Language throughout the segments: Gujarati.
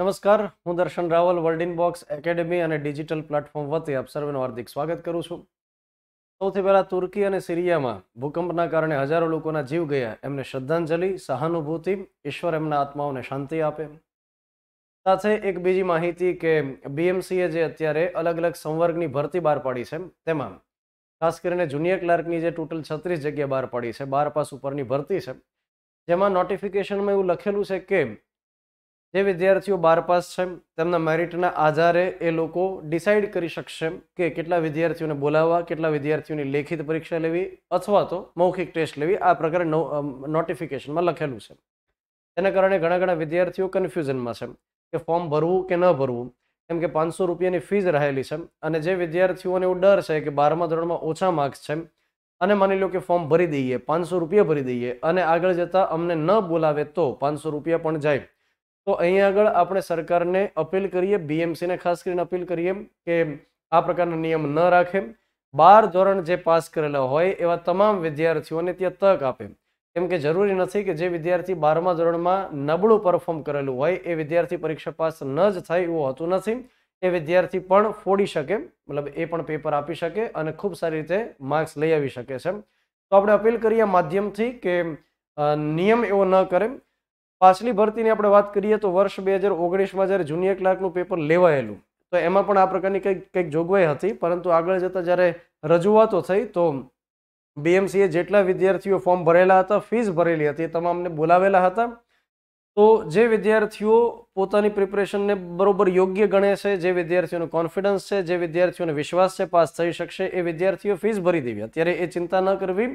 નમસ્કાર હું Darshan Raval world in box academy અને ડિજિટલ પ્લેટફોર્મ વતી આપ સર્વેનું હાર્દિક સ્વાગત કરું છું સૌથી પહેલાં તુર્કી અને સિરિયામાં ભૂકંપના કારણે હજારો લોકોના જીવ ગયા એમને શ્રદ્ધાંજલિ સહાનુભૂતિ ઈશ્વર એમના આત્માઓને શાંતિ આપે સાથે એક બીજી માહિતી કે બીએમસીએ જે અત્યારે અલગ અલગ સંવર્ગની ભરતી બહાર પાડી છે તેમાં ખાસ કરીને જુનિયર ક્લાર્કની જે ટોટલ છત્રીસ જગ્યા બહાર પાડી છે બાર પાસ ઉપરની ભરતી છે જેમાં નોટિફિકેશનમાં એવું લખેલું છે કે જે વિદ્યાર્થીઓ બાર પાસ છે તેમના મેરિટના આધારે એ લોકો ડિસાઇડ કરી શકશે કે કેટલા વિદ્યાર્થીઓને બોલાવવા કેટલા વિદ્યાર્થીઓની લેખિત પરીક્ષા લેવી અથવા તો મૌખિક ટેસ્ટ લેવી આ પ્રકારે નોટિફિકેશનમાં લખેલું છે તેના કારણે ઘણા ઘણા વિદ્યાર્થીઓ કન્ફ્યુઝનમાં છે કે ફોર્મ ભરવું કે ન ભરવું કેમ કે પાંચસો રૂપિયાની ફીઝ રહેલી છે અને જે વિદ્યાર્થીઓને એવું ડર છે કે બારમા ધોરણમાં ઓછા માર્ક્સ છે અને માની લો કે ફોર્મ ભરી દઈએ પાંચસો રૂપિયા ભરી દઈએ અને આગળ જતાં અમને ન બોલાવે તો પાંચસો રૂપિયા પણ જાય તો અહીંયા આગળ આપણે સરકારને અપીલ કરીએ બીએમસીને ખાસ કરીને અપીલ કરીએ કે આ પ્રકારના નિયમ ન રાખે બાર ધોરણ જે પાસ કરેલા હોય એવા તમામ વિદ્યાર્થીઓને ત્યાં તક આપે કેમ કે જરૂરી નથી કે જે વિદ્યાર્થી બારમા ધોરણમાં નબળું પરફોર્મ કરેલું હોય એ વિદ્યાર્થી પરીક્ષા પાસ ન જ થાય એવું હોતું નથી એ વિદ્યાર્થી પણ ફોડી શકે મતલબ એ પણ પેપર આપી શકે અને ખૂબ સારી રીતે માર્ક્સ લઈ આવી શકે છે તો આપણે અપીલ કરીએ માધ્યમથી કે નિયમ એવો ન કરે પાછલી ભરતીની આપણે વાત કરીએ તો વર્ષ બે હજાર ઓગણીસમાં જ્યારે જુનિયર ક્લાર્કનું પેપર લેવાયેલું તો એમાં પણ આ પ્રકારની કંઈક કંઈક જોગવાઈ હતી પરંતુ આગળ જતાં જ્યારે રજૂઆતો થઈ તો બીએમસીએ જેટલા વિદ્યાર્થીઓ ફોર્મ ભરેલા હતા ફીસ ભરેલી હતી તમામને બોલાવેલા હતા તો જે વિદ્યાર્થીઓ પોતાની પ્રિપરેશનને બરોબર યોગ્ય ગણે છે જે વિદ્યાર્થીઓનો કોન્ફિડન્સ છે જે વિદ્યાર્થીઓને વિશ્વાસ છે પાસ થઈ શકશે એ વિદ્યાર્થીઓ ફીસ ભરી દેવી અત્યારે એ ચિંતા ન કરવી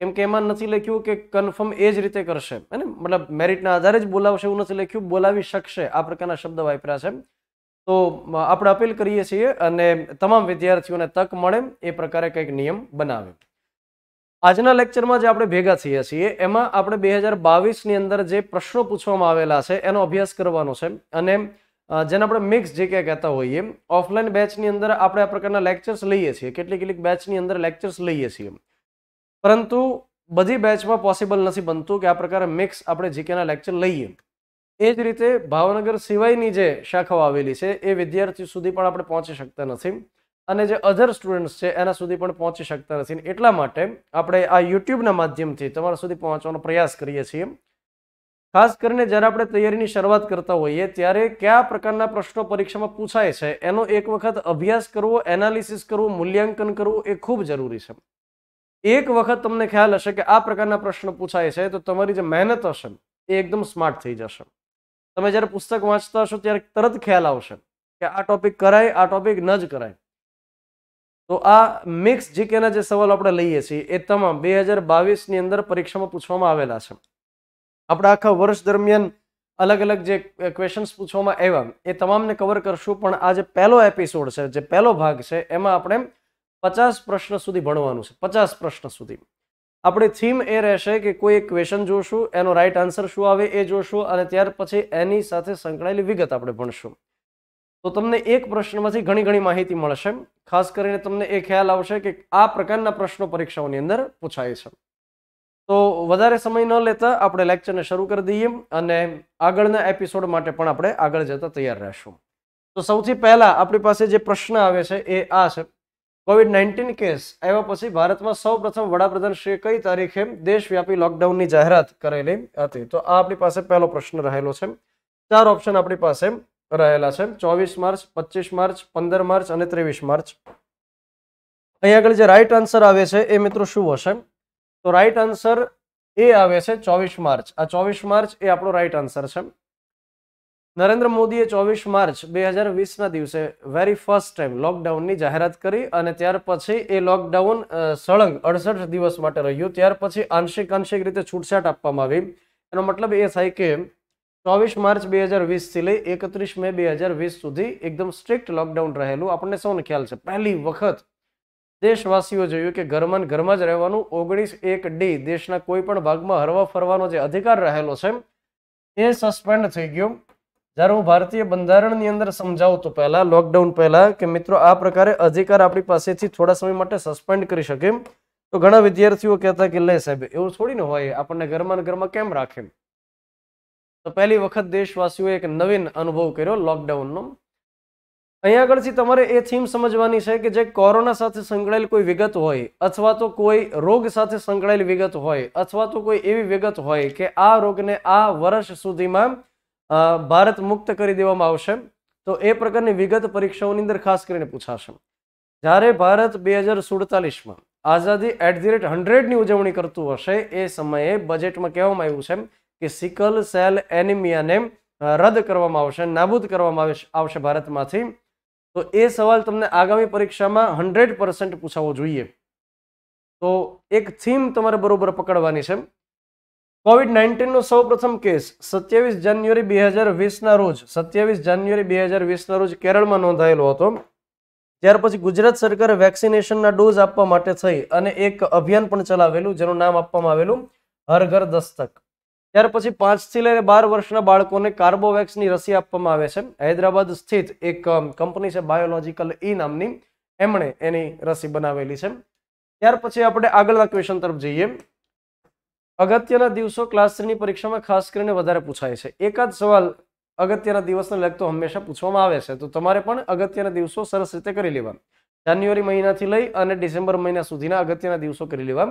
કેમ કે એમાં નથી લખ્યું કે કન્ફર્મ એ જ રીતે કરશે હે મતલબ મેરિટના આધારે જ બોલાવશે એવું નથી લખ્યું બોલાવી શકશે આ પ્રકારના શબ્દ વાપર્યા છે તો આપણે અપીલ કરીએ છીએ અને તમામ વિદ્યાર્થીઓને તક મળે એ પ્રકારે કંઈક નિયમ બનાવે આજના લેક્ચરમાં જે આપણે ભેગા થઈએ છીએ એમાં આપણે બે હજાર બાવીસની અંદર જે પ્રશ્નો પૂછવામાં આવેલા છે એનો અભ્યાસ કરવાનો છે અને જેને આપણે મિક્સ જે કે કહેતા હોઈએ ઓફલાઈન બેચની અંદર આપણે આ પ્રકારના લેક્ચર્સ લઈએ છીએ કેટલીક કેટલીક બેચની અંદર લેક્ચર્સ લઈએ છીએ પરંતુ બધી બેચમાં પોસિબલ નથી બનતું કે આ પ્રકારે મિક્સ આપણે જીકેના લેક્ચર લઈએ એ જ રીતે ભાવનગર સિવાયની જે શાખાઓ આવેલી છે એ વિદ્યાર્થીઓ સુધી પણ આપણે પહોંચી શકતા નથી અને જે અધર સ્ટુડન્ટ્સ છે એના સુધી પણ પહોંચી શકતા નથી એટલા માટે આપણે આ યુટ્યુબના માધ્યમથી તમારા સુધી પહોંચવાનો પ્રયાસ કરીએ છીએ ખાસ કરીને જ્યારે આપણે તૈયારીની શરૂઆત કરતા હોઈએ ત્યારે કયા પ્રકારના પ્રશ્નો પરીક્ષામાં પૂછાય છે એનો એક વખત અભ્યાસ કરવો એનાલિસિસ કરવું મૂલ્યાંકન કરવું એ ખૂબ જરૂરી છે એક વખત તમને ખ્યાલ હશે કે આ પ્રકારના પ્રશ્ન પૂછાય છે તો તમારી જે મહેનત હશે એ એકદમ સ્માર્ટ થઈ જશે તમે જ્યારે પુસ્તક વાંચતા હશો ત્યારે તરત ખ્યાલ આવશે કે આ ટોપિક કરાય આ ટોપિક ન જ કરાય તો આ મિક્સ જીકેના જે સવાલ આપણે લઈએ છીએ એ તમામ બે હજાર બાવીસની અંદર પરીક્ષામાં પૂછવામાં આવેલા છે આપણે આખા વર્ષ દરમિયાન અલગ અલગ જે ક્વેશ્ચન્સ પૂછવામાં આવ્યા એ તમામને કવર કરશું પણ આ જે પહેલો એપિસોડ છે જે પહેલો ભાગ છે એમાં આપણે પચાસ પ્રશ્ન સુધી ભણવાનું છે પચાસ પ્રશ્ન સુધી આપણે થીમ એ રહેશે કે કોઈ એક ક્વેશ્ચન જોશું એનો રાઈટ આન્સર શું આવે એ જોશું અને ત્યાર પછી એની સાથે સંકળાયેલી વિગત આપણે ભણશું તો તમને એક પ્રશ્નમાંથી ઘણી ઘણી માહિતી મળશે ખાસ કરીને તમને એ ખ્યાલ આવશે કે આ પ્રકારના પ્રશ્નો પરીક્ષાઓની અંદર પૂછાય છે તો વધારે સમય ન લેતા આપણે લેક્ચરને શરૂ કરી દઈએ અને આગળના એપિસોડ માટે પણ આપણે આગળ જતા તૈયાર રહેશું તો સૌથી પહેલાં આપણી પાસે જે પ્રશ્ન આવે છે એ આ છે કોવિડ નાઇન્ટીન કેસ આવ્યા પછી ભારતમાં સૌ પ્રથમ શ્રી કઈ તારીખે દેશવ્યાપી લોકડાઉનની જાહેરાત કરેલી હતી તો આ આપણી પાસે પહેલો પ્રશ્ન રહેલો છે ચાર ઓપ્શન આપણી પાસે રહેલા છે ચોવીસ માર્ચ પચીસ માર્ચ પંદર માર્ચ અને ત્રેવીસ માર્ચ અહીંયા આગળ જે રાઇટ આન્સર આવે છે એ મિત્રો શું હશે તો રાઈટ આન્સર એ આવે છે ચોવીસ માર્ચ આ ચોવીસ માર્ચ એ આપણો રાઇટ આન્સર છે નરેન્દ્ર મોદીએ ચોવીસ માર્ચ બે હજાર વીસના દિવસે વેરી ફર્સ્ટ ટાઈમ લોકડાઉનની જાહેરાત કરી અને ત્યાર પછી એ લોકડાઉન સળંગ અડસઠ દિવસ માટે રહ્યું ત્યાર પછી આંશિક આંશિક રીતે છૂટછાટ આપવામાં આવી એનો મતલબ એ થાય કે ચોવીસ માર્ચ બે હજાર વીસથી લઈ એકત્રીસ મે બે હજાર વીસ સુધી એકદમ સ્ટ્રિક્ટ લોકડાઉન રહેલું આપણને સૌને ખ્યાલ છે પહેલી વખત દેશવાસીઓ જોયું કે ઘરમાં ઘરમાં જ રહેવાનું ઓગણીસ એક ડી દેશના કોઈ પણ ભાગમાં હરવા ફરવાનો જે અધિકાર રહેલો છે એ સસ્પેન્ડ થઈ ગયો જ્યારે હું ભારતીય બંધારણની અંદર સમજાવતો પહેલા લોકડાઉન પહેલાં કે મિત્રો આ પ્રકારે અધિકાર આપણી પાસેથી થોડા સમય માટે સસ્પેન્ડ કરી શકે તો ઘણા વિદ્યાર્થીઓ કહેતા કે લે સાહેબ એવું થોડીને હોય આપણને ઘરમાં ઘરમાં કેમ રાખે તો પહેલી વખત દેશવાસીઓએ એક નવીન અનુભવ કર્યો લોકડાઉનનો અહીંયા આગળથી તમારે એ થીમ સમજવાની છે કે જે કોરોના સાથે સંકળાયેલ કોઈ વિગત હોય અથવા તો કોઈ રોગ સાથે સંકળાયેલ વિગત હોય અથવા તો કોઈ એવી વિગત હોય કે આ રોગને આ વર્ષ સુધીમાં ભારત મુક્ત કરી દેવામાં આવશે તો એ પ્રકારની વિગત પરીક્ષાઓની અંદર ખાસ કરીને પૂછાશે જ્યારે ભારત બે હજાર સુડતાલીસમાં આઝાદી એટ ધી રેટ હંડ્રેડની ઉજવણી કરતું હશે એ સમયે બજેટમાં કહેવામાં આવ્યું છે કે સિકલ સેલ એનિમિયાને રદ કરવામાં આવશે નાબૂદ કરવામાં આવશે ભારતમાંથી તો એ સવાલ તમને આગામી પરીક્ષામાં હંડ્રેડ પૂછાવો જોઈએ તો એક થીમ તમારે બરોબર પકડવાની છે કોવિડ નાઇન્ટીનનો સૌ પ્રથમ કેસ સત્યાવીસ જાન્યુઆરી બે હજાર વીસના રોજ સત્યાવીસ જાન્યુઆરી બે હજાર વીસના રોજ કેરળમાં નોંધાયેલો હતો ત્યાર પછી ગુજરાત સરકારે વેક્સિનેશનના ડોઝ આપવા માટે થઈ અને એક અભિયાન પણ ચલાવેલું જેનું નામ આપવામાં આવેલું હર ઘર દસ્તક ત્યાર પછી પાંચથી લઈને બાર વર્ષના બાળકોને કાર્બોવેક્સની રસી આપવામાં આવે છે હૈદરાબાદ સ્થિત એક કંપની છે બાયોલોજીકલ ઈ નામની એમણે એની રસી બનાવેલી છે ત્યાર પછી આપણે આગળના ક્વેશ્ચન તરફ જઈએ અગત્યના દિવસો ક્લાસ થ્રીની પરીક્ષામાં ખાસ કરીને વધારે પૂછાય છે એકાદ સવાલ અગત્યના દિવસને લગતો હંમેશા પૂછવામાં આવે છે તો તમારે પણ અગત્યના દિવસો સરસ રીતે કરી લેવા જાન્યુઆરી મહિનાથી લઈ અને ડિસેમ્બર મહિના સુધીના અગત્યના દિવસો કરી લેવા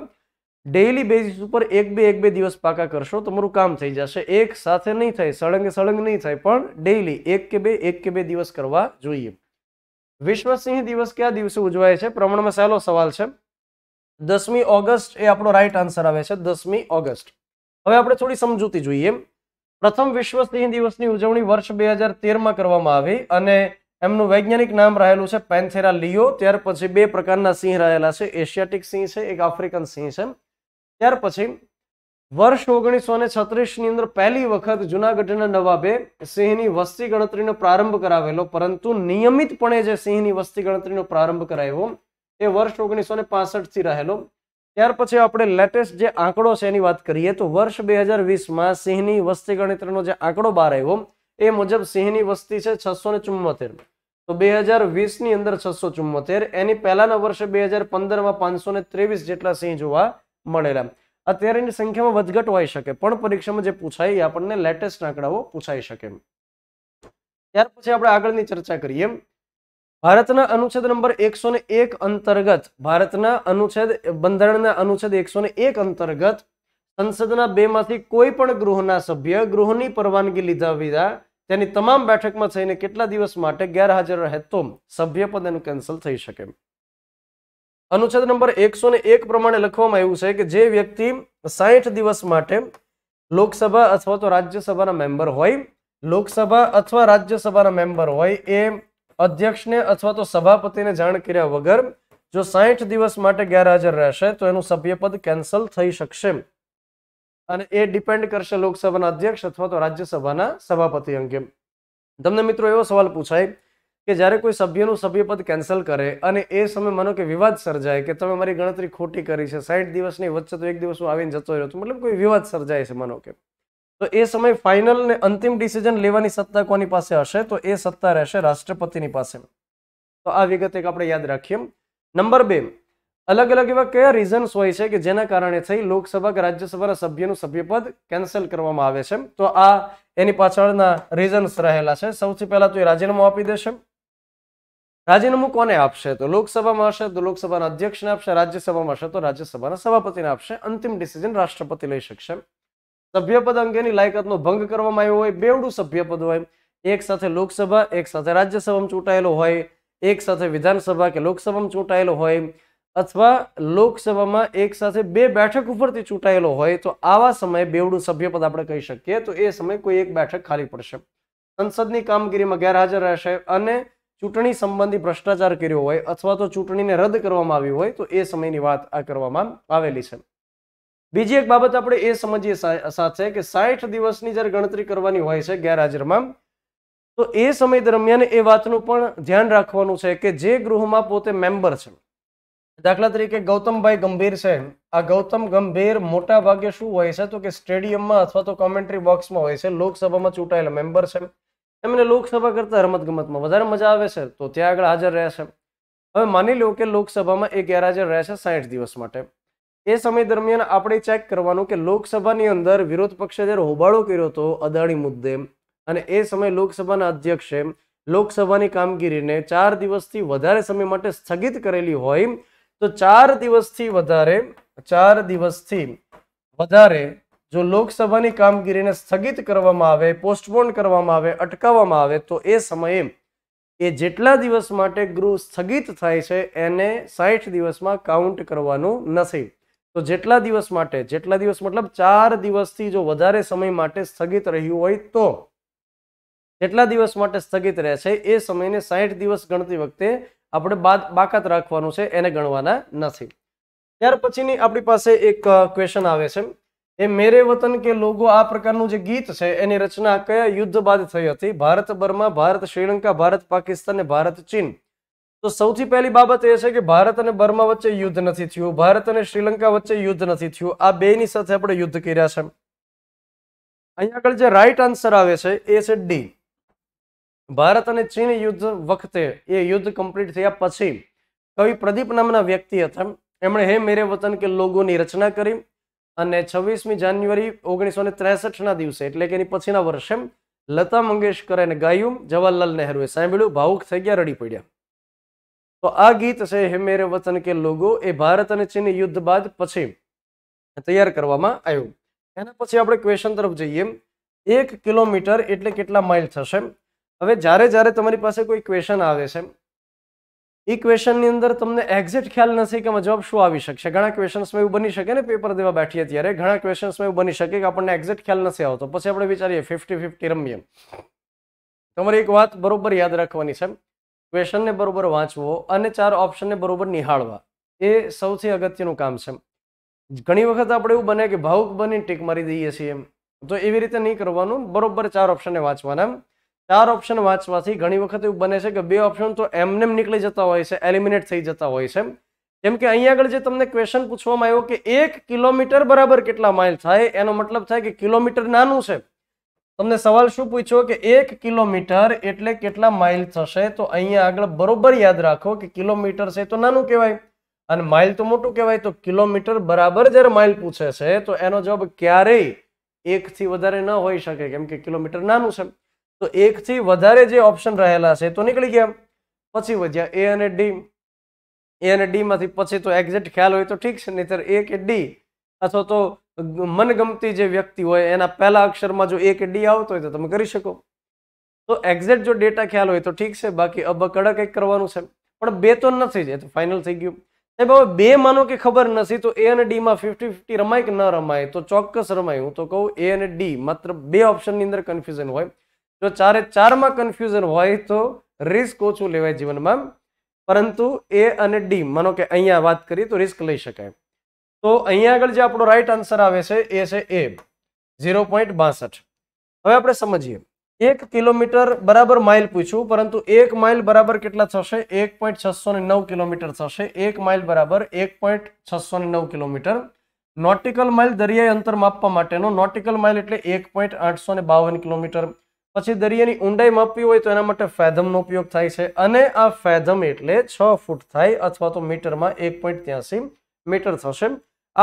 ડેઇલી બેઝિસ ઉપર એક બે એક બે દિવસ પાકા કરશો તમારું કામ થઈ જશે એક સાથે નહીં થાય સળંગે સળંગ નહીં થાય પણ ડેઇલી એક કે બે એક કે બે દિવસ કરવા જોઈએ વિશ્વસિંહ દિવસ કયા દિવસે ઉજવાય છે પ્રમાણમાં સહેલો સવાલ છે દસમી ઓગસ્ટ એ આપણો રાઈટ આન્સર આવે છે દસમી ઓગસ્ટ હવે આપણે થોડી સમજૂતી જોઈએ પ્રથમ વિશ્વ સિંહ દિવસની ઉજવણી વર્ષ બે હજાર તેરમાં કરવામાં આવી અને એમનું વૈજ્ઞાનિક નામ રહેલું છે પેન્થેરા લિયો ત્યાર પછી બે પ્રકારના સિંહ રહેલા છે એશિયાટિક સિંહ છે એક આફ્રિકન સિંહ છે ત્યાર પછી વર્ષ ઓગણીસો ને છત્રીસની અંદર પહેલી વખત જુનાગઢના નવાબે સિંહની વસ્તી ગણતરીનો પ્રારંભ કરાવેલો પરંતુ નિયમિતપણે જે સિંહની વસ્તી ગણતરીનો પ્રારંભ કરાવ્યો એ વર્ષ ઓગણીસો ને પાસઠથી રહેલો ત્યાર પછી આપણે લેટેસ્ટ જે આંકડો છે એની વાત કરીએ તો વર્ષ બે હજાર વીસમાં સિંહની વસ્તી ગણતરીનો જે આંકડો બહાર આવ્યો એ મુજબ સિંહની વસ્તી છે છસો ને ચુમ્મોતેર તો બે હજાર વીસ ની અંદર છસો ચુમ્મોતેર એની પહેલાના વર્ષે બે હજાર માં પાંચસો ને ત્રેવીસ જેટલા સિંહ જોવા મળેલા અત્યારે એની સંખ્યામાં વધઘટ હોઈ શકે પણ પરીક્ષામાં જે પૂછાય એ આપણને લેટેસ્ટ આંકડાઓ પૂછાઈ શકે ત્યાર પછી આપણે આગળની ચર્ચા કરીએ ભારતના અનુચ્છેદ નંબર એકસો એક અંતર્ગત ભારતના અનુચ્છેદ બંધારણના અનુચ્છેદ એકસો એક અંતર્ગત સંસદના બેમાંથી કોઈ પણ ગૃહના સભ્ય ગૃહની પરવાનગી લીધા વિના તેની તમામ બેઠકમાં થઈને કેટલા દિવસ માટે ગેરહાજર રહેતો તો સભ્યપદ એનું કેન્સલ થઈ શકે અનુચ્છેદ નંબર એકસો એક પ્રમાણે લખવામાં આવ્યું છે કે જે વ્યક્તિ સાહીઠ દિવસ માટે લોકસભા અથવા તો રાજ્યસભાના મેમ્બર હોય લોકસભા અથવા રાજ્યસભાના મેમ્બર હોય એ અધ્યક્ષને અથવા તો સભાપતિને જાણ કર્યા વગર જો સાહીઠ દિવસ માટે ગેરહાજર રહેશે તો એનું સભ્યપદ કેન્સલ થઈ શકશે અને એ ડિપેન્ડ કરશે લોકસભાના અધ્યક્ષ અથવા તો રાજ્યસભાના સભાપતિ અંગે તમને મિત્રો એવો સવાલ પૂછાય કે જ્યારે કોઈ સભ્યનું સભ્યપદ કેન્સલ કરે અને એ સમય માનો કે વિવાદ સર્જાય કે તમે મારી ગણતરી ખોટી કરી છે સાઠ દિવસની વચ્ચે તો એક દિવસ હું આવીને જતો રહ્યો છું મતલબ કોઈ વિવાદ સર્જાય છે માનો કે તો એ સમય ફાઇનલ ને અંતિમ ડિસિઝન લેવાની સત્તા કોની પાસે હશે તો એ સત્તા રહેશે રાષ્ટ્રપતિની પાસે તો આ વિગત એક આપણે યાદ રાખીએ નંબર બે અલગ અલગ એવા કયા રીઝન્સ હોય છે કે જેના કારણે થઈ લોકસભા કે રાજ્યસભાના સભ્યનું સભ્યપદ કેન્સલ કરવામાં આવે છે તો આ એની પાછળના રીઝન્સ રહેલા છે સૌથી પહેલા તો એ રાજીનામું આપી દેશે રાજીનામું કોને આપશે તો લોકસભામાં હશે તો લોકસભાના અધ્યક્ષને આપશે રાજ્યસભામાં હશે તો રાજ્યસભાના સભાપતિને આપશે અંતિમ ડિસિઝન રાષ્ટ્રપતિ લઈ શકશે સભ્યપદ અંગેની લાયકાતનો ભંગ કરવામાં આવ્યો હોય બેવડું સભ્યપદ હોય એક સાથે લોકસભા એક સાથે રાજ્યસભામાં ચૂંટાયેલો હોય એક સાથે વિધાનસભા કે લોકસભામાં ચૂંટાયેલો હોય અથવા લોકસભામાં એક સાથે બે બેઠક ઉપરથી ચૂંટાયેલો હોય તો આવા સમયે બેવડું સભ્યપદ આપણે કહી શકીએ તો એ સમયે કોઈ એક બેઠક ખાલી પડશે સંસદની કામગીરીમાં ગેરહાજર રહેશે અને ચૂંટણી સંબંધી ભ્રષ્ટાચાર કર્યો હોય અથવા તો ચૂંટણીને રદ કરવામાં આવી હોય તો એ સમયની વાત આ કરવામાં આવેલી છે બીજી એક બાબત આપણે એ સમજીએ સાથે કે સાઠ દિવસની જ્યારે ગણતરી કરવાની હોય છે ગેરહાજરમાં તો એ સમય દરમિયાન એ વાતનું પણ ધ્યાન રાખવાનું છે કે જે ગૃહમાં પોતે મેમ્બર છે દાખલા તરીકે ગૌતમભાઈ ગંભીર છે આ ગૌતમ ગંભીર મોટા ભાગે શું હોય છે તો કે સ્ટેડિયમમાં અથવા તો કોમેન્ટ્રી બોક્સમાં હોય છે લોકસભામાં ચૂંટાયેલા મેમ્બર છે એમને લોકસભા કરતાં રમતગમતમાં વધારે મજા આવે છે તો ત્યાં આગળ હાજર રહે છે હવે માની લો કે લોકસભામાં એ ગેરહાજર રહે છે સાઠ દિવસ માટે એ સમય દરમિયાન આપણે ચેક કરવાનું કે લોકસભાની અંદર વિરોધ પક્ષે જ્યારે હોબાળો કર્યો હતો અદાણી મુદ્દે અને એ સમયે લોકસભાના અધ્યક્ષે લોકસભાની કામગીરીને ચાર દિવસથી વધારે સમય માટે સ્થગિત કરેલી હોય તો ચાર દિવસથી વધારે ચાર દિવસથી વધારે જો લોકસભાની કામગીરીને સ્થગિત કરવામાં આવે પોસ્ટપોન કરવામાં આવે અટકાવવામાં આવે તો એ સમયે એ જેટલા દિવસ માટે ગૃહ સ્થગિત થાય છે એને સાઠ દિવસમાં કાઉન્ટ કરવાનું નથી તો જેટલા દિવસ માટે જેટલા દિવસ મતલબ ચાર દિવસથી જો વધારે સમય માટે સ્થગિત રહ્યું હોય તો જેટલા દિવસ માટે સ્થગિત રહેશે એ સમયને સાહીઠ દિવસ ગણતી વખતે આપણે બાકાત રાખવાનું છે એને ગણવાના નથી ત્યાર પછીની આપણી પાસે એક ક્વેશ્ચન આવે છે એ મેરે વતન કે લોગો આ પ્રકારનું જે ગીત છે એની રચના કયા યુદ્ધ બાદ થઈ હતી ભારત બર્મા ભારત શ્રીલંકા ભારત પાકિસ્તાન ભારત ચીન તો સૌથી પહેલી બાબત એ છે કે ભારત અને બર્મા વચ્ચે યુદ્ધ નથી થયું ભારત અને શ્રીલંકા વચ્ચે યુદ્ધ નથી થયું આ બેની સાથે આપણે યુદ્ધ કર્યા છે અહીંયા આગળ જે રાઈટ આન્સર આવે છે એ છે ડી ભારત અને ચીન યુદ્ધ વખતે એ યુદ્ધ કમ્પ્લીટ થયા પછી કવિ પ્રદીપ નામના વ્યક્તિ હતા એમણે હે મેરે વતન કે લોગોની રચના કરી અને છવ્વીસમી જાન્યુઆરી ઓગણીસો ને ત્રેસઠના દિવસે એટલે કે એની પછીના વર્ષે લતા મંગેશકરે ગાયું જવાહરલાલ નહેરુએ સાંભળ્યું ભાવુક થઈ ગયા રડી પડ્યા તો આ ગીત છે હે મેરે વતન કે લોગો એ ભારત અને ચીન યુદ્ધ બાદ પછી તૈયાર કરવામાં આવ્યું એના પછી આપણે ક્વેશ્ચન તરફ જઈએ એક કિલોમીટર એટલે કેટલા માઇલ થશે હવે જ્યારે જ્યારે તમારી પાસે કોઈ ક્વેશ્ચન આવે છે એ ક્વેશ્ચનની અંદર તમને એક્ઝેક્ટ ખ્યાલ નથી કે જવાબ શું આવી શકશે ઘણા ક્વેશ્ચન્સમાં એવું બની શકે ને પેપર દેવા બેઠીએ ત્યારે ઘણા ક્વેશ્ચન્સમાં એવું બની શકે કે આપણને એક્ઝેક્ટ ખ્યાલ નથી આવતો પછી આપણે વિચારીએ ફિફ્ટી ફિફ્ટી રમીએ તમારે એક વાત બરોબર યાદ રાખવાની છે ક્વેશ્ચનને બરોબર વાંચવો અને ચાર ઓપ્શનને બરોબર નિહાળવા એ સૌથી અગત્યનું કામ છે ઘણી વખત આપણે એવું બને કે ભાવુક બની ટીક મારી દઈએ છીએ એમ તો એવી રીતે નહીં કરવાનું બરોબર ચાર ઓપ્શનને વાંચવાના ચાર ઓપ્શન વાંચવાથી ઘણી વખત એવું બને છે કે બે ઓપ્શન તો એમને નીકળી જતા હોય છે એલિમિનેટ થઈ જતા હોય છે જેમ કે અહીંયા આગળ જે તમને ક્વેશ્ચન પૂછવામાં આવ્યો કે એક કિલોમીટર બરાબર કેટલા માઇલ થાય એનો મતલબ થાય કે કિલોમીટર નાનું છે તમને સવાલ શું પૂછ્યો કે એક કિલોમીટર એટલે કેટલા માઇલ થશે તો અહીંયા આગળ બરોબર યાદ રાખો કે કિલોમીટર છે તો નાનું કહેવાય અને માઇલ તો મોટું કહેવાય તો કિલોમીટર બરાબર જ્યારે માઇલ પૂછે છે તો એનો જવાબ ક્યારેય એકથી વધારે ન હોઈ શકે કેમ કે કિલોમીટર નાનું છે તો એકથી વધારે જે ઓપ્શન રહેલા છે તો નીકળી ગયા પછી વધ્યા એ અને ડી એ અને ડીમાંથી પછી તો એક્ઝેક્ટ ખ્યાલ હોય તો ઠીક છે નહીતર એ કે ડી અથવા તો મનગમતી જે વ્યક્તિ હોય એના પહેલા અક્ષરમાં જો એક ડી આવતો હોય તો તમે કરી શકો તો એક્ઝેક્ટ જો ડેટા ખ્યાલ હોય તો ઠીક છે બાકી અબ કડક કંઈક કરવાનું છે પણ બે તો નથી જ એ તો ફાઇનલ થઈ ગયું સાહેબ હવે બે માનો કે ખબર નથી તો એ અને ડીમાં ફિફ્ટી ફિફ્ટી રમાય કે ન રમાય તો ચોક્કસ રમાય હું તો કહું એ અને ડી માત્ર બે ઓપ્શનની અંદર કન્ફ્યુઝન હોય જો ચારે ચારમાં કન્ફ્યુઝન હોય તો રિસ્ક ઓછું લેવાય જીવનમાં પરંતુ એ અને ડી માનો કે અહીંયા વાત કરીએ તો રિસ્ક લઈ શકાય તો અહીંયા આગળ જે આપણો રાઈટ આન્સર આવે છે એ છે એ ઝીરો પોઈન્ટ બાસઠ હવે આપણે સમજીએ એક કિલોમીટર બરાબર માઇલ પૂછ્યું પરંતુ એક માઇલ બરાબર કેટલા થશે એક પોઈન્ટ છસો નવ કિલોમીટર થશે એક માઇલ બરાબર એક પોઈન્ટ છસો નવ કિલોમીટર નોટિકલ માઇલ દરિયાઈ અંતર માપવા માટેનો નોટિકલ માઇલ એટલે એક પોઈન્ટ આઠસો ને બાવન કિલોમીટર પછી દરિયાની ઊંડાઈ માપવી હોય તો એના માટે ફેધમનો ઉપયોગ થાય છે અને આ ફેધમ એટલે છ ફૂટ થાય અથવા તો મીટરમાં એક પોઈન્ટ ત્યાંસી મેટર થશે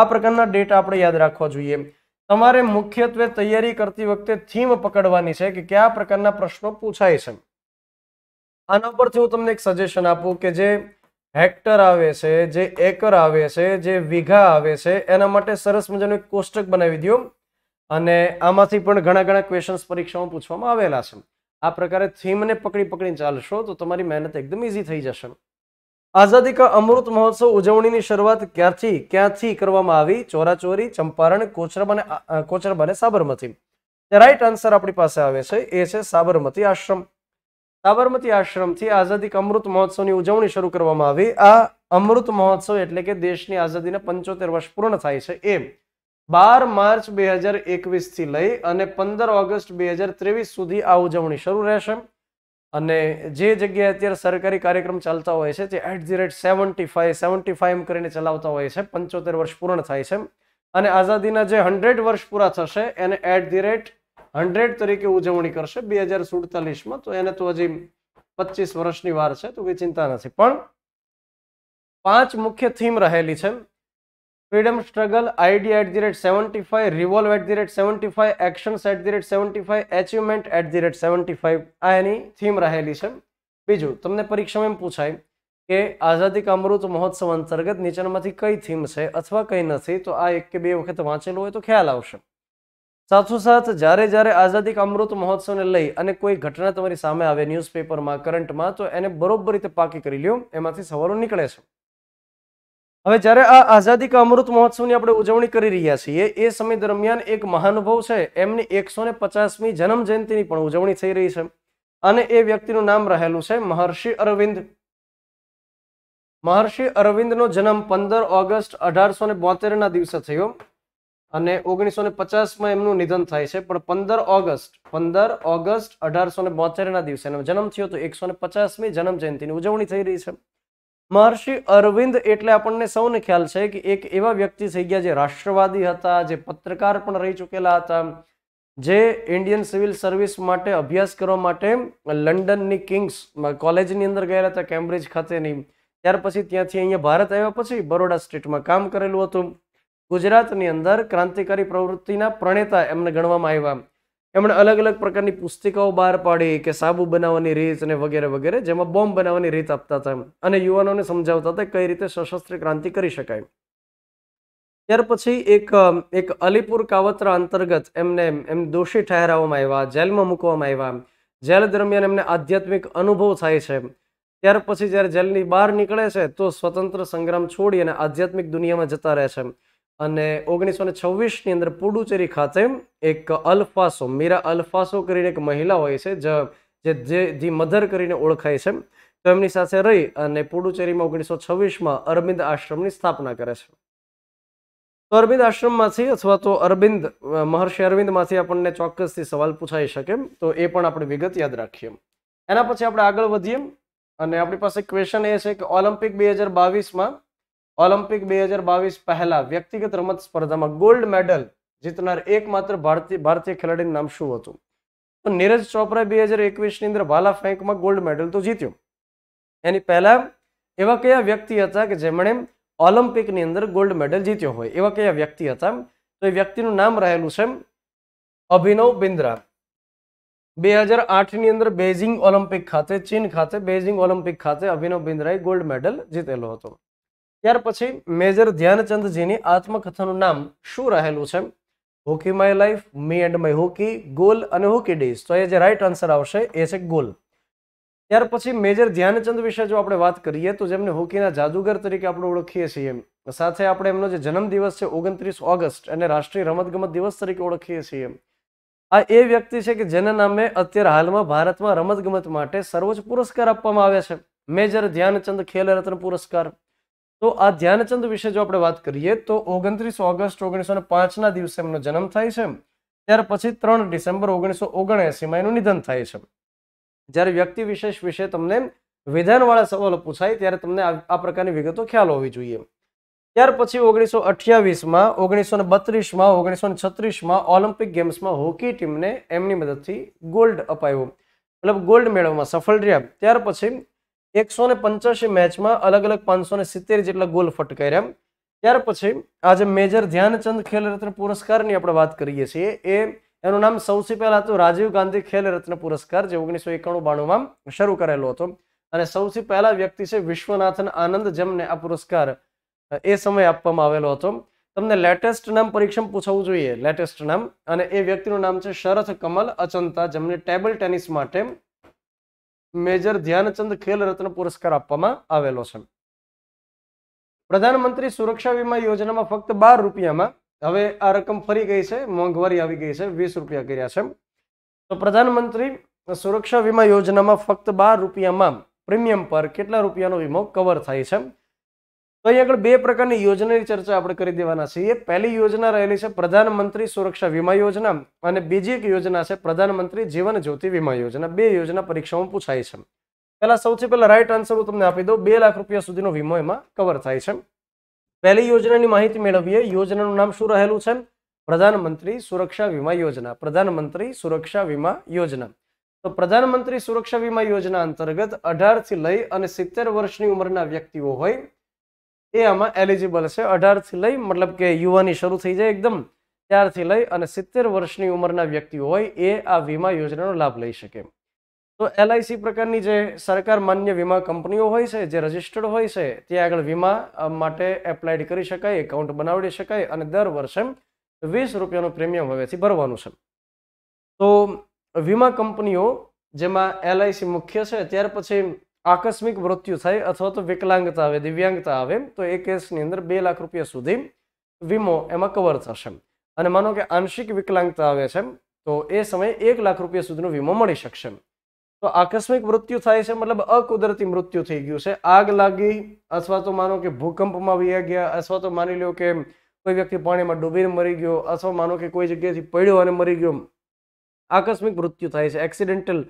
આ પ્રકારના ડેટા આપણે યાદ રાખવા જોઈએ તમારે મુખ્યત્વે તૈયારી કરતી વખતે થીમ પકડવાની છે કે કયા પ્રકારના પ્રશ્નો પૂછાય છે આના પરથી હું તમને એક સજેશન આપું કે જે હેક્ટર આવે છે જે એકર આવે છે જે વીઘા આવે છે એના માટે સરસ મજાનું એક કોષ્ટક બનાવી દો અને આમાંથી પણ ઘણા ઘણા ક્વેશ્ચન્સ પરીક્ષામાં પૂછવામાં આવેલા છે આ પ્રકારે થીમને પકડી પકડીને ચાલશો તો તમારી મહેનત એકદમ ઇઝી થઈ જશે આઝાદી કા અમૃત મહોત્સવ ઉજવણીની શરૂઆત ક્યાંથી ક્યાંથી કરવામાં આવી ચોરાચોરી ચંપારણ કોચરબ અને કોચરબા અને સાબરમતી રાઈટ આન્સર આપણી પાસે આવે છે એ છે સાબરમતી આશ્રમ સાબરમતી આશ્રમથી આઝાદી કા અમૃત મહોત્સવની ઉજવણી શરૂ કરવામાં આવી આ અમૃત મહોત્સવ એટલે કે દેશની આઝાદીને પંચોતેર વર્ષ પૂર્ણ થાય છે એમ બાર માર્ચ બે હજાર એકવીસથી લઈ અને પંદર ઓગસ્ટ બે હજાર ત્રેવીસ સુધી આ ઉજવણી શરૂ રહેશે અને જે જગ્યાએ અત્યારે સરકારી કાર્યક્રમ ચાલતા હોય છે તે at the rate seventy five seventy five એમ કરીને ચલાવતા હોય છે પંચોતેર વર્ષ પૂર્ણ થાય છે અને આઝાદીના જે હંડ્રેડ વર્ષ પૂરા થશે એને એટ ધી રેટ હંડ્રેડ તરીકે ઉજવણી કરશે બે હજાર સુડતાલીસમાં તો એને તો હજી પચીસ વર્ષની વાર છે તો કંઈ ચિંતા નથી પણ પાંચ મુખ્ય થીમ રહેલી છે freedom struggle ID freedom struggle id at the rate 75 revolve at the rate 75 actions at the rate 75 achievement at the rate 75 આ એની થીમ રહેલી છે બીજું તમને પરીક્ષામાં એમ પૂછાય કે આઝાદી કા અમૃત મહોત્સવ અંતર્ગત નીચેનામાંથી કઈ થીમ છે અથવા કઈ નથી તો આ એક કે બે વખત વાંચેલું હોય તો ખ્યાલ આવશે સાથોસાથ જ્યારે જ્યારે આઝાદી કા અમૃત મહોત્સવને લઈ અને કોઈ ઘટના તમારી સામે આવે ન્યૂઝપેપરમાં કરંટમાં તો એને બરોબર રીતે પાકી કરી લ્યો એમાંથી સવાલો નીકળે છે હવે જ્યારે આ આઝાદી કા અમૃત મહોત્સવની આપણે ઉજવણી કરી રહ્યા છીએ એ સમય દરમિયાન એક મહાનુભવ છે એમની એકસો ને પચાસમી જન્મ જયંતિની પણ ઉજવણી થઈ રહી છે અને એ વ્યક્તિનું નામ રહેલું છે મહર્ષિ અરવિંદ મહર્ષિ અરવિંદનો જન્મ પંદર ઓગસ્ટ અઢારસો ને બોતેરના દિવસે થયો અને ઓગણીસો ને પચાસમાં એમનું નિધન થાય છે પણ પંદર ઓગસ્ટ પંદર ઓગસ્ટ અઢારસો ને બોતેરના દિવસે એનો જન્મ થયો તો એકસો ને પચાસમી જન્મ જયંતિની ઉજવણી થઈ રહી છે મહર્ષિ અરવિંદ એટલે આપણને સૌને ખ્યાલ છે કે એક એવા વ્યક્તિ થઈ ગયા જે રાષ્ટ્રવાદી હતા જે પત્રકાર પણ રહી ચૂકેલા હતા જે ઇન્ડિયન સિવિલ સર્વિસ માટે અભ્યાસ કરવા માટે લંડનની કિંગ્સ કોલેજની અંદર ગયેલા હતા કેમ્બ્રિજ ખાતેની ત્યાર પછી ત્યાંથી અહીંયા ભારત આવ્યા પછી બરોડા સ્ટેટમાં કામ કરેલું હતું ગુજરાતની અંદર ક્રાંતિકારી પ્રવૃત્તિના પ્રણેતા એમને ગણવામાં આવ્યા એમણે અલગ અલગ પ્રકારની પુસ્તિકાઓ બહાર પાડી કે સાબુ બનાવવાની રીત અને વગેરે વગેરે જેમાં બોમ્બ બનાવવાની રીત આપતા હતા અને યુવાનોને સમજાવતા હતા કઈ રીતે સશસ્ત્ર ક્રાંતિ કરી શકાય ત્યાર પછી એક એક અલીપુર કાવતરા અંતર્ગત એમને એમ દોષી ઠહેરાવવામાં આવ્યા જેલમાં મૂકવામાં આવ્યા જેલ દરમિયાન એમને આધ્યાત્મિક અનુભવ થાય છે ત્યાર પછી જ્યારે જેલની બહાર નીકળે છે તો સ્વતંત્ર સંગ્રામ છોડી અને આધ્યાત્મિક દુનિયામાં જતા રહે છે અને ઓગણીસો ને છવ્વીસની અંદર પુડુચેરી ખાતે એક અલ્ફાસો મીરા અલ્ફાસો કરીને એક મહિલા હોય છે જે જે મધર કરીને ઓળખાય છે તો એમની સાથે રહી અને પુડુચેરીમાં ઓગણીસો છવ્વીસમાં અરવિંદ આશ્રમની સ્થાપના કરે છે તો અરવિંદ આશ્રમમાંથી અથવા તો અરવિંદ મહર્ષિ અરવિંદમાંથી આપણને ચોક્કસથી સવાલ પૂછાઈ શકે તો એ પણ આપણે વિગત યાદ રાખીએ એના પછી આપણે આગળ વધીએ અને આપણી પાસે ક્વેશ્ચન એ છે કે ઓલિમ્પિક બે હજાર બાવીસમાં ઓલિમ્પિક બે હજાર બાવીસ પહેલા વ્યક્તિગત રમત સ્પર્ધામાં ગોલ્ડ મેડલ જીતનાર એકમાત્ર ભારતીય ભારતીય ખેલાડીનું નામ શું હતું તો નીરજ ચોપરા બે હજાર એકવીસની અંદર ભાલા ફેંકમાં ગોલ્ડ મેડલ તો જીત્યો એની પહેલા એવા કયા વ્યક્તિ હતા કે જેમણે ઓલિમ્પિકની અંદર ગોલ્ડ મેડલ જીત્યો હોય એવા કયા વ્યક્તિ હતા તો એ વ્યક્તિનું નામ રહેલું છે અભિનવ બિન્દ્રા બે હજાર આઠની અંદર બેઝિંગ ઓલિમ્પિક ખાતે ચીન ખાતે બેઝિંગ ઓલિમ્પિક ખાતે અભિનવ બિન્દ્રાએ ગોલ્ડ મેડલ જીતેલો હતો ત્યાર પછી મેજર ધ્યાનચંદજીની આત્મકથાનું નામ શું રહેલું છે hockey my life me and my hockey goal અને હોકી ડેઝ તો એ જે રાઈટ આન્સર આવશે એ છે ગોલ ત્યાર પછી મેજર ધ્યાનચંદ વિશે જો આપણે વાત કરીએ તો જેમને હોકીના જાદુગર તરીકે આપણે ઓળખીએ છીએ એમ સાથે આપણે એમનો જે જન્મદિવસ છે ઓગણત્રીસ ઓગસ્ટ અને રાષ્ટ્રીય રમતગમત દિવસ તરીકે ઓળખીએ છીએ આ એ વ્યક્તિ છે કે જેના નામે અત્યારે હાલમાં ભારતમાં રમતગમત માટે સર્વોચ્ચ પુરસ્કાર આપવામાં આવે છે મેજર ધ્યાનચંદ ખેલ રત્ન પુરસ્કાર તો આ ધ્યાનચંદ વિશે જો આપણે વાત કરીએ તો ઓગણત્રીસ ઓગસ્ટ ઓગણીસો પાંચના દિવસે એમનો જન્મ થાય છે ત્યાર પછી ત્રણ ડિસેમ્બર ઓગણીસો ઓગણએસીમાં એનું નિધન થાય છે જ્યારે વ્યક્તિ વિશેષ વિશે તમને વિધાનવાળા સવાલો પૂછાય ત્યારે તમને આ પ્રકારની વિગતો ખ્યાલ હોવી જોઈએ ત્યાર પછી ઓગણીસો અઠ્યાવીસમાં ઓગણીસો ને બત્રીસમાં ઓગણીસો ને છત્રીસમાં ઓલિમ્પિક ગેમ્સમાં હોકી ટીમને એમની મદદથી ગોલ્ડ અપાયો મતલબ ગોલ્ડ મેળવવામાં સફળ રહ્યા ત્યાર પછી એકસો ને પંચ્યાસી મેચમાં અલગ અલગ પાંચસો ને સિત્તેર જેટલા ગોલ ફટકાર્યા ત્યાર પછી આજે મેજર ધ્યાનચંદ ખેલ રત્ન પુરસ્કારની આપણે વાત કરીએ છીએ એ એનું નામ સૌથી પહેલા હતું રાજીવ ગાંધી ખેલ રત્ન પુરસ્કાર જે ઓગણીસો એકાણું બાણુંમાં શરૂ કરેલો હતો અને સૌથી પહેલા વ્યક્તિ છે વિશ્વનાથન આનંદ જેમને આ પુરસ્કાર એ સમયે આપવામાં આવેલો હતો તમને લેટેસ્ટ નામ પરીક્ષામાં પૂછવું જોઈએ લેટેસ્ટ નામ અને એ વ્યક્તિનું નામ છે શરથ કમલ અચંતા જેમને ટેબલ ટેનિસ માટે મેજર ધ્યાનચંદ ખેલ રત્ન પુરસ્કાર આપવામાં આવેલો છે પ્રધાનમંત્રી સુરક્ષા વીમા યોજનામાં ફક્ત બાર રૂપિયામાં હવે આ રકમ ફરી ગઈ છે મોંઘવારી આવી ગઈ છે વીસ રૂપિયા કર્યા છે તો પ્રધાનમંત્રી સુરક્ષા વીમા યોજનામાં ફક્ત બાર રૂપિયામાં પ્રીમિયમ પર કેટલા રૂપિયાનો વીમો કવર થાય છે તો અહીં આગળ બે પ્રકારની યોજનાની ચર્ચા આપણે કરી દેવાના છીએ પહેલી યોજના રહેલી છે પ્રધાનમંત્રી સુરક્ષા વીમા યોજના અને બીજી એક યોજના છે પ્રધાનમંત્રી જીવન જ્યોતિ વીમા યોજના બે યોજના પરીક્ષામાં પૂછાય છે પહેલા સૌથી પહેલા રાઈટ આન્સર હું તમને આપી દઉં બે લાખ રૂપિયા સુધીનો વીમો એમાં કવર થાય છે પહેલી યોજનાની માહિતી મેળવીએ યોજનાનું નામ શું રહેલું છે પ્રધાનમંત્રી સુરક્ષા વીમા યોજના પ્રધાનમંત્રી સુરક્ષા વીમા યોજના તો પ્રધાનમંત્રી સુરક્ષા વીમા યોજના અંતર્ગત અઢારથી લઈ અને સિત્તેર વર્ષની ઉંમરના વ્યક્તિઓ હોય એ આમાં એલિજિબલ છે અઢારથી લઈ મતલબ કે યુવાની શરૂ થઈ જાય એકદમ ત્યારથી લઈ અને સિત્તેર વર્ષની ઉંમરના વ્યક્તિઓ હોય એ આ વીમા યોજનાનો લાભ લઈ શકે તો એલઆઈસી પ્રકારની જે સરકાર માન્ય વીમા કંપનીઓ હોય છે જે રજિસ્ટર્ડ હોય છે ત્યાં આગળ વીમા માટે એપ્લાયડ કરી શકાય એકાઉન્ટ બનાવડી શકાય અને દર વર્ષે વીસ રૂપિયાનું પ્રીમિયમ હવેથી ભરવાનું છે તો વીમા કંપનીઓ જેમાં એલઆઈસી મુખ્ય છે ત્યાર પછી આકસ્મિક મૃત્યુ થાય અથવા તો વિકલાંગતા આવે દિવ્યાંગતા આવે તો એ કેસની અંદર બે લાખ રૂપિયા સુધી વીમો એમાં કવર થશે અને માનો કે આંશિક વિકલાંગતા આવે છે તો એ સમયે એક લાખ રૂપિયા સુધીનો વીમો મળી શકશે તો આકસ્મિક મૃત્યુ થાય છે મતલબ અકુદરતી મૃત્યુ થઈ ગયું છે આગ લાગી અથવા તો માનો કે ભૂકંપમાં વયા ગયા અથવા તો માની લો કે કોઈ વ્યક્તિ પાણીમાં ડૂબીને મરી ગયો અથવા માનો કે કોઈ જગ્યાએથી પડ્યો અને મરી ગયો આકસ્મિક મૃત્યુ થાય છે એક્સિડેન્ટલ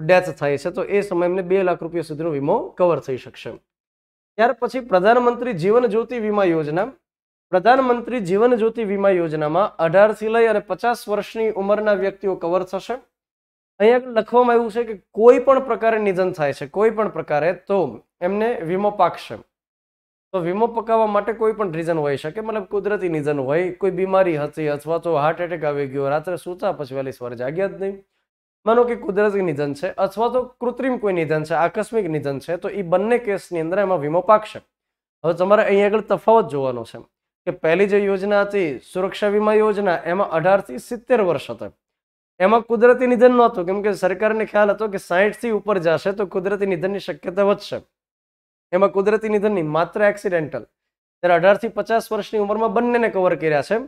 ડેથ થાય છે તો એ સમયે એમને બે લાખ રૂપિયા સુધીનો વીમો કવર થઈ શકશે ત્યાર પછી પ્રધાનમંત્રી જીવન જ્યોતિ વીમા યોજના પ્રધાનમંત્રી જીવન જ્યોતિ વીમા યોજનામાં અઢારથી લઈ અને પચાસ વર્ષની ઉંમરના વ્યક્તિઓ કવર થશે અહીંયા લખવામાં આવ્યું છે કે કોઈ પણ પ્રકારે નિધન થાય છે કોઈ પણ પ્રકારે તો એમને વીમો પાકશે તો વીમો પકાવવા માટે કોઈ પણ રીઝન હોઈ શકે મતલબ કુદરતી નિધન હોય કોઈ બીમારી હતી અથવા તો હાર્ટ એટેક આવી ગયો રાત્રે સૂતા પછી વહેલી સવારે જાગ્યા જ નહીં માનો કે કુદરતી નિધન છે અથવા તો કૃત્રિમ કોઈ નિધન છે આકસ્મિક નિધન છે તો એ બંને કેસની અંદર એમાં વીમો પાકશે હવે તમારે અહીં આગળ તફાવત જોવાનો છે કે પહેલી જે યોજના હતી સુરક્ષા વીમા યોજના એમાં અઢારથી સિત્તેર વર્ષ હતા એમાં કુદરતી નિધન નહોતું કેમકે સરકારને ખ્યાલ હતો કે સાહીઠથી ઉપર જશે તો કુદરતી નિધનની શક્યતા વધશે એમાં કુદરતી નિધનની માત્ર એક્સિડેન્ટલ ત્યારે અઢારથી પચાસ વર્ષની ઉંમરમાં બંનેને કવર કર્યા છે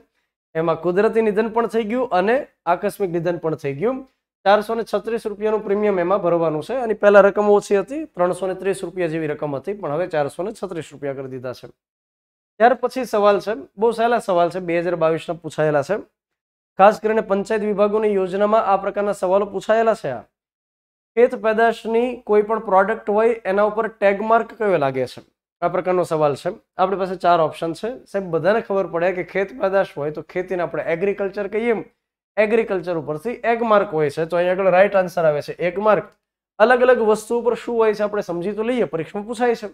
એમાં કુદરતી નિધન પણ થઈ ગયું અને આકસ્મિક નિધન પણ થઈ ગયું ચારસો ને છત્રીસ રૂપિયાનું પ્રીમિયમ એમાં ભરવાનું છે અને પહેલાં રકમ ઓછી હતી ત્રણસો ને ત્રીસ રૂપિયા જેવી રકમ હતી પણ હવે ચારસો ને છત્રીસ રૂપિયા કરી દીધા છે ત્યાર પછી સવાલ છે બહુ સહેલા સવાલ છે બે હજાર બાવીસના પૂછાયેલા છે ખાસ કરીને પંચાયત વિભાગોની યોજનામાં આ પ્રકારના સવાલો પૂછાયેલા છે આ ખેત પેદાશની કોઈ પણ પ્રોડક્ટ હોય એના ઉપર ટેગમાર્ક કયો લાગે છે આ પ્રકારનો સવાલ છે આપણી પાસે ચાર ઓપ્શન છે સાહેબ બધાને ખબર પડે કે ખેત પેદાશ હોય તો ખેતીને આપણે એગ્રીકલ્ચર કહીએ એગ્રીકલ્ચર ઉપરથી એક માર્ક હોય છે તો અહીંયા આગળ રાઈટ આન્સર આવે છે એક માર્ક અલગ અલગ વસ્તુ ઉપર શું હોય છે આપણે સમજી તો લઈએ પરીક્ષામાં પૂછાય છે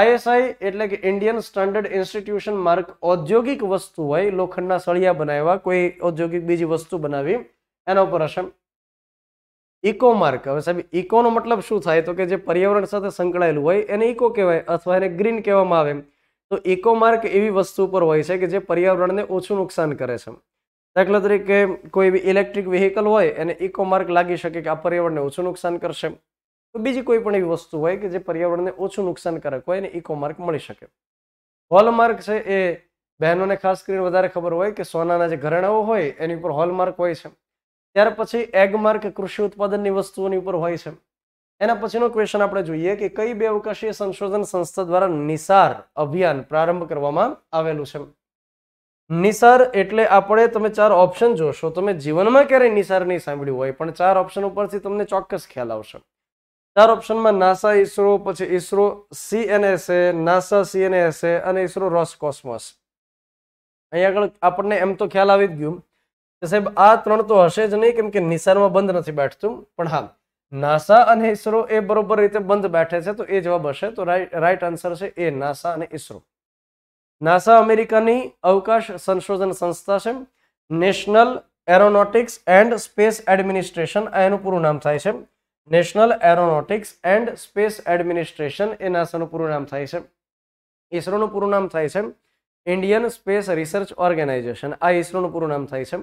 આઈએસઆઈ એટલે કે ઇન્ડિયન સ્ટાન્ડર્ડ ઇન્સ્ટિટ્યુશન માર્ક ઔદ્યોગિક વસ્તુ હોય લોખંડના સળિયા બનાવ્યા કોઈ ઔદ્યોગિક બીજી વસ્તુ બનાવી એના ઉપર હશે ઇકો માર્ક હવે સાહેબ ઇકોનો મતલબ શું થાય તો કે જે પર્યાવરણ સાથે સંકળાયેલું હોય એને ઇકો કહેવાય અથવા એને ગ્રીન કહેવામાં આવે તો ઇકો માર્ક એવી વસ્તુ પર હોય છે કે જે પર્યાવરણને ઓછું નુકસાન કરે છે દાખલા તરીકે કોઈ બી ઇલેક્ટ્રિક વ્હીકલ હોય એને ઇકો માર્ક લાગી શકે કે આ પર્યાવરણને ઓછું નુકસાન કરશે તો બીજી કોઈ પણ એવી વસ્તુ હોય કે જે પર્યાવરણને ઓછું નુકસાનકારક હોય એને ઇકો માર્ક મળી શકે હોલમાર્ક છે એ બહેનોને ખાસ કરીને વધારે ખબર હોય કે સોનાના જે ઘરેણાઓ હોય એની ઉપર હોલમાર્ક હોય છે ત્યાર પછી એગમાર્ક કૃષિ ઉત્પાદનની વસ્તુઓની ઉપર હોય છે એના પછીનો ક્વેશ્ચન આપણે જોઈએ કે કઈ બે અવકાશીય સંશોધન સંસ્થા દ્વારા નિસાર અભિયાન પ્રારંભ કરવામાં આવેલું છે નિસાર એટલે આપણે તમે ચાર ઓપ્શન જોશો તમે જીવનમાં ક્યારેય નિસાર નહીં સાંભળ્યું હોય પણ ચાર ઓપ્શન ઉપરથી તમને ચોક્કસ ખ્યાલ આવશે ચાર ઓપ્શનમાં નાસા ઇસરો પછી ઇસરો સીએનએસએ નાસા સીએનએસએ અને ઇસરો રોસ કોસ્મોસ અહીંયા આગળ આપણને એમ તો ખ્યાલ આવી જ ગયું કે સાહેબ આ ત્રણ તો હશે જ નહીં કેમ કે નિસારમાં બંધ નથી બેઠતું પણ હા નાસા અને ઇસરો એ બરોબર રીતે બંધ બેઠે છે તો એ જવાબ હશે તો રાઈટ આન્સર છે એ નાસા અને ઇસરો નાસા અમેરિકાની અવકાશ સંશોધન સંસ્થા છે national aeronautics and space administration આ એનું પૂરું નામ થાય છે national aeronautics and space administration એ નાસાનું પૂરું નામ થાય છે ઈસરોનું પૂરું નામ થાય છે ઇન્ડિયન સ્પેસ રિસર્ચ ઓર્ગેનાઇઝેશન આ ઈસરોનું પૂરું નામ થાય છે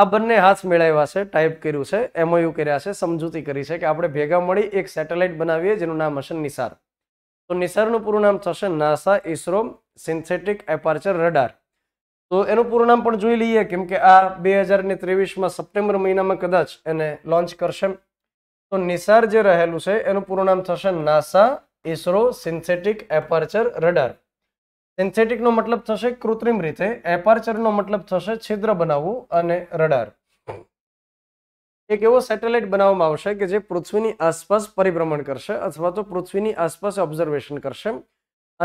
આ બંને હાથ મેળવ્યા છે ટાઈપ કર્યું છે એમઓયુ કર્યા છે સમજૂતી કરી છે કે આપણે ભેગા મળી એક સેટેલાઇટ બનાવીએ જેનું નામ હશે નિસાર તો નિસારનું પૂરું નામ થશે NASA ISRO synthetic aperture radar તો એનું પૂરું નામ પણ જોઈ લઈએ કેમ કે આ બે હજાર ને ત્રેવીસમાં સપ્ટેમ્બર મહિનામાં કદાચ એને લોન્ચ કરશે તો નિસાર જે રહેલું છે એનું પૂરું નામ થશે NASA ISRO synthetic aperture radar સિન્થેટિકનો મતલબ થશે કૃત્રિમ રીતે એપાર્ચરનો મતલબ થશે છિદ્ર બનાવવું અને રડાર એક એવો સેટેલાઇટ બનાવવામાં આવશે કે જે પૃથ્વીની આસપાસ પરિભ્રમણ કરશે અથવા તો પૃથ્વીની આસપાસ ઓબ્ઝર્વેશન કરશે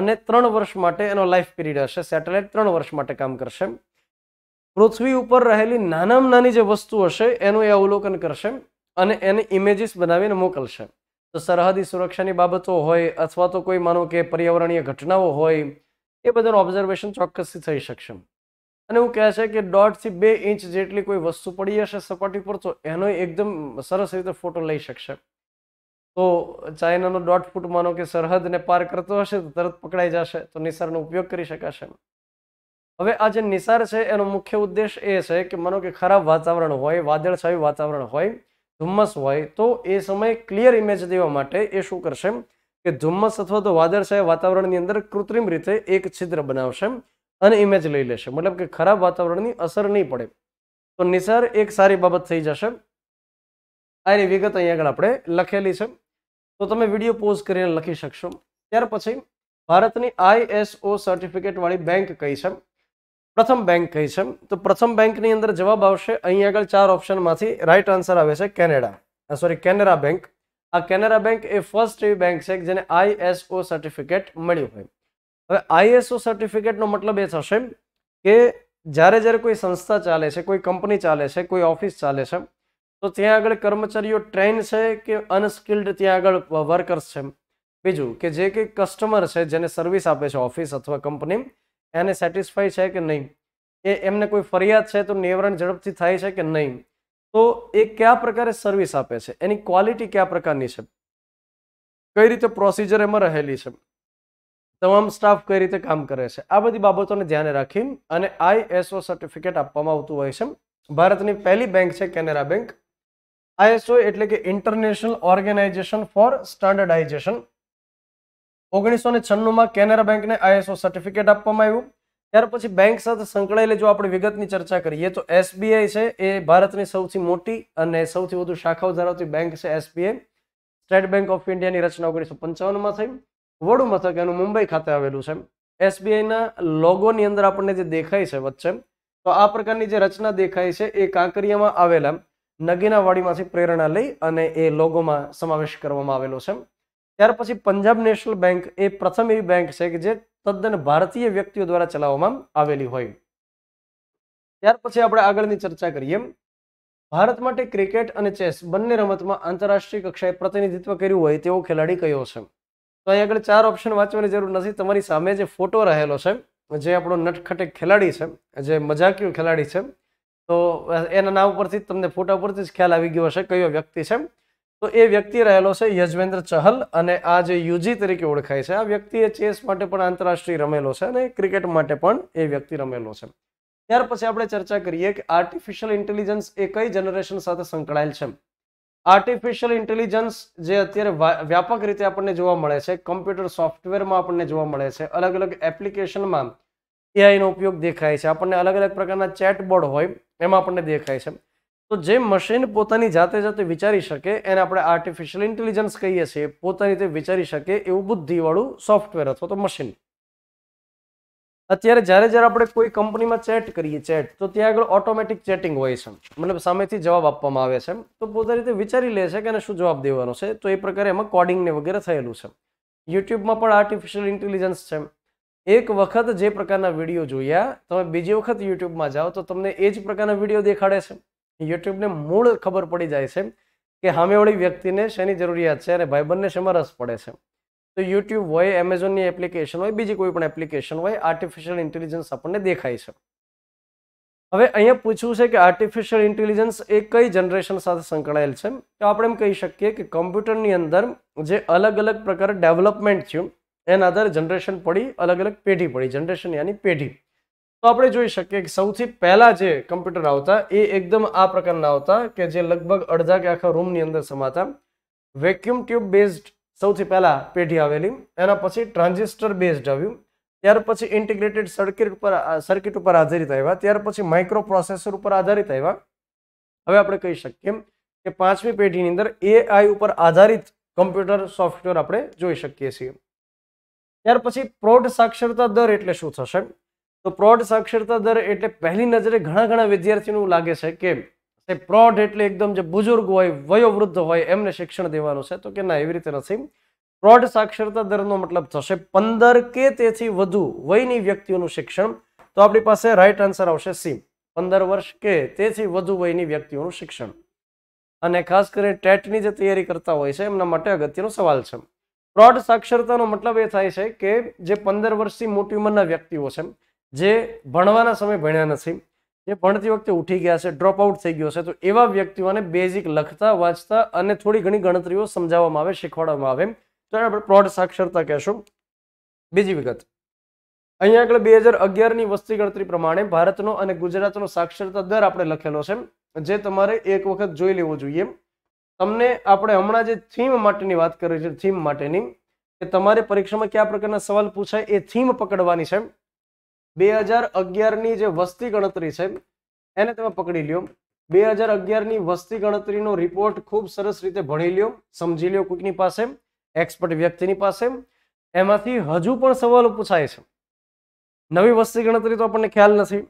અને ત્રણ વર્ષ માટે એનો લાઈફ પીરિયડ હશે સેટેલાઇટ ત્રણ વર્ષ માટે કામ કરશે પૃથ્વી ઉપર રહેલી નાનામાં નાની જે વસ્તુ હશે એનું એ અવલોકન કરશે અને એને ઇમેજીસ બનાવીને મોકલશે તો સરહદી સુરક્ષાની બાબતો હોય અથવા તો કોઈ માનો કે પર્યાવરણીય ઘટનાઓ હોય એ બધાનું ઓબ્ઝર્વેશન ચોક્કસથી થઈ શકશે અને એવું કહે છે કે દોઢથી બે ઇંચ જેટલી કોઈ વસ્તુ પડી હશે સપાટી પર તો એનો એકદમ સરસ રીતે ફોટો લઈ શકશે તો ચાઇનાનો દોઢ ફૂટ માનો કે સરહદને પાર કરતો હશે તો તરત પકડાઈ જશે તો નિસારનો ઉપયોગ કરી શકાશે હવે આ જે નિસાર છે એનો મુખ્ય ઉદ્દેશ એ છે કે માનો કે ખરાબ વાતાવરણ હોય વાદળછાયું વાતાવરણ હોય ધુમ્મસ હોય તો એ સમય ક્લિયર ઇમેજ દેવા માટે એ શું કરશે કે ધુમ્મસ અથવા તો વાદળછાયા વાતાવરણની અંદર કૃત્રિમ રીતે એક છિદ્ર બનાવશે અને ઇમેજ લઈ લેશે મતલબ કે ખરાબ વાતાવરણની અસર નહીં પડે તો નિસર એક સારી બાબત થઈ જશે આની વિગત અહીંયા આગળ આપણે લખેલી છે તો તમે વિડીયો પોઝ કરીને લખી શકશો ત્યાર પછી ભારતની આઈએસઓ સર્ટિફિકેટવાળી બેંક કઈ છે પ્રથમ બેંક કઈ છે તો પ્રથમ બેંકની અંદર જવાબ આવશે અહીં આગળ ચાર ઓપ્શનમાંથી રાઈટ આન્સર આવે છે કેનેડા સોરી કેનેરા બેંક આ કેનેરા બેંક એ ફર્સ્ટ એવી બેંક છે જેને આઈએસઓ સર્ટિફિકેટ મળ્યું હોય હવે આઈએસઓ સર્ટિફિકેટનો મતલબ એ થશે કે જ્યારે જ્યારે કોઈ સંસ્થા ચાલે છે કોઈ કંપની ચાલે છે કોઈ ઓફિસ ચાલે છે તો ત્યાં આગળ કર્મચારીઓ ટ્રેન છે કે અનસ્કિલ્ડ ત્યાં આગળ વર્કર્સ છે બીજું કે જે કંઈ કસ્ટમર છે જેને સર્વિસ આપે છે ઓફિસ અથવા કંપની એને સેટિસ્ફાઈ છે કે નહીં એ એમને કોઈ ફરિયાદ છે તો નિવારણ ઝડપથી થાય છે કે નહીં તો એ કયા પ્રકારે સર્વિસ આપે છે એની ક્વોલિટી કયા પ્રકારની છે કઈ રીતે પ્રોસિજર એમાં રહેલી છે તમામ સ્ટાફ કઈ રીતે કામ કરે છે આ બધી બાબતોને ધ્યાને રાખી અને આઈએસઓ સર્ટિફિકેટ આપવામાં આવતું હોય છે ભારતની પહેલી બેંક છે કેનેરા બેંક આઈએસઓ એટલે કે ઇન્ટરનેશનલ ઓર્ગેનાઇઝેશન ફોર સ્ટાન્ડર્ડાઇઝેશન ઓગણીસો ને છન્નુંમાં કેનેરા બેંકને આઈએસઓ સર્ટિફિકેટ આપવામાં આવ્યું ત્યાર પછી બેંક સાથે સંકળાયેલી જો આપણે વિગતની ચર્ચા કરીએ તો એસબીઆઈ છે એ ભારતની સૌથી મોટી અને સૌથી વધુ શાખાઓ ધરાવતી બેંક છે એસબીઆઈ સ્ટેટ બેંક ઓફ ઇન્ડિયાની રચના ઓગણીસો પંચાવનમાં થઈ વડુ મથક એનું મુંબઈ ખાતે આવેલું છે એસબીઆઈના લોગોની અંદર આપણને જે દેખાય છે વચ્ચે તો આ પ્રકારની જે રચના દેખાય છે એ કાંકરિયામાં આવેલા નગીનાવાડીમાંથી પ્રેરણા લઈ અને એ લોગોમાં સમાવેશ કરવામાં આવેલો છે ત્યાર પછી પંજાબ નેશનલ બેંક એ પ્રથમ એવી બેંક છે કે જે તદ્દન ભારતીય વ્યક્તિઓ દ્વારા ચલાવવામાં આવેલી હોય ત્યાર પછી આપણે આગળની ચર્ચા કરીએ ભારત માટે ક્રિકેટ અને ચેસ બંને રમતમાં આંતરરાષ્ટ્રીય કક્ષાએ પ્રતિનિધિત્વ કર્યું હોય તેવો ખેલાડી કયો છે તો અહીં આગળ ચાર ઓપ્શન વાંચવાની જરૂર નથી તમારી સામે જે ફોટો રહેલો છે જે આપણો નટખટે ખેલાડી છે જે મજાકિયો ખેલાડી છે તો એના નામ પરથી તમને ફોટા ઉપરથી જ ખ્યાલ આવી ગયો હશે કયો વ્યક્તિ છે તો એ વ્યક્તિ રહેલો છે યજવેન્દ્ર ચહલ અને આ જે યુજી તરીકે ઓળખાય છે આ વ્યક્તિએ ચેસ માટે પણ આંતરરાષ્ટ્રીય રમેલો છે અને ક્રિકેટ માટે પણ એ વ્યક્તિ રમેલો છે ત્યાર પછી આપણે ચર્ચા કરીએ કે આર્ટિફિશિયલ ઇન્ટેલિજન્સ એ કઈ જનરેશન સાથે સંકળાયેલ છે આર્ટિફિશિયલ ઇન્ટેલિજન્સ જે અત્યારે વ્યાપક રીતે આપણને જોવા મળે છે કમ્પ્યુટર સોફ્ટવેરમાં આપણને જોવા મળે છે અલગ અલગ એપ્લિકેશનમાં એઆઈનો ઉપયોગ દેખાય છે આપણને અલગ અલગ પ્રકારના ચેટબોર્ડ હોય એમાં આપણને દેખાય છે તો જે મશીન પોતાની જાતે જાતે વિચારી શકે એને આપણે આર્ટિફિશિયલ ઇન્ટેલિજન્સ કહીએ છીએ પોતાની રીતે વિચારી શકે એવું બુદ્ધિવાળું સોફ્ટવેર અથવા તો મશીન અત્યારે જ્યારે જ્યારે આપણે કોઈ કંપનીમાં ચેટ કરીએ ચેટ તો ત્યાં આગળ ઓટોમેટિક ચેટિંગ હોય છે મતલબ સામેથી જવાબ આપવામાં આવે છે તો પોતા રીતે વિચારી લે છે કે એને શું જવાબ દેવાનો છે તો એ પ્રકારે એમાં કોડિંગને વગેરે થયેલું છે યુટ્યુબમાં પણ આર્ટિફિશિયલ ઇન્ટેલિજન્સ છે એક વખત જે પ્રકારના વિડીયો જોયા તમે બીજી વખત યુટ્યુબમાં જાઓ તો તમને એ જ પ્રકારના વિડીયો દેખાડે છે યુટ્યુબને મૂળ ખબર પડી જાય છે કે સામેવાળી વ્યક્તિને શેની જરૂરિયાત છે અને ભાઈબંધને શેમાં રસ પડે છે તો યુટ્યુબ હોય એમેઝોનની એપ્લિકેશન હોય બીજી કોઈ પણ એપ્લિકેશન હોય આર્ટિફિશિયલ ઇન્ટેલિજન્સ આપણને દેખાય છે હવે અહીંયા પૂછવું છે કે આર્ટિફિશિયલ ઇન્ટેલિજન્સ એ કઈ જનરેશન સાથે સંકળાયેલ છે તો આપણે એમ કહી શકીએ કે કોમ્પ્યુટરની અંદર જે અલગ અલગ પ્રકાર ડેવલપમેન્ટ થયું એના આધારે જનરેશન પડી અલગ અલગ પેઢી પડી જનરેશન યાની પેઢી તો આપણે જોઈ શકીએ કે સૌથી પહેલાં જે કમ્પ્યુટર આવતા એ એકદમ આ પ્રકારના આવતા કે જે લગભગ અડધા કે આખા રૂમની અંદર સમાતા વેક્યુમ ટ્યુબ બેઝડ સૌથી પહેલાં પેઢી આવેલી એના પછી ટ્રાન્ઝિસ્ટર બેઝડ આવ્યું ત્યાર પછી ઇન્ટિગ્રેટેડ સર્કિટ ઉપર સર્કિટ ઉપર આધારિત આવ્યા ત્યાર પછી માઇક્રો પ્રોસેસર ઉપર આધારિત આવ્યા હવે આપણે કહી શકીએ કે પાંચમી પેઢીની અંદર એઆઈ ઉપર આધારિત કમ્પ્યુટર સોફ્ટવેર આપણે જોઈ શકીએ છીએ ત્યાર પછી પ્રૌઢ સાક્ષરતા દર એટલે શું થશે તો પ્રૌઢ સાક્ષરતા દર એટલે પહેલી નજરે ઘણા ઘણા વિદ્યાર્થીનું લાગે છે કે તે પ્રૌઢ એટલે એકદમ જે બુઝુર્ગ હોય વયોવૃદ્ધ હોય એમને શિક્ષણ દેવાનું છે તો કે ના એવી રીતે નથી પ્રૌઢ સાક્ષરતા દરનો મતલબ થશે પંદર કે તેથી વધુ વયની વ્યક્તિઓનું શિક્ષણ તો આપણી પાસે રાઈટ આન્સર આવશે સી પંદર વર્ષ કે તેથી વધુ વયની વ્યક્તિઓનું શિક્ષણ અને ખાસ કરીને ટેટની જે તૈયારી કરતા હોય છે એમના માટે અગત્યનો સવાલ છે પ્રૌઢ સાક્ષરતાનો મતલબ એ થાય છે કે જે પંદર વર્ષથી મોટી ઉંમરના વ્યક્તિઓ છે જે ભણવાના સમય ભણ્યા નથી જે ભણતી વખતે ઉઠી ગયા છે ડ્રોપ આઉટ થઈ ગયો છે તો એવા વ્યક્તિઓને બેઝિક લખતા વાંચતા અને થોડી ઘણી ગણતરીઓ સમજાવવામાં આવે શીખવાડવામાં આવે તો આપણે પ્રૌઢ સાક્ષરતા કહેશું બીજી વિગત અહીંયા આગળ બે હજાર અગિયારની વસ્તી ગણતરી પ્રમાણે ભારતનો અને ગુજરાતનો સાક્ષરતા દર આપણે લખેલો છે જે તમારે એક વખત જોઈ લેવો જોઈએ તમને આપણે હમણાં જે થીમ માટેની વાત કરી છે થીમ માટેની કે તમારે પરીક્ષામાં કયા પ્રકારના સવાલ પૂછાય એ થીમ પકડવાની છે બે હજાર અગિયારની જે વસ્તી ગણતરી છે એને તમે પકડી લ્યો બે હજાર અગિયારની વસ્તી ગણતરીનો રિપોર્ટ ખૂબ સરસ રીતે ભણી લ્યો સમજી લ્યો કોઈકની પાસે એક્સપર્ટ વ્યક્તિની પાસે એમાંથી હજુ પણ સવાલો પૂછાય છે નવી વસ્તી ગણતરી તો આપણને ખ્યાલ નથી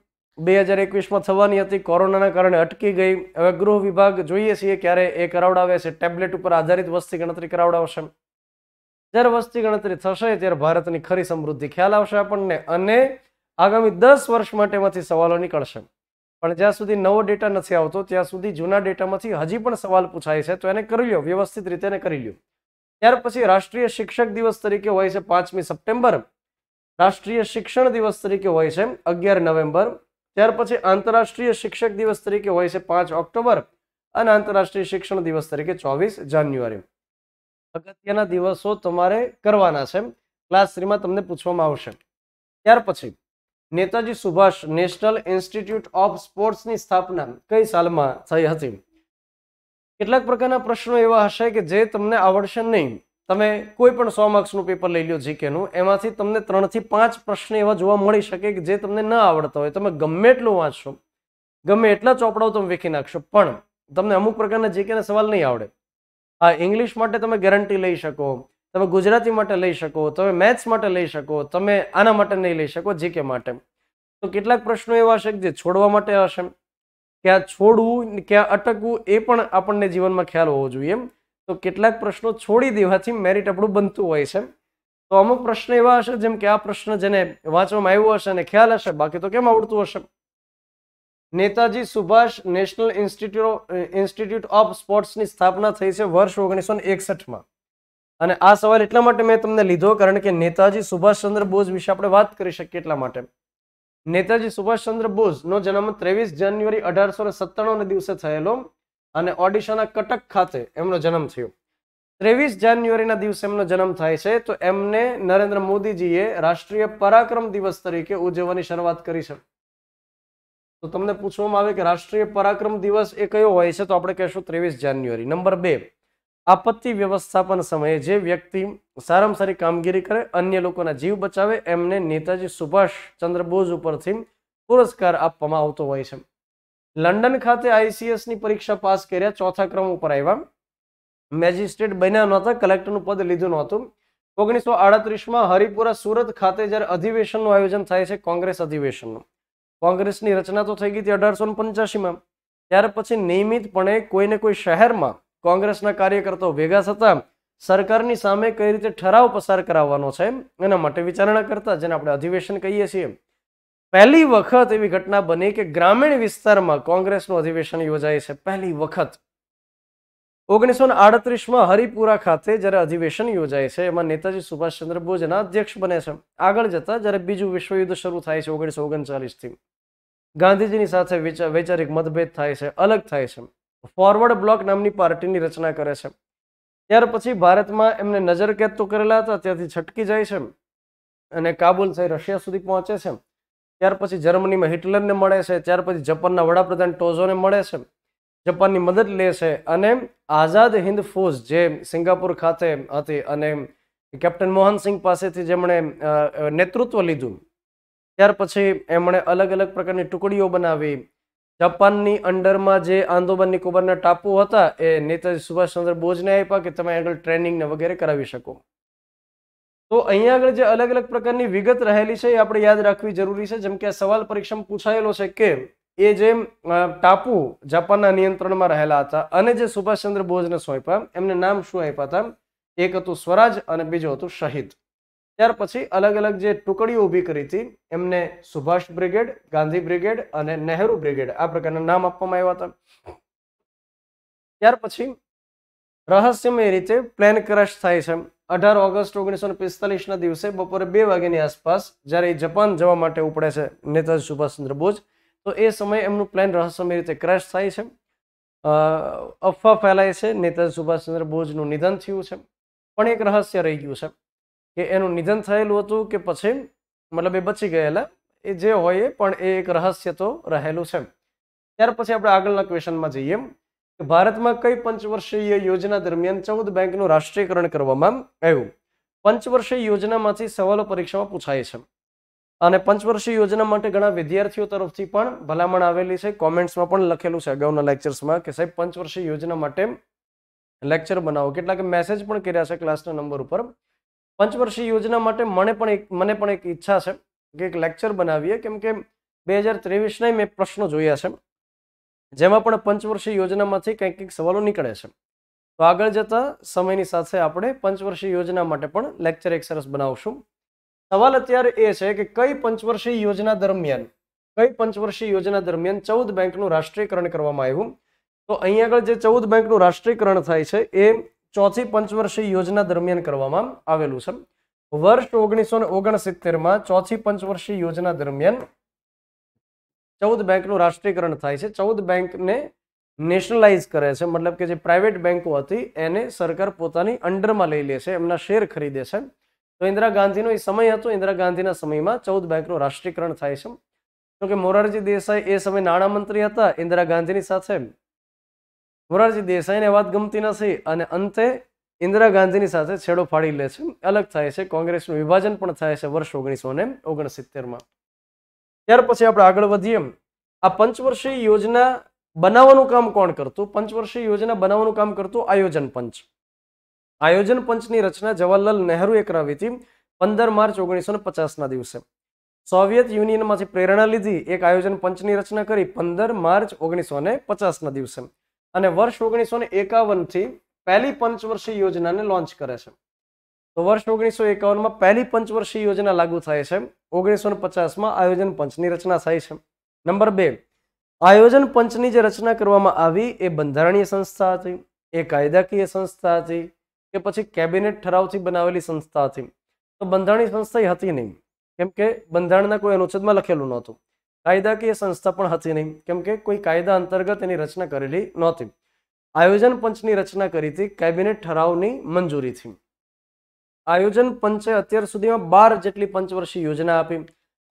બે હજાર એકવીસમાં થવાની હતી કોરોનાના કારણે અટકી ગઈ હવે ગૃહ વિભાગ જોઈએ છીએ ક્યારે એ કરાવડાવે છે ટેબ્લેટ ઉપર આધારિત વસ્તી ગણતરી કરાવડાવશે જ્યારે વસ્તી ગણતરી થશે ત્યારે ભારતની ખરી સમૃદ્ધિ ખ્યાલ આવશે આપણને અને આગામી દસ વર્ષ માટેમાંથી એમાંથી સવાલો નીકળશે પણ જ્યાં સુધી નવો ડેટા નથી આવતો ત્યાં સુધી જૂના ડેટામાંથી હજી પણ સવાલ પૂછાય છે તો એને કરી લ્યો વ્યવસ્થિત રીતે એને કરી લ્યો ત્યાર પછી રાષ્ટ્રીય શિક્ષક દિવસ તરીકે હોય છે પાંચમી સપ્ટેમ્બર રાષ્ટ્રીય શિક્ષણ દિવસ તરીકે હોય છે અગિયાર નવેમ્બર ત્યાર પછી આંતરરાષ્ટ્રીય શિક્ષક દિવસ તરીકે હોય છે પાંચ ઓક્ટોબર અને આંતરરાષ્ટ્રીય શિક્ષણ દિવસ તરીકે ચોવીસ જાન્યુઆરી અગત્યના દિવસો તમારે કરવાના છે ક્લાસ થ્રીમાં તમને પૂછવામાં આવશે ત્યાર પછી Netaji Subhash national institute of સ્પોર્ટ્સની સ્થાપના કઈ સાલમાં થઈ હતી કેટલાક પ્રકારના પ્રશ્નો એવા હશે કે જે તમને આવડશે નહીં તમે કોઈ પણ સો માર્ક્સનું પેપર લઈ લો જીકેનું એમાંથી તમને ત્રણથી પાંચ પ્રશ્ન એવા જોવા મળી શકે કે જે તમને ન આવડતા હોય તમે ગમે એટલું વાંચશો ગમે એટલા ચોપડાઓ તમે વેખી નાખશો પણ તમને અમુક પ્રકારના જીકેના સવાલ નહીં આવડે હા ઇંગ્લિશ માટે તમે ગેરંટી લઈ શકો તમે ગુજરાતી માટે લઈ શકો તમે મેથ્સ માટે લઈ શકો તમે આના માટે નહીં લઈ શકો જીકે માટે તો કેટલાક પ્રશ્નો એવા હશે કે જે છોડવા માટે હશે ક્યાં છોડવું ક્યાં અટકવું એ પણ આપણને જીવનમાં ખ્યાલ હોવો જોઈએ તો કેટલાક પ્રશ્નો છોડી દેવાથી મેરિટ આપણું બનતું હોય છે તો અમુક પ્રશ્ન એવા હશે જેમ કે આ પ્રશ્ન જેને વાંચવામાં આવ્યો હશે અને ખ્યાલ હશે બાકી તો કેમ આવડતું હશે Netaji Subhash national institute institute of સ્પોર્ટ્સની સ્થાપના થઈ છે વર્ષ ઓગણીસો એકસઠમાં અને આ સવાલ એટલા માટે મેં તમને લીધો કારણ કે નેતાજી સુભાષચંદ્ર બોઝ વિશે આપણે વાત કરી શકીએ એટલા માટે નેતાજી સુભાષચંદ્ર બોઝનો જન્મ ત્રેવીસ જાન્યુઆરી અઢારસો ને સત્તાણું દિવસે થયેલો અને ઓડિશાના કટક ખાતે એમનો જન્મ થયો ત્રેવીસ જાન્યુઆરીના દિવસે એમનો જન્મ થાય છે તો એમને નરેન્દ્ર મોદીજીએ રાષ્ટ્રીય પરાક્રમ દિવસ તરીકે ઉજવવાની શરૂઆત કરી છે તો તમને પૂછવામાં આવે કે રાષ્ટ્રીય પરાક્રમ દિવસ એ કયો હોય છે તો આપણે કહેશું ત્રેવીસ જાન્યુઆરી નંબર બે આપત્તિ વ્યવસ્થાપન સમયે જે વ્યક્તિ સારામાં સારી કામગીરી કરે અન્ય લોકોના જીવ બચાવે એમને નેતાજી સુભાષ ચંદ્ર બોઝ ઉપરથી પુરસ્કાર આપવામાં આવતો હોય છે લંડન ખાતે આઈસીએસની પરીક્ષા પાસ કર્યા ચોથા ક્રમ ઉપર આવ્યા મેજિસ્ટ્રેટ બન્યા નહોતા કલેક્ટરનું પદ લીધું નહોતું ઓગણીસો આડત્રીસમાં હરિપુરા સુરત ખાતે જ્યારે અધિવેશનનું આયોજન થાય છે કોંગ્રેસ અધિવેશનનું કોંગ્રેસની રચના તો થઈ ગઈ હતી અઢારસો પંચ્યાસીમાં ત્યાર પછી નિયમિતપણે કોઈને કોઈ શહેરમાં કોંગ્રેસના કાર્યકર્તાઓ ભેગા થતા સરકારની સામે કઈ રીતે ઠરાવ પસાર કરાવવાનો છે એના માટે વિચારણા કરતા જેને આપણે અધિવેશન કહીએ છીએ પહેલી વખત એવી ઘટના બની કે ગ્રામીણ વિસ્તારમાં કોંગ્રેસનું અધિવેશન યોજાય છે પહેલી વખત ઓગણીસો ને આડત્રીસમાં હરિપુરા ખાતે જ્યારે અધિવેશન યોજાય છે એમાં નેતાજી સુભાષચંદ્ર બોઝના અધ્યક્ષ બને છે આગળ જતા જ્યારે બીજું વિશ્વયુદ્ધ શરૂ થાય છે ઓગણીસો થી ગાંધીજીની સાથે વૈચારિક મતભેદ થાય છે અલગ થાય છે ફોરવર્ડ બ્લોક નામની પાર્ટીની રચના કરે છે ત્યાર પછી ભારતમાં એમને નજર કેદ તો કરેલા હતા ત્યાંથી છટકી જાય છે અને કાબુલ થઈ રશિયા સુધી પહોંચે છે ત્યાર પછી જર્મનીમાં હિટલરને મળે છે ત્યાર પછી જપાનના વડાપ્રધાન ટોઝોને મળે છે જપાનની મદદ લે છે અને આઝાદ હિન્દ ફોજ જે સિંગાપુર ખાતે હતી અને કેપ્ટન મોહનસિંહ પાસેથી જેમણે નેતૃત્વ લીધું ત્યાર પછી એમણે અલગ અલગ પ્રકારની ટુકડીઓ બનાવી જાપાનની અંડરમાં જે આંદોમાન નિકોબારના ટાપુ હતા એ નેતાજી સુભાષચંદ્ર બોઝને આપ્યા કે તમે આગળ ટ્રેનિંગને વગેરે કરાવી શકો તો અહીંયા આગળ જે અલગ અલગ પ્રકારની વિગત રહેલી છે એ આપણે યાદ રાખવી જરૂરી છે જેમ કે આ સવાલ પરીક્ષામાં પૂછાયેલો છે કે એ જે ટાપુ જાપાનના નિયંત્રણમાં રહેલા હતા અને જે સુભાષચંદ્ર બોઝને સોંપ્યા એમને નામ શું આપ્યા હતા એક હતું સ્વરાજ અને બીજું હતું શહીદ ત્યાર પછી અલગ અલગ જે ટુકડીઓ ઊભી કરી હતી એમને સુભાષ બ્રિગેડ ગાંધી બ્રિગેડ અને નેહરુ બ્રિગેડ આ પ્રકારના નામ આપવામાં આવ્યા હતા ત્યાર પછી રહસ્યમય રીતે પ્લેન ક્રશ થાય છે અઢાર ઓગસ્ટ ઓગણીસો પિસ્તાલીસના દિવસે બપોરે બે વાગ્યાની આસપાસ જ્યારે જપાન જવા માટે ઉપડે છે નેતાજી સુભાષચંદ્ર બોઝ તો એ સમયે એમનું પ્લેન રહસ્યમય રીતે ક્રેશ થાય છે અફવા ફેલાય છે નેતાજી સુભાષચંદ્ર બોઝનું નિધન થયું છે પણ એક રહસ્ય રહી ગયું છે કે એનું નિધન થયેલું હતું કે પછી મતલબ એ બચી ગયેલા એ જે હોય પણ એ એક રહસ્ય તો રહેલું છે ત્યાર પછી આપણે આગળના ક્વેશ્ચનમાં જઈએ કે ભારતમાં કઈ પંચવર્ષીય યોજના દરમિયાન ચૌદ બેંકનું રાષ્ટ્રીયકરણ કરવામાં આવ્યું પંચવર્ષીય યોજનામાંથી સવાલો પરીક્ષામાં પૂછાય છે અને પંચવર્ષીય યોજના માટે ઘણા વિદ્યાર્થીઓ તરફથી પણ ભલામણ આવેલી છે કોમેન્ટ્સમાં પણ લખેલું છે અગાઉના લેક્ચર્સમાં કે સાહેબ પંચવર્ષીય યોજના માટે લેક્ચર બનાવો કેટલાક મેસેજ પણ કર્યા છે ક્લાસના નંબર ઉપર પંચવર્ષીય યોજના માટે મને પણ એક મને પણ એક ઈચ્છા છે કે એક લેક્ચર બનાવીએ કેમ કે બે હજાર ત્રેવીસના મેં પ્રશ્નો જોયા છે જેમાં પણ પંચવર્ષીય યોજનામાંથી કંઈક કંઈક સવાલો નીકળે છે તો આગળ જતાં સમયની સાથે આપણે પંચવર્ષીય યોજના માટે પણ લેક્ચર એક સરસ બનાવશું સવાલ અત્યારે એ છે કે કઈ પંચવર્ષીય યોજના દરમિયાન કઈ પંચવર્ષીય યોજના દરમિયાન ચૌદ બેંકનું રાષ્ટ્રીયકરણ કરવામાં આવ્યું તો અહીં આગળ જે ચૌદ બેંકનું રાષ્ટ્રીયકરણ થાય છે એ ચોથી પંચવર્ષીય યોજના દરમિયાન કરવામાં આવેલું છે વર્ષ ઓગણીસો ને ઓગણસિત્તેરમાં ચોથી પંચવર્ષીય યોજના દરમિયાન ચૌદ બેંકનું રાષ્ટ્રીયકરણ થાય છે ચૌદ બેંકને નેશનલાઇઝ કરે છે મતલબ કે જે પ્રાઇવેટ બેંકો હતી એને સરકાર પોતાની અંડરમાં લઈ લે છે એમના શેર ખરીદે છે તો ઇન્દિરા ગાંધીનો એ સમય હતો ઇન્દિરા ગાંધીના સમયમાં ચૌદ બેંકનું રાષ્ટ્રીયકરણ થાય છે તો કે મોરારજી દેસાઈ એ સમય નાણામંત્રી હતા ઇન્દિરા ગાંધીની સાથે મોરારજી દેસાઈને વાત ગમતી નથી અને અંતે ઇન્દિરા ગાંધીની સાથે છેડો ફાડી લે છે અલગ થાય છે કોંગ્રેસનું વિભાજન પણ થાય છે વર્ષ ઓગણીસો ને ઓગણસિત્તેરમાં ત્યાર પછી આપણે આગળ વધીએ આ પંચવર્ષીય યોજના બનાવવાનું કામ કોણ કરતું પંચવર્ષીય યોજના બનાવવાનું કામ કરતું આયોજન પંચ આયોજન પંચની રચના જવાહરલાલ નહેરુએ કરાવી હતી પંદર માર્ચ ઓગણીસો ને પચાસના દિવસે સોવિયત યુનિયનમાંથી પ્રેરણા લીધી એક આયોજન પંચની રચના કરી પંદર માર્ચ ઓગણીસો ને પચાસના દિવસે અને વર્ષ ઓગણીસો ને એકાવનથી પહેલી પંચવર્ષીય યોજનાને લોન્ચ કરે છે તો વર્ષ ઓગણીસો એકાવનમાં પહેલી પંચવર્ષીય યોજના લાગુ થાય છે ઓગણીસો ને પચાસમાં આયોજન પંચની રચના થાય છે નંબર બે આયોજન પંચની જે રચના કરવામાં આવી એ બંધારણીય સંસ્થા હતી એ કાયદાકીય સંસ્થા હતી કે પછી કેબિનેટ ઠરાવથી બનાવેલી સંસ્થા હતી તો બંધારણીય સંસ્થા એ હતી નહીં કેમ કે બંધારણના કોઈ અનુચ્છેદમાં લખેલું નહોતું કાયદાકીય સંસ્થા પણ હતી નહીં કેમ કે કોઈ કાયદા અંતર્ગત એની રચના કરેલી નહોતી આયોજન પંચની રચના કરી હતી કેબિનેટ ઠરાવની મંજૂરીથી આયોજન પંચે અત્યાર સુધીમાં બાર જેટલી પંચવર્ષીય યોજના આપી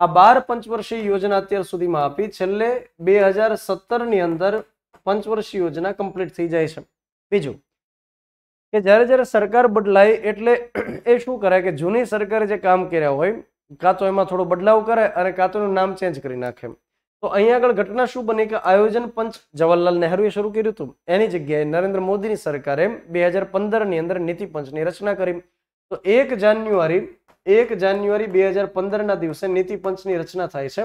આ બાર પંચવર્ષીય યોજના અત્યાર સુધીમાં આપી છેલ્લે બે હજાર સત્તરની અંદર પંચવર્ષીય યોજના કમ્પ્લીટ થઈ જાય છે બીજું કે જ્યારે જ્યારે સરકાર બદલાય એટલે એ શું કરે કે જૂની સરકારે જે કામ કર્યા હોય કાં તો એમાં થોડો બદલાવ કરે અને કાં તો નામ ચેન્જ કરી નાખે તો અહીંયા આગળ ઘટના શું બની કે આયોજન પંચ જવાહરલાલ નહેરુએ શરૂ કર્યું હતું એની જગ્યાએ નરેન્દ્ર મોદીની સરકારે બે હજાર પંદરની અંદર નીતિ પંચની રચના કરી તો એક જાન્યુઆરી એક જાન્યુઆરી બે હજાર પંદરના દિવસે નીતિ પંચની રચના થાય છે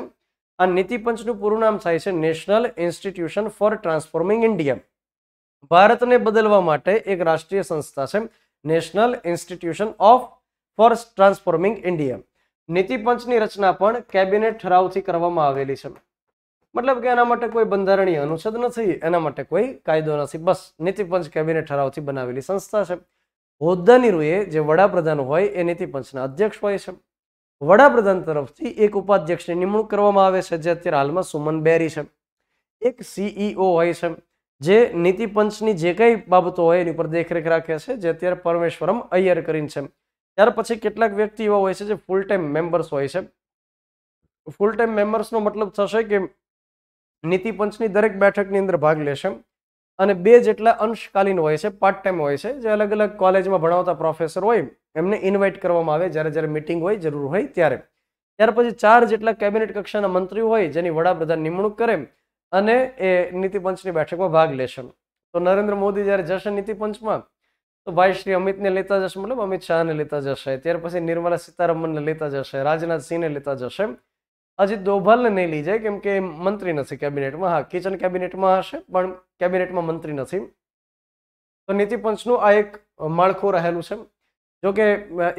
આ નીતિ પંચનું પૂરું નામ થાય છે national institution for transforming India ભારતને બદલવા માટે એક રાષ્ટ્રીય સંસ્થા છે national institution of for transforming India નીતિપંચની રચના પણ કેબિનેટ ઠરાવથી કરવામાં આવેલી છે મતલબ કે એના માટે કોઈ બંધારણીય અનુચ્છેદ નથી એના માટે કોઈ કાયદો નથી બસ નીતિપંચ કેબિનેટ ઠરાવથી બનાવેલી સંસ્થા છે હોદ્દાની રૂએ જે વડાપ્રધાન હોય એ નીતિપંચના અધ્યક્ષ હોય છે વડાપ્રધાન તરફથી એક ઉપાધ્યક્ષની નિમણૂક કરવામાં આવે છે જે અત્યારે હાલમાં સુમન બેરી છે એક સીઈઓ e હોય છે જે નીતિપંચની જે કંઈ બાબતો હોય એની ઉપર દેખરેખ રાખે છે જે અત્યારે પરમેશ્વરમ અય્યર કરીને છે ત્યાર પછી કેટલાક વ્યક્તિ એવા હોય છે જે ફૂલ ટાઈમ મેમ્બર્સ હોય છે ફૂલ ટાઈમ મેમ્બર્સનો મતલબ થશે કે નીતિ પંચની દરેક બેઠકની અંદર ભાગ લેશે અને બે જેટલા અંશકાલીન હોય છે પાર્ટ ટાઈમ હોય છે જે અલગ અલગ કોલેજમાં ભણાવતા પ્રોફેસર હોય એમને ઇન્વાઇટ કરવામાં આવે જ્યારે જ્યારે મિટિંગ હોય જરૂર હોય ત્યારે ત્યાર પછી ચાર જેટલા કેબિનેટ કક્ષાના મંત્રીઓ હોય જેની વડાપ્રધાન નિમણૂક કરે અને એ નીતિ પંચની બેઠકમાં ભાગ લેશે તો નરેન્દ્ર મોદી જ્યારે જશે નીતિ પંચમાં તો ભાઈ શ્રી અમિતને લેતા જશે મતલબ અમિત શાહને લેતા જશે ત્યાર પછી નિર્મલા સીતારમણને લેતા જશે રાજનાથસિંહને લેતા જશે અજીત દોભાલને નહીં લઈ જાય કેમકે મંત્રી નથી કેબિનેટમાં હા કિચન કેબિનેટમાં હશે પણ કેબિનેટમાં મંત્રી નથી તો નીતિપંચનું આ એક માળખું રહેલું છે જો કે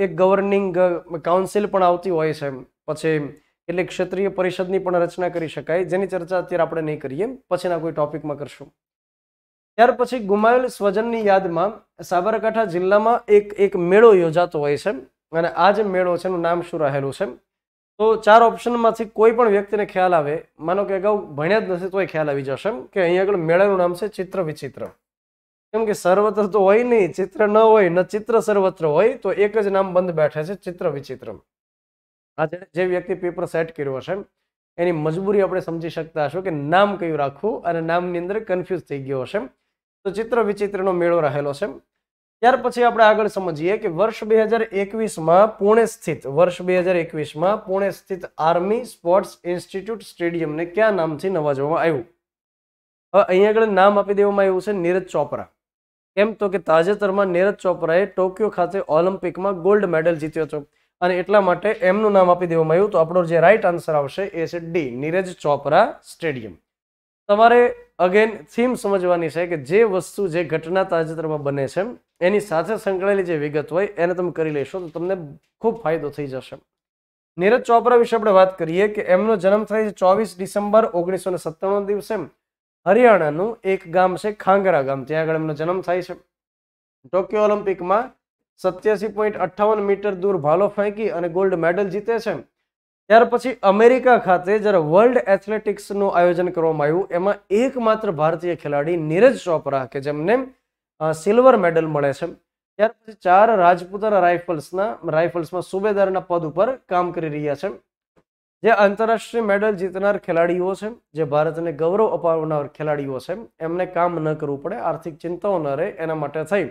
એક ગવર્નિંગ કાઉન્સિલ પણ આવતી હોય છે પછી એટલે ક્ષેત્રીય પરિષદની પણ રચના કરી શકાય જેની ચર્ચા અત્યારે આપણે નહીં કરીએ પછીના કોઈ ટોપિકમાં કરશું ત્યાર પછી ગુમાયેલ સ્વજનની યાદમાં સાબરકાંઠા જિલ્લામાં એક એક મેળો યોજાતો હોય છે અને આ જે મેળો છે એનું નામ શું રહેલું છે તો ચાર ઓપ્શનમાંથી કોઈ પણ વ્યક્તિને ખ્યાલ આવે માનો કે અગાઉ ભણ્યા જ નથી તોય ખ્યાલ આવી જશે કે અહીંયા આગળ મેળાનું નામ છે ચિત્ર વિચિત્ર કેમ કે સર્વત્ર તો હોય નહીં ચિત્ર ન હોય ન ચિત્ર સર્વત્ર હોય તો એક જ નામ બંધ બેઠે છે ચિત્ર વિચિત્ર આજે જે વ્યક્તિ પેપર સેટ કર્યો છે એની મજબૂરી આપણે સમજી શકતા હશો કે નામ કયું રાખવું અને નામની અંદર કન્ફ્યુઝ થઈ ગયો હશે તો ચિત્ર વિચિત્રનો મેળો રહેલો છે ત્યાર પછી આપણે આગળ સમજીએ કે વર્ષ બે હજાર એકવીસમાં પુણે સ્થિત વર્ષ બે હજાર એકવીસમાં પુણે સ્થિત આર્મી સ્પોર્ટ્સ ઇન્સ્ટિટ્યૂટ સ્ટેડિયમને કયા નામથી નવાજવામાં આવ્યું હવે અહીંયા આગળ નામ આપી દેવામાં આવ્યું છે નીરજ ચોપરા કેમ તો કે તાજેતરમાં નીરજ ચોપરાએ ટોક્યો ખાતે ઓલિમ્પિકમાં ગોલ્ડ મેડલ જીત્યો હતો અને એટલા માટે એમનું નામ આપી દેવામાં આવ્યું તો આપણો જે રાઈટ આન્સર આવશે એ છે ડી નીરજ ચોપરા સ્ટેડિયમ તમારે અગેન થીમ સમજવાની છે કે જે વસ્તુ જે ઘટના તાજેતરમાં બને છે એની સાથે સંકળાયેલી જે વિગત હોય એને તમે કરી લેશો તો તમને ખૂબ ફાયદો થઈ જશે નીરજ ચોપરા વિશે આપણે વાત કરીએ કે એમનો જન્મ થાય છે ચોવીસ ડિસેમ્બર ઓગણીસો ને સત્તાણું દિવસે હરિયાણાનું એક ગામ છે ખાંગરા ગામ ત્યાં આગળ એમનો જન્મ થાય છે ટોક્યો ઓલિમ્પિકમાં સત્યાસી પોઈન્ટ અઠ્ઠાવન મીટર દૂર ભાલો ફેંકી અને ગોલ્ડ મેડલ જીતે છે ત્યાર પછી અમેરિકા ખાતે જ્યારે વર્લ્ડ એથ્લેટિક્સનું આયોજન કરવામાં આવ્યું એમાં એકમાત્ર ભારતીય ખેલાડી નીરજ ચોપરા કે જેમને સિલ્વર મેડલ મળે છે ત્યાર પછી ચાર રાજપૂતાના રાઇફલ્સના રાઇફલ્સમાં સુબેદારના પદ ઉપર કામ કરી રહ્યા છે જે આંતરરાષ્ટ્રીય મેડલ જીતનાર ખેલાડીઓ છે જે ભારતને ગૌરવ અપાવનાર ખેલાડીઓ છે એમને કામ ન કરવું પડે આર્થિક ચિંતાઓ ન રહે એના માટે થઈ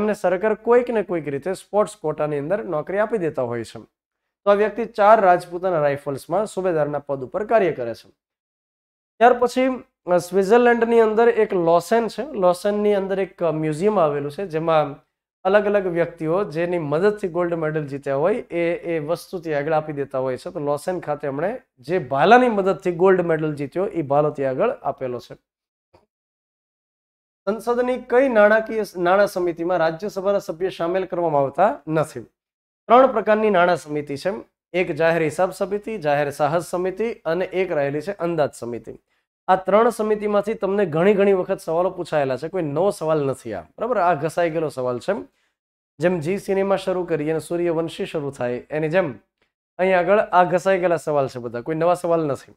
એમને સરકાર કોઈક ને કોઈક રીતે સ્પોર્ટ્સ કોટાની અંદર નોકરી આપી દેતા હોય છે તો આ વ્યક્તિ ચાર રાજપૂતના રાઇફલ્સમાં સુબેદારના પદ ઉપર કાર્ય કરે છે ત્યાર પછી સ્વિટરલેન્ડની અંદર એક લોસેન છે લોસેનની અંદર એક મ્યુઝિયમ આવેલું છે જેમાં અલગ અલગ વ્યક્તિઓ જેની મદદથી ગોલ્ડ મેડલ જીત્યા હોય એ એ વસ્તુથી આગળ આપી દેતા હોય છે તો લોસેન ખાતે એમણે જે ભાલાની મદદથી ગોલ્ડ મેડલ જીત્યો એ ભાલો ત્યાં આગળ આપેલો છે સંસદની કઈ નાણાકીય નાણાં સમિતિમાં રાજ્યસભાના સભ્ય સામેલ કરવામાં આવતા નથી ત્રણ પ્રકારની નાણાં સમિતિ છે એક જાહેર હિસાબ સમિતિ જાહેર સાહસ સમિતિ અને એક રહેલી છે અંદાજ સમિતિ આ ત્રણ સમિતિમાંથી તમને ઘણી ઘણી વખત સવાલો પૂછાયેલા છે કોઈ નવો સવાલ નથી આ બરાબર આ ઘસાઈ ગયેલો સવાલ છે જેમ જી સિનેમા શરૂ કરી અને સૂર્યવંશી શરૂ થાય એની જેમ અહીં આગળ આ ઘસાઈ ગયેલા સવાલ છે બધા કોઈ નવા સવાલ નથી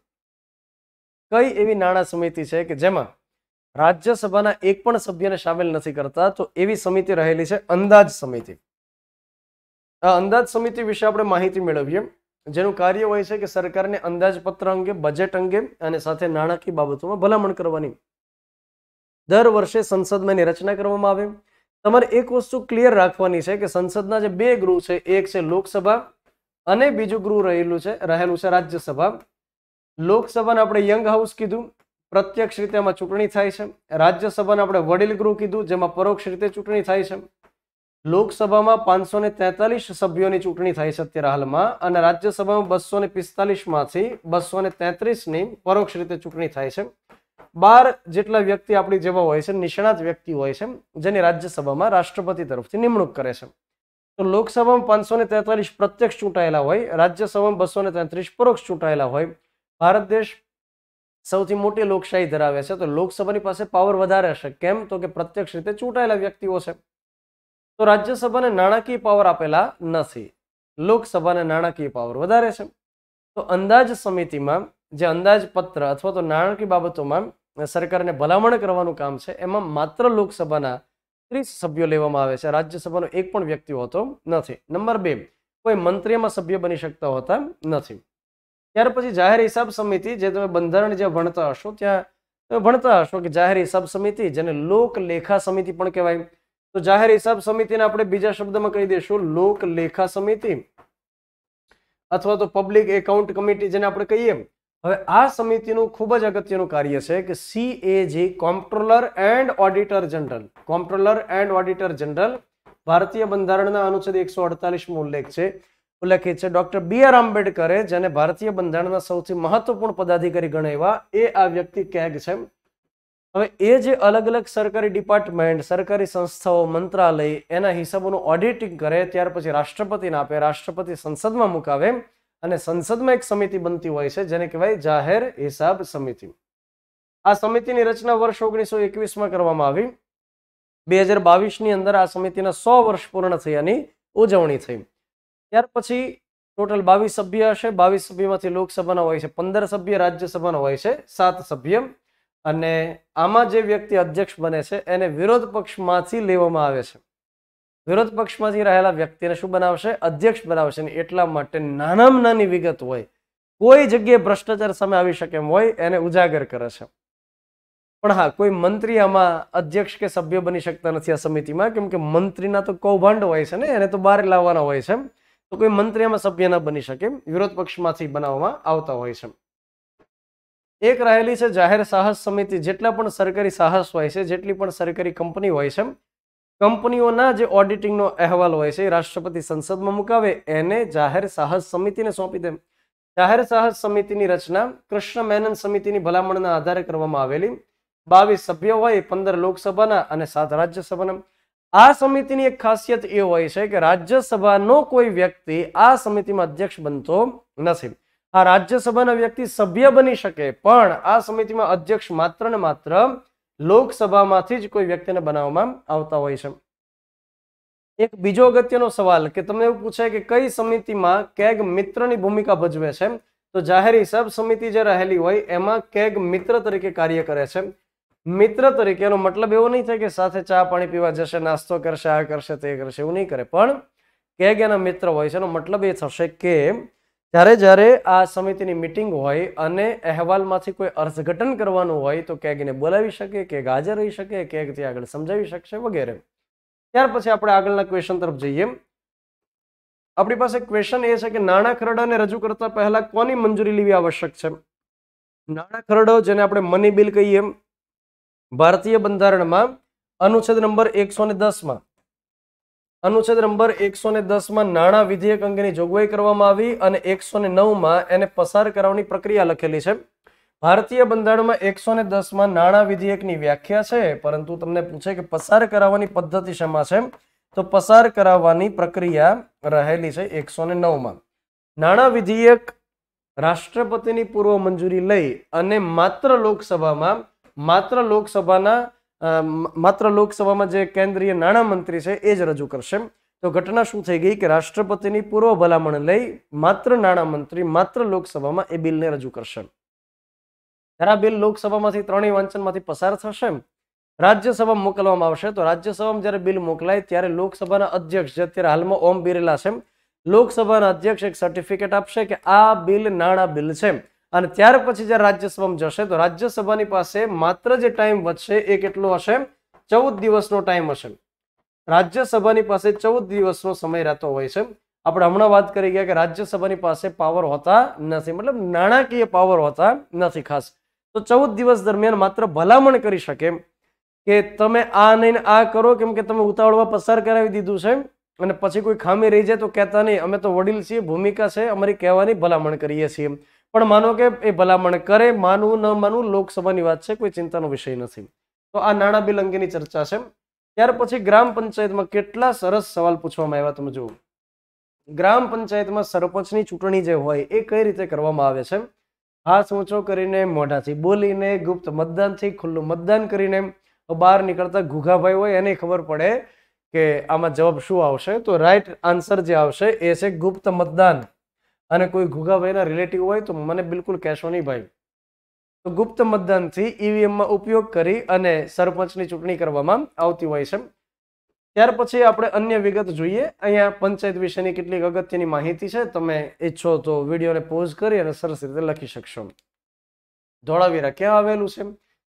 કઈ એવી નાણાં સમિતિ છે કે જેમાં રાજ્યસભાના એક પણ સભ્યને સામેલ નથી કરતા તો એવી સમિતિ રહેલી છે અંદાજ સમિતિ અંદાજ સમિતિ વિશે આપણે માહિતી મેળવીએ જેનું કાર્ય હોય છે કે સરકારને અંદાજપત્ર અંગે બજેટ અંગે અને સાથે નાણાકીય બાબતોમાં ભલામણ કરવાની દર વર્ષે સંસદમાં એની રચના કરવામાં આવે તમારે એક વસ્તુ ક્લિયર રાખવાની છે કે સંસદના જે બે ગૃહ છે એક છે લોકસભા અને બીજું ગૃહ રહેલું છે રહેલું છે રાજ્યસભા લોકસભાને આપણે યંગ હાઉસ કીધું પ્રત્યક્ષ રીતે એમાં ચૂંટણી થાય છે રાજ્યસભાને આપણે વડીલ ગૃહ કીધું જેમાં પરોક્ષ રીતે ચૂંટણી થાય છે લોકસભામાં પાંચસો ને તેતાલીસ સભ્યોની ચૂંટણી થઈ છે અત્યારે હાલમાં અને રાજ્યસભામાં બસો ને પિસ્તાલીસમાંથી બસો ને તેત્રીસની પરોક્ષ રીતે ચૂંટણી થાય છે બાર જેટલા વ્યક્તિ આપણી જેવા હોય છે નિષ્ણાત વ્યક્તિ હોય છે જેની રાજ્યસભામાં રાષ્ટ્રપતિ તરફથી નિમણૂક કરે છે તો લોકસભામાં પાંચસો ને તેતાલીસ પ્રત્યક્ષ ચૂંટાયેલા હોય રાજ્યસભામાં બસો ને તેત્રીસ પરોક્ષ ચૂંટાયેલા હોય ભારત દેશ સૌથી મોટી લોકશાહી ધરાવે છે તો લોકસભાની પાસે પાવર વધારે હશે કેમ તો કે પ્રત્યક્ષ રીતે ચૂંટાયેલા વ્યક્તિઓ છે તો રાજ્યસભાને નાણાકીય પાવર આપેલા નથી લોકસભાને નાણાકીય પાવર વધારે છે તો અંદાજ સમિતિમાં જે અંદાજપત્ર અથવા તો નાણાકીય બાબતોમાં સરકારને ભલામણ કરવાનું કામ છે એમાં માત્ર લોકસભાના ત્રીસ સભ્યો લેવામાં આવે છે રાજ્યસભાનો એક પણ વ્યક્તિ હોતો નથી નંબર બે કોઈ મંત્રીમાં સભ્ય બની શકતા હોતા નથી ત્યાર પછી જાહેર હિસાબ સમિતિ જે તમે બંધારણ જે ભણતા હશો ત્યાં તમે ભણતા હશો કે જાહેર હિસાબ સમિતિ જેને લોકલેખા સમિતિ પણ કહેવાય તો જાહેર હિસાબ સમિતિને આપણે બીજા શબ્દમાં કહી દઈશું લોક લેખા સમિતિ અથવા તો પબ્લિક એકાઉન્ટ કમિટી જેને આપણે કહીએ હવે આ સમિતિનું ખૂબ જ અગત્યનું કાર્ય છે કે C CAG comptroller and auditor general comptroller and auditor general ભારતીય બંધારણના અનુચ્છેદ એકસો અડતાલીસમો ઉલ્લેખ છે ઉલ્લેખિત છે ડોક્ટર બી આર આંબેડકરે જેને ભારતીય બંધારણના સૌથી મહત્વપૂર્ણ પદાધિકારી ગણાવ્યા એ આ વ્યક્તિ કેગ છે હવે એ જે અલગ અલગ સરકારી ડિપાર્ટમેન્ટ સરકારી સંસ્થાઓ મંત્રાલય એના હિસાબોનું ઓડિટિંગ કરે ત્યાર પછી રાષ્ટ્રપતિને આપે રાષ્ટ્રપતિ સંસદમાં મુકાવે અને સંસદમાં એક સમિતિ બનતી હોય છે જેને કહેવાય જાહેર હિસાબ સમિતિ આ સમિતિની રચના વર્ષ ઓગણીસો એકવીસમાં કરવામાં આવી બે હજાર બાવીસની અંદર આ સમિતિના સો વર્ષ પૂર્ણ થયાની ઉજવણી થઈ ત્યાર પછી ટોટલ બાવીસ સભ્ય હશે બાવીસ સભ્યમાંથી લોકસભાના હોય છે પંદર સભ્ય રાજ્યસભાના હોય છે સાત સભ્ય અને આમાં જે વ્યક્તિ અધ્યક્ષ બને છે એને વિરોધ પક્ષમાંથી લેવામાં આવે છે વિરોધ પક્ષમાંથી રહેલા વ્યક્તિને શું બનાવશે અધ્યક્ષ બનાવશે ને એટલા માટે નાનામાં નાની વિગત હોય કોઈ જગ્યાએ ભ્રષ્ટાચાર સામે આવી શકે એમ હોય એને ઉજાગર કરે છે પણ હા કોઈ મંત્રી આમાં અધ્યક્ષ કે સભ્ય બની શકતા નથી આ સમિતિમાં કેમ કે મંત્રીના તો કૌભાંડ હોય છે ને એને તો બહાર લાવવાના હોય છે તો કોઈ મંત્રી આમાં સભ્ય ન બની શકે વિરોધ પક્ષમાંથી બનાવવામાં આવતા હોય છે એમ એક રહેલી છે જાહેર સાહસ સમિતિ જેટલા પણ સરકારી સાહસ હોય છે જેટલી પણ સરકારી કંપની હોય છે કંપનીઓના જે ઓડિટિંગનો અહેવાલ હોય છે એ રાષ્ટ્રપતિ સંસદમાં મુકાવે એને જાહેર સાહસ સમિતિને સોંપી દે જાહેર સાહસ સમિતિની રચના કૃષ્ણ મેનન સમિતિની ભલામણના આધારે કરવામાં આવેલી બાવીસ સભ્યો હોય પંદર લોકસભાના અને સાત રાજ્યસભાના આ સમિતિની એક ખાસિયત એ હોય છે કે રાજ્યસભાનો કોઈ વ્યક્તિ આ સમિતિમાં અધ્યક્ષ બનતો નથી આ રાજ્યસભાના વ્યક્તિ સભ્ય બની શકે પણ આ સમિતિમાં અધ્યક્ષ માત્ર ને માત્ર લોકસભામાંથી જ કોઈ વ્યક્તિને બનાવવામાં આવતા હોય છે એક બીજો અગત્યનો સવાલ કે તમને એવું પૂછાય કે કઈ સમિતિમાં કેગ મિત્રની ભૂમિકા ભજવે છે તો જાહેરી સબ સમિતિ જે રહેલી હોય એમાં કેગ મિત્ર તરીકે કાર્ય કરે છે મિત્ર તરીકે એનો મતલબ એવો નહીં થાય કે સાથે ચા પાણી પીવા જશે નાસ્તો કરશે આ કરશે તે કરશે એવું નહીં કરે પણ કેગ એના મિત્ર હોય છે એનો મતલબ એ થશે કે ત્યારે જ્યારે આ સમિતિની મિટિંગ હોય અને અહેવાલમાંથી કોઈ અર્થઘટન કરવાનું હોય તો ક્યાંક એને બોલાવી શકે ક્યાંક હાજર રહી શકે ક્યાંક તે આગળ સમજાવી શકશે વગેરે ત્યાર પછી આપણે આગળના ક્વેશ્ચન તરફ જઈએ આપણી પાસે ક્વેશ્ચન એ છે કે નાણાં ખરડાને રજૂ કરતા પહેલા કોની મંજૂરી લેવી આવશ્યક છે નાણાં ખરડો જેને આપણે મની બિલ કહીએ ભારતીય બંધારણમાં અનુચ્છેદ નંબર એકસો ને દસમાં અનુચ્છેદ નંબર એકસો ને દસમાં નાણાં વિધેયક અંગેની જોગવાઈ કરવામાં આવી અને એકસો ને નવમાં એને પસાર કરાવવાની પ્રક્રિયા લખેલી છે ભારતીય બંધારણમાં એકસો ને દસમાં નાણાં વિધેયકની વ્યાખ્યા છે પરંતુ તમને પૂછે કે પસાર કરાવવાની પદ્ધતિ શેમાં છે તો પસાર કરાવવાની પ્રક્રિયા રહેલી છે એકસો ને નવમાં નાણાં વિધેયક રાષ્ટ્રપતિની પૂર્વ મંજૂરી લઈ અને માત્ર લોકસભામાં માત્ર લોકસભાના માત્ર લોકસભામાં જે કેન્દ્રીય નાણામંત્રી છે એ જ રજૂ કરશે તો ઘટના શું થઈ ગઈ કે રાષ્ટ્રપતિની પૂર્વ ભલામણ લઈ માત્ર નાણામંત્રી માત્ર લોકસભામાં એ બિલને રજૂ કરશે ત્યારે બિલ લોકસભામાંથી ત્રણેય વાંચનમાંથી પસાર થશે રાજ્યસભા મોકલવામાં આવશે તો રાજ્યસભામાં જ્યારે બિલ મોકલાય ત્યારે લોકસભાના અધ્યક્ષ જે અત્યારે હાલમાં ઓમ બિરલા છે લોકસભાના અધ્યક્ષ એક સર્ટિફિકેટ આપશે કે આ બિલ નાણાં બિલ છે અને ત્યાર પછી જ્યારે રાજ્યસભામાં જશે તો રાજ્યસભાની પાસે માત્ર જે ટાઈમ વધશે એ કેટલો હશે ચૌદ દિવસનો ટાઈમ હશે રાજ્યસભાની પાસે ચૌદ દિવસનો સમય રહેતો હોય છે આપણે હમણાં વાત કરી ગયા કે રાજ્યસભાની પાસે પાવર હોતા નથી મતલબ નાણાકીય પાવર હોતા નથી ખાસ તો ચૌદ દિવસ દરમિયાન માત્ર ભલામણ કરી શકે કે તમે આ નહીં આ કરો કેમ કે તમે ઉતાવળમાં પસાર કરાવી દીધું છે અને પછી કોઈ ખામી રહી જાય તો કહેતા નહીં અમે તો વડીલ છીએ ભૂમિકા છે અમારી કહેવાની ભલામણ કરીએ છીએ એમ પણ માનો કે એ ભલામણ કરે માનવું ન માનવું લોકસભાની વાત છે કોઈ ચિંતાનો વિષય નથી તો આ નાણાં બિલ અંગેની ચર્ચા છે ત્યાર પછી ગ્રામ પંચાયતમાં કેટલા સરસ સવાલ પૂછવામાં આવ્યા તમે જુઓ ગ્રામ પંચાયતમાં સરપંચની ચૂંટણી જે હોય એ કઈ રીતે કરવામાં આવે છે હાથ ઊંચો કરીને મોઢાથી બોલીને ગુપ્ત મતદાનથી ખુલ્લું મતદાન કરીને બહાર નીકળતા ઘુઘાભાઈ હોય એને ખબર પડે કે આમાં જવાબ શું આવશે તો રાઈટ આન્સર જે આવશે એ છે ગુપ્ત મતદાન અને કોઈ ઘુઘાભાઈના રિલેટિવ હોય તો મને બિલકુલ કહેશો નહીં ભાઈ તો ગુપ્ત મતદાનથી ઈવીએમમાં ઉપયોગ કરી અને સરપંચની ચૂંટણી કરવામાં આવતી હોય છે ત્યાર પછી આપણે અન્ય વિગત જોઈએ અહીંયા પંચાયત વિશેની કેટલીક અગત્યની માહિતી છે તમે ઈચ્છો તો વિડીયોને પોઝ કરી અને સરસ રીતે લખી શકશો ધોળાવીરા ક્યાં આવેલું છે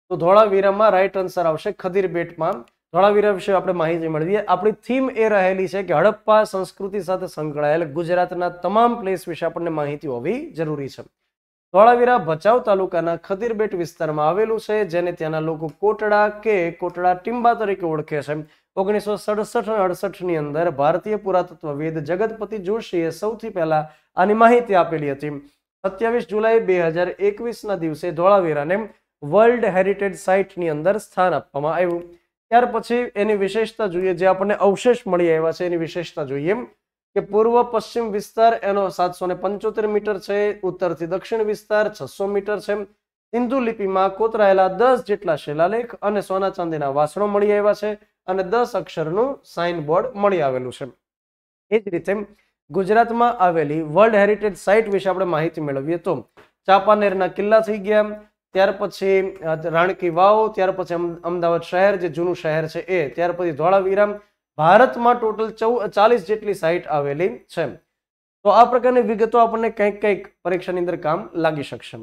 તો ધોળાવીરામાં રાઈટ આન્સર આવશે ખદીરબેટમાં ધોળાવીરા વિશે આપણે માહિતી મેળવીએ આપણી થીમ એ રહેલી છે કે હડપ્પા સંસ્કૃતિ સાથે સંકળાયેલ ગુજરાતના તમામ પ્લેસ વિશે આપણને માહિતી હોવી જરૂરી છે ધોળાવીરા ભચાઉ તાલુકાના ખતીરબેટ વિસ્તારમાં આવેલું છે જેને ત્યાંના લોકો કોટડા કે કોટડા ટીમ્બા તરીકે ઓળખે છે ઓગણીસો સડસઠ અને અડસઠની અંદર ભારતીય પુરાતત્વવિદ જગતપતિ જોશીએ સૌથી પહેલા આની માહિતી આપેલી હતી સત્યાવીસ જુલાઈ બે હજાર એકવીસના દિવસે ધોળાવીરાને વર્લ્ડ હેરિટેજ સાઇટની અંદર સ્થાન આપવામાં આવ્યું ત્યાર પછી એની વિશેષતા જોઈએ જે આપણને અવશેષ મળી આવ્યા છે એની વિશેષતા જોઈએ કે પૂર્વ પશ્ચિમ વિસ્તાર એનો સાતસો મીટર છે ઉત્તરથી દક્ષિણ વિસ્તાર છસો મીટર છે સિંધુ લિપિમાં કોતરાયેલા દસ જેટલા શિલાલેખ અને સોના ચાંદીના વાસણો મળી આવ્યા છે અને દસ અક્ષરનું સાઇન બોર્ડ મળી આવેલું છે એ જ રીતે ગુજરાતમાં આવેલી વર્લ્ડ હેરિટેજ સાઇટ વિશે આપણે માહિતી મેળવીએ તો ચાંપાનેરના કિલ્લા થઈ ગયા ત્યાર પછી રાણકી વાવ ત્યાર પછી અમદાવાદ શહેર જે જૂનું શહેર છે એ ત્યાર પછી વિરામ ભારતમાં ટોટલ ચૌ ચાલીસ જેટલી સાઇટ આવેલી છે તો આ પ્રકારની વિગતો આપણને કંઈક કંઈક પરીક્ષાની અંદર કામ લાગી શકશે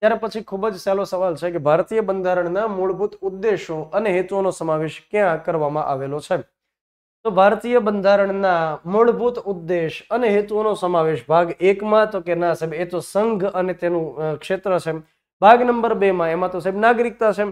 ત્યાર પછી ખૂબ જ સહેલો સવાલ છે કે ભારતીય બંધારણના મૂળભૂત ઉદ્દેશો અને હેતુઓનો સમાવેશ ક્યાં કરવામાં આવેલો છે તો ભારતીય બંધારણના મૂળભૂત ઉદ્દેશ અને હેતુઓનો સમાવેશ ભાગ એકમાં તો કે ના સાહેબ એ તો સંઘ અને તેનું ક્ષેત્ર છે એમ ભાગ નંબર બેમાં એમાં તો સાહેબ નાગરિકતા છે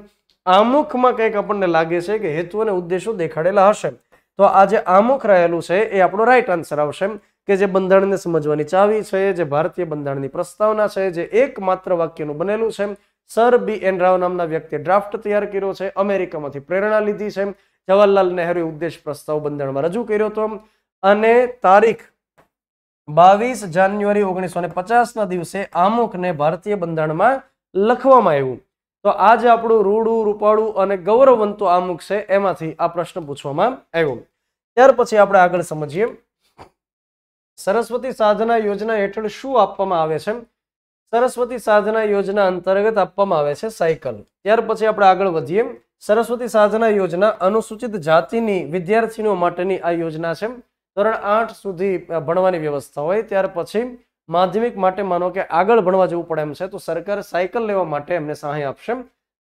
આમુખમાં કંઈક આપણને લાગે છે કે હેતુ અને ઉદ્દેશો દેખાડેલા હશે તો આ જે આમુખ રહેલું છે એ આપણો રાઈટ આન્સર આવશે કે જે બંધારણને સમજવાની ચાવી છે જે ભારતીય બંધારણની પ્રસ્તાવના છે જે એકમાત્ર વાક્યનું બનેલું છે સર બી એન રાવ નામના વ્યક્તિએ ડ્રાફ્ટ તૈયાર કર્યો છે અમેરિકામાંથી પ્રેરણા લીધી છે જવાહરલાલ નહેરુએ ઉદ્દેશ પ્રસ્તાવ બંધારણમાં રજૂ કર્યો હતો અને તારીખ બાવીસ જાન્યુઆરી ઓગણીસો ને પચાસના દિવસે આમુખને ભારતીય બંધારણમાં લખવામાં આવ્યું તો આ જે આપણું રૂડું રૂપાળું અને ગૌરવવંતુ આમુખ છે એમાંથી આ પ્રશ્ન પૂછવામાં આવ્યો ત્યાર પછી આપણે આગળ સમજીએ સરસ્વતી સાધના યોજના હેઠળ શું આપવામાં આવે છે સરસ્વતી સાધના યોજના અંતર્ગત આપવામાં આવે છે સાયકલ ત્યાર પછી આપણે આગળ વધીએ સરસ્વતી સાધના યોજના અનુસૂચિત જાતિની વિદ્યાર્થીઓ માટેની આ યોજના છે ધોરણ આઠ સુધી ભણવાની વ્યવસ્થા હોય ત્યાર પછી માધ્યમિક માટે માનો કે આગળ ભણવા જવું પડે એમ છે તો સરકાર સાયકલ લેવા માટે એમને સહાય આપશે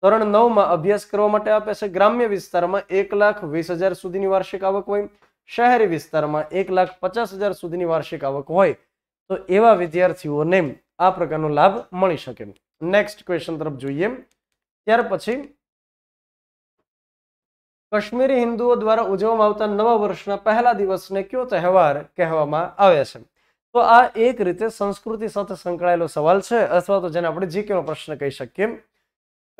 ધોરણ નવમાં અભ્યાસ કરવા માટે આપે છે ગ્રામ્ય વિસ્તારમાં એક લાખ વીસ હજાર સુધીની વાર્ષિક આવક હોય શહેરી વિસ્તારમાં એક લાખ પચાસ હજાર સુધીની વાર્ષિક આવક હોય તો એવા વિદ્યાર્થીઓને આ પ્રકારનો લાભ મળી શકે નેક્સ્ટ ક્વેશ્ચન તરફ જોઈએ ત્યાર પછી કાશ્મીરી હિન્દુઓ દ્વારા ઉજવવામાં આવતા નવા વર્ષના પહેલા દિવસને કયો તહેવાર કહેવામાં આવે છે તો આ એક રીતે સંસ્કૃતિ સાથે સંકળાયેલો સવાલ છે અથવા તો જેને આપણે જીકેનો પ્રશ્ન કહી શકીએ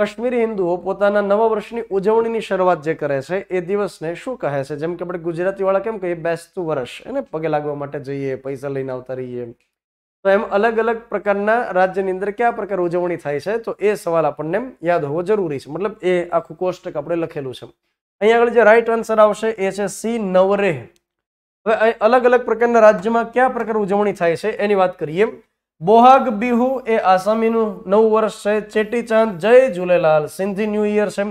કાશ્મીરી હિન્દુઓ પોતાના નવા વર્ષની ઉજવણીની શરૂઆત જે કરે છે એ દિવસને શું કહે છે જેમ કે આપણે ગુજરાતીવાળા કેમ કહીએ બેસતું વર્ષ એને પગે લાગવા માટે જઈએ પૈસા લઈને આવતા રહીએ તો એમ અલગ અલગ પ્રકારના રાજ્યની અંદર કયા પ્રકાર ઉજવણી થાય છે તો એ સવાલ આપણને યાદ હોવો જરૂરી છે મતલબ એ આખું કોષ્ટક આપણે લખેલું છે અહીંયા આગળ જે રાઈટ આન્સર આવશે એ છે સી નવરેહ હવે અલગ અલગ પ્રકારના રાજ્યમાં કયા પ્રકાર ઉજવણી થાય છે એની વાત કરીએ બોહાગ બિહુ એ આસામીનું નવું વર્ષ છે ચેટીચાંદ જય ઝૂલેલાલ સિંધી ન્યુ યર છે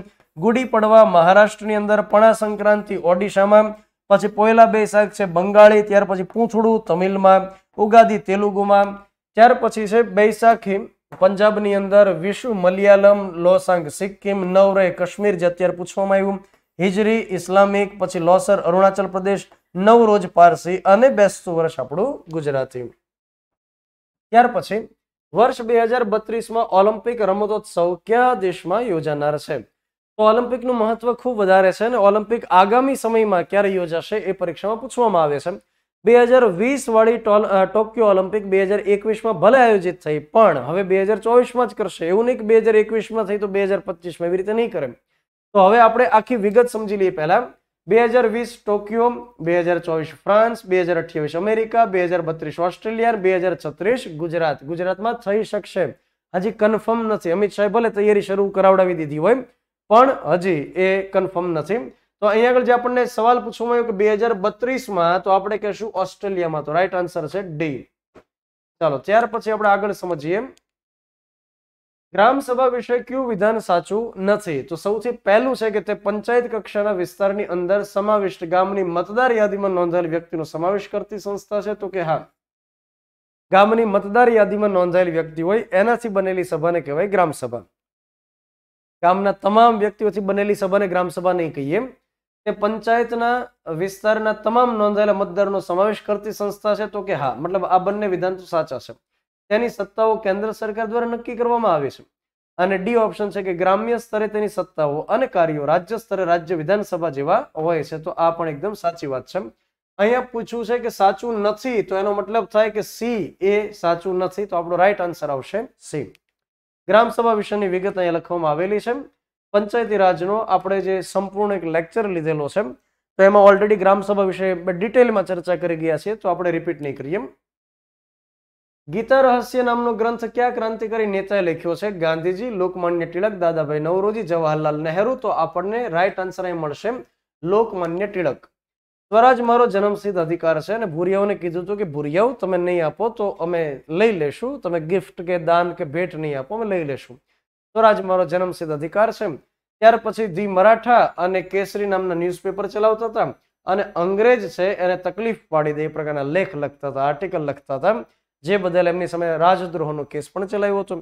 ગુડી પડવા મહારાષ્ટ્રની અંદર પણા સંક્રાંતિ ઓડિશામાં પછી પોયલા બેસાખ છે બંગાળી ત્યાર પછી પૂંછડું તમિલમાં ઉગાદી તેલુગુમાં ત્યાર પછી છે બૈસાખી પંજાબની અંદર વિશુ મલયાલમ લોસાંગ સિક્કિમ નવરે કાશ્મીર જે અત્યારે પૂછવામાં આવ્યું હિજરી ઇસ્લામિક પછી લોસર અરુણાચલ પ્રદેશ નવ રોજ પારસી અને બેસતું વર્ષ આપણું ગુજરાતી ત્યાર પછી વર્ષ બે હજાર બત્રીસમાં ઓલિમ્પિક રમતોત્સવ કયા દેશમાં યોજાનાર છે તો ઓલિમ્પિકનું મહત્વ ખૂબ વધારે છે અને ઓલિમ્પિક આગામી સમયમાં ક્યારે યોજાશે એ પરીક્ષામાં પૂછવામાં આવે છે બે હજાર વીસ વાળી ટોક્યો ઓલિમ્પિક બે હજાર એકવીસમાં ભલે આયોજિત થઈ પણ હવે બે હજાર ચોવીસમાં જ કરશે એવું નહીં કે બે હજાર એકવીસમાં થઈ તો બે હજાર પચીસમાં એવી રીતે નહીં કરે તો હવે આપણે આખી વિગત સમજી લઈએ પહેલા બે હજાર વીસ ટોક્યો બે હજાર ચોવીસ ફ્રાન્સ બે હજાર અઠ્યાવીસ અમેરિકા બે હજાર બત્રીસ ઓસ્ટ્રેલિયા બે હજાર છત્રીસ ગુજરાત ગુજરાતમાં થઈ શકશે હજી કન્ફર્મ નથી અમિત સાહેબ ભલે તૈયારી શરૂ કરાવડાવી દીધી હોય પણ હજી એ કન્ફર્મ નથી તો અહીંયા આગળ જે આપણને સવાલ પૂછવામાં આવ્યો કે બે હજાર બત્રીસમાં તો આપણે કહેશું ઓસ્ટ્રેલિયામાં તો રાઈટ આન્સર છે ડી ચાલો ત્યાર પછી આપણે આગળ સમજીએ ગ્રામ સભા વિશે કયું વિધાન સાચું નથી તો સૌથી પહેલું છે કે તે પંચાયત કક્ષાના વિસ્તારની અંદર સમાવિષ્ટ ગામની મતદાર યાદીમાં નોંધાયેલ વ્યક્તિનો સમાવેશ કરતી સંસ્થા છે તો કે હા ગામની મતદાર યાદીમાં નોંધાયેલ વ્યક્તિ હોય એનાથી બનેલી સભાને કહેવાય ગ્રામ સભા ગામના તમામ વ્યક્તિઓથી બનેલી સભાને ગ્રામ સભા નહીં કહીએ તે પંચાયતના વિસ્તારના તમામ નોંધાયેલા મતદારનો સમાવેશ કરતી સંસ્થા છે તો કે હા મતલબ આ બંને વિધાન તો સાચા છે તેની સત્તાઓ કેન્દ્ર સરકાર દ્વારા નક્કી કરવામાં આવે છે અને ડી ઓપ્શન છે કે ગ્રામ્ય સ્તરે તેની સત્તાઓ અને કાર્યો રાજ્ય સ્તરે રાજ્ય વિધાનસભા જેવા હોય છે તો આ પણ એકદમ સાચી વાત છે અહીંયા પૂછ્યું છે કે સાચું નથી તો એનો મતલબ થાય કે સી એ સાચું નથી તો આપણો રાઈટ આન્સર આવશે સી ગ્રામસભા વિશેની વિગત અહીંયા લખવામાં આવેલી છે પંચાયતી રાજનો આપણે જે સંપૂર્ણ એક લેક્ચર લીધેલો છે તો એમાં ઓલરેડી ગ્રામસભા વિશે ડિટેલમાં ચર્ચા કરી ગયા છીએ તો આપણે રિપીટ નહીં કરીએ ગીતા રહસ્ય નામનો ગ્રંથ કયા ક્રાંતિકારી નેતાએ લખ્યો છે ગાંધીજી લોકમાન્ય ટિળક દાદાભાઈ નવરોજી જવાહરલાલ નહેરુ તો આપણને રાઈટ આન્સર અહીં મળશે લોકમાન્ય ટિળક સ્વરાજ મારો જન્મસિદ્ધ અધિકાર છે અને ભૂરિયાઓને કીધું હતું કે ભૂરિયાઓ તમે નહીં આપો તો અમે લઈ લેશું તમે ગિફ્ટ કે દાન કે ભેટ નહીં આપો અમે લઈ લેશું સ્વરાજ મારો જન્મસિદ્ધ અધિકાર છે ત્યાર પછી ધી મરાઠા અને કેસરી નામના ન્યૂઝપેપર ચલાવતા હતા અને અંગ્રેજ છે એને તકલીફ પાડી દે એ પ્રકારના લેખ લખતા હતા આર્ટિકલ લખતા હતા જે બદલ એમની સામે રાજદ્રોહનો કેસ પણ ચલાવ્યો હતો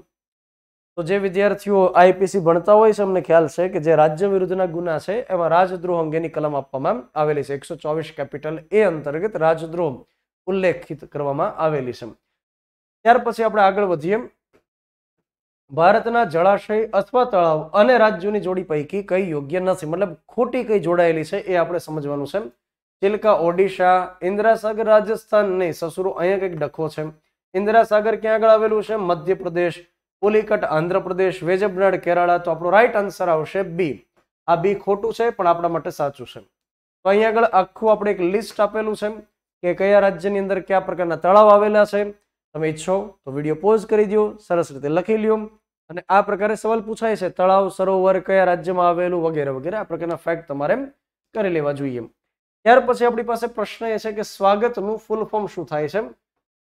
તો જે વિદ્યાર્થીઓ આઈપીસી ભણતા હોય છે અમને ખ્યાલ છે કે જે રાજ્ય વિરુદ્ધના ગુના છે એમાં રાજદ્રોહ અંગેની કલમ આપવામાં આવેલી છે એકસો ચોવીસ કેપિટલ એ અંતર્ગત રાજદ્રોહ ઉલ્લેખિત કરવામાં આવેલી છે ત્યાર પછી આપણે આગળ વધીએ ભારતના જળાશય અથવા તળાવ અને રાજ્યોની જોડી પૈકી કઈ યોગ્ય નથી મતલબ ખોટી કઈ જોડાયેલી છે એ આપણે સમજવાનું છે ચિલકા ઓડિશા ઇન્દ્રાસાગર રાજસ્થાન નહીં સસુરો અહીંયા કંઈક ડખો છે ઇન્દિરાસાગર ક્યાં આગળ આવેલું છે મધ્યપ્રદેશ પુલિકટ આંધ્રપ્રદેશ વેજબનાડ કેરાળા તો આપણો રાઈટ આન્સર આવશે બી આ બી ખોટું છે પણ આપણા માટે સાચું છે તો અહીંયા આગળ આખું આપણે એક લિસ્ટ આપેલું છે કે કયા રાજ્યની અંદર કયા પ્રકારના તળાવ આવેલા છે તમે ઈચ્છો તો વિડીયો પોઝ કરી દો સરસ રીતે લખી લ્યો અને આ પ્રકારે સવાલ પૂછાય છે તળાવ સરોવર કયા રાજ્યમાં આવેલું વગેરે વગેરે આ પ્રકારના ફેક્ટ તમારે કરી લેવા જોઈએ ત્યાર પછી આપણી પાસે પ્રશ્ન એ છે કે સ્વાગતનું ફૂલ ફોર્મ શું થાય છે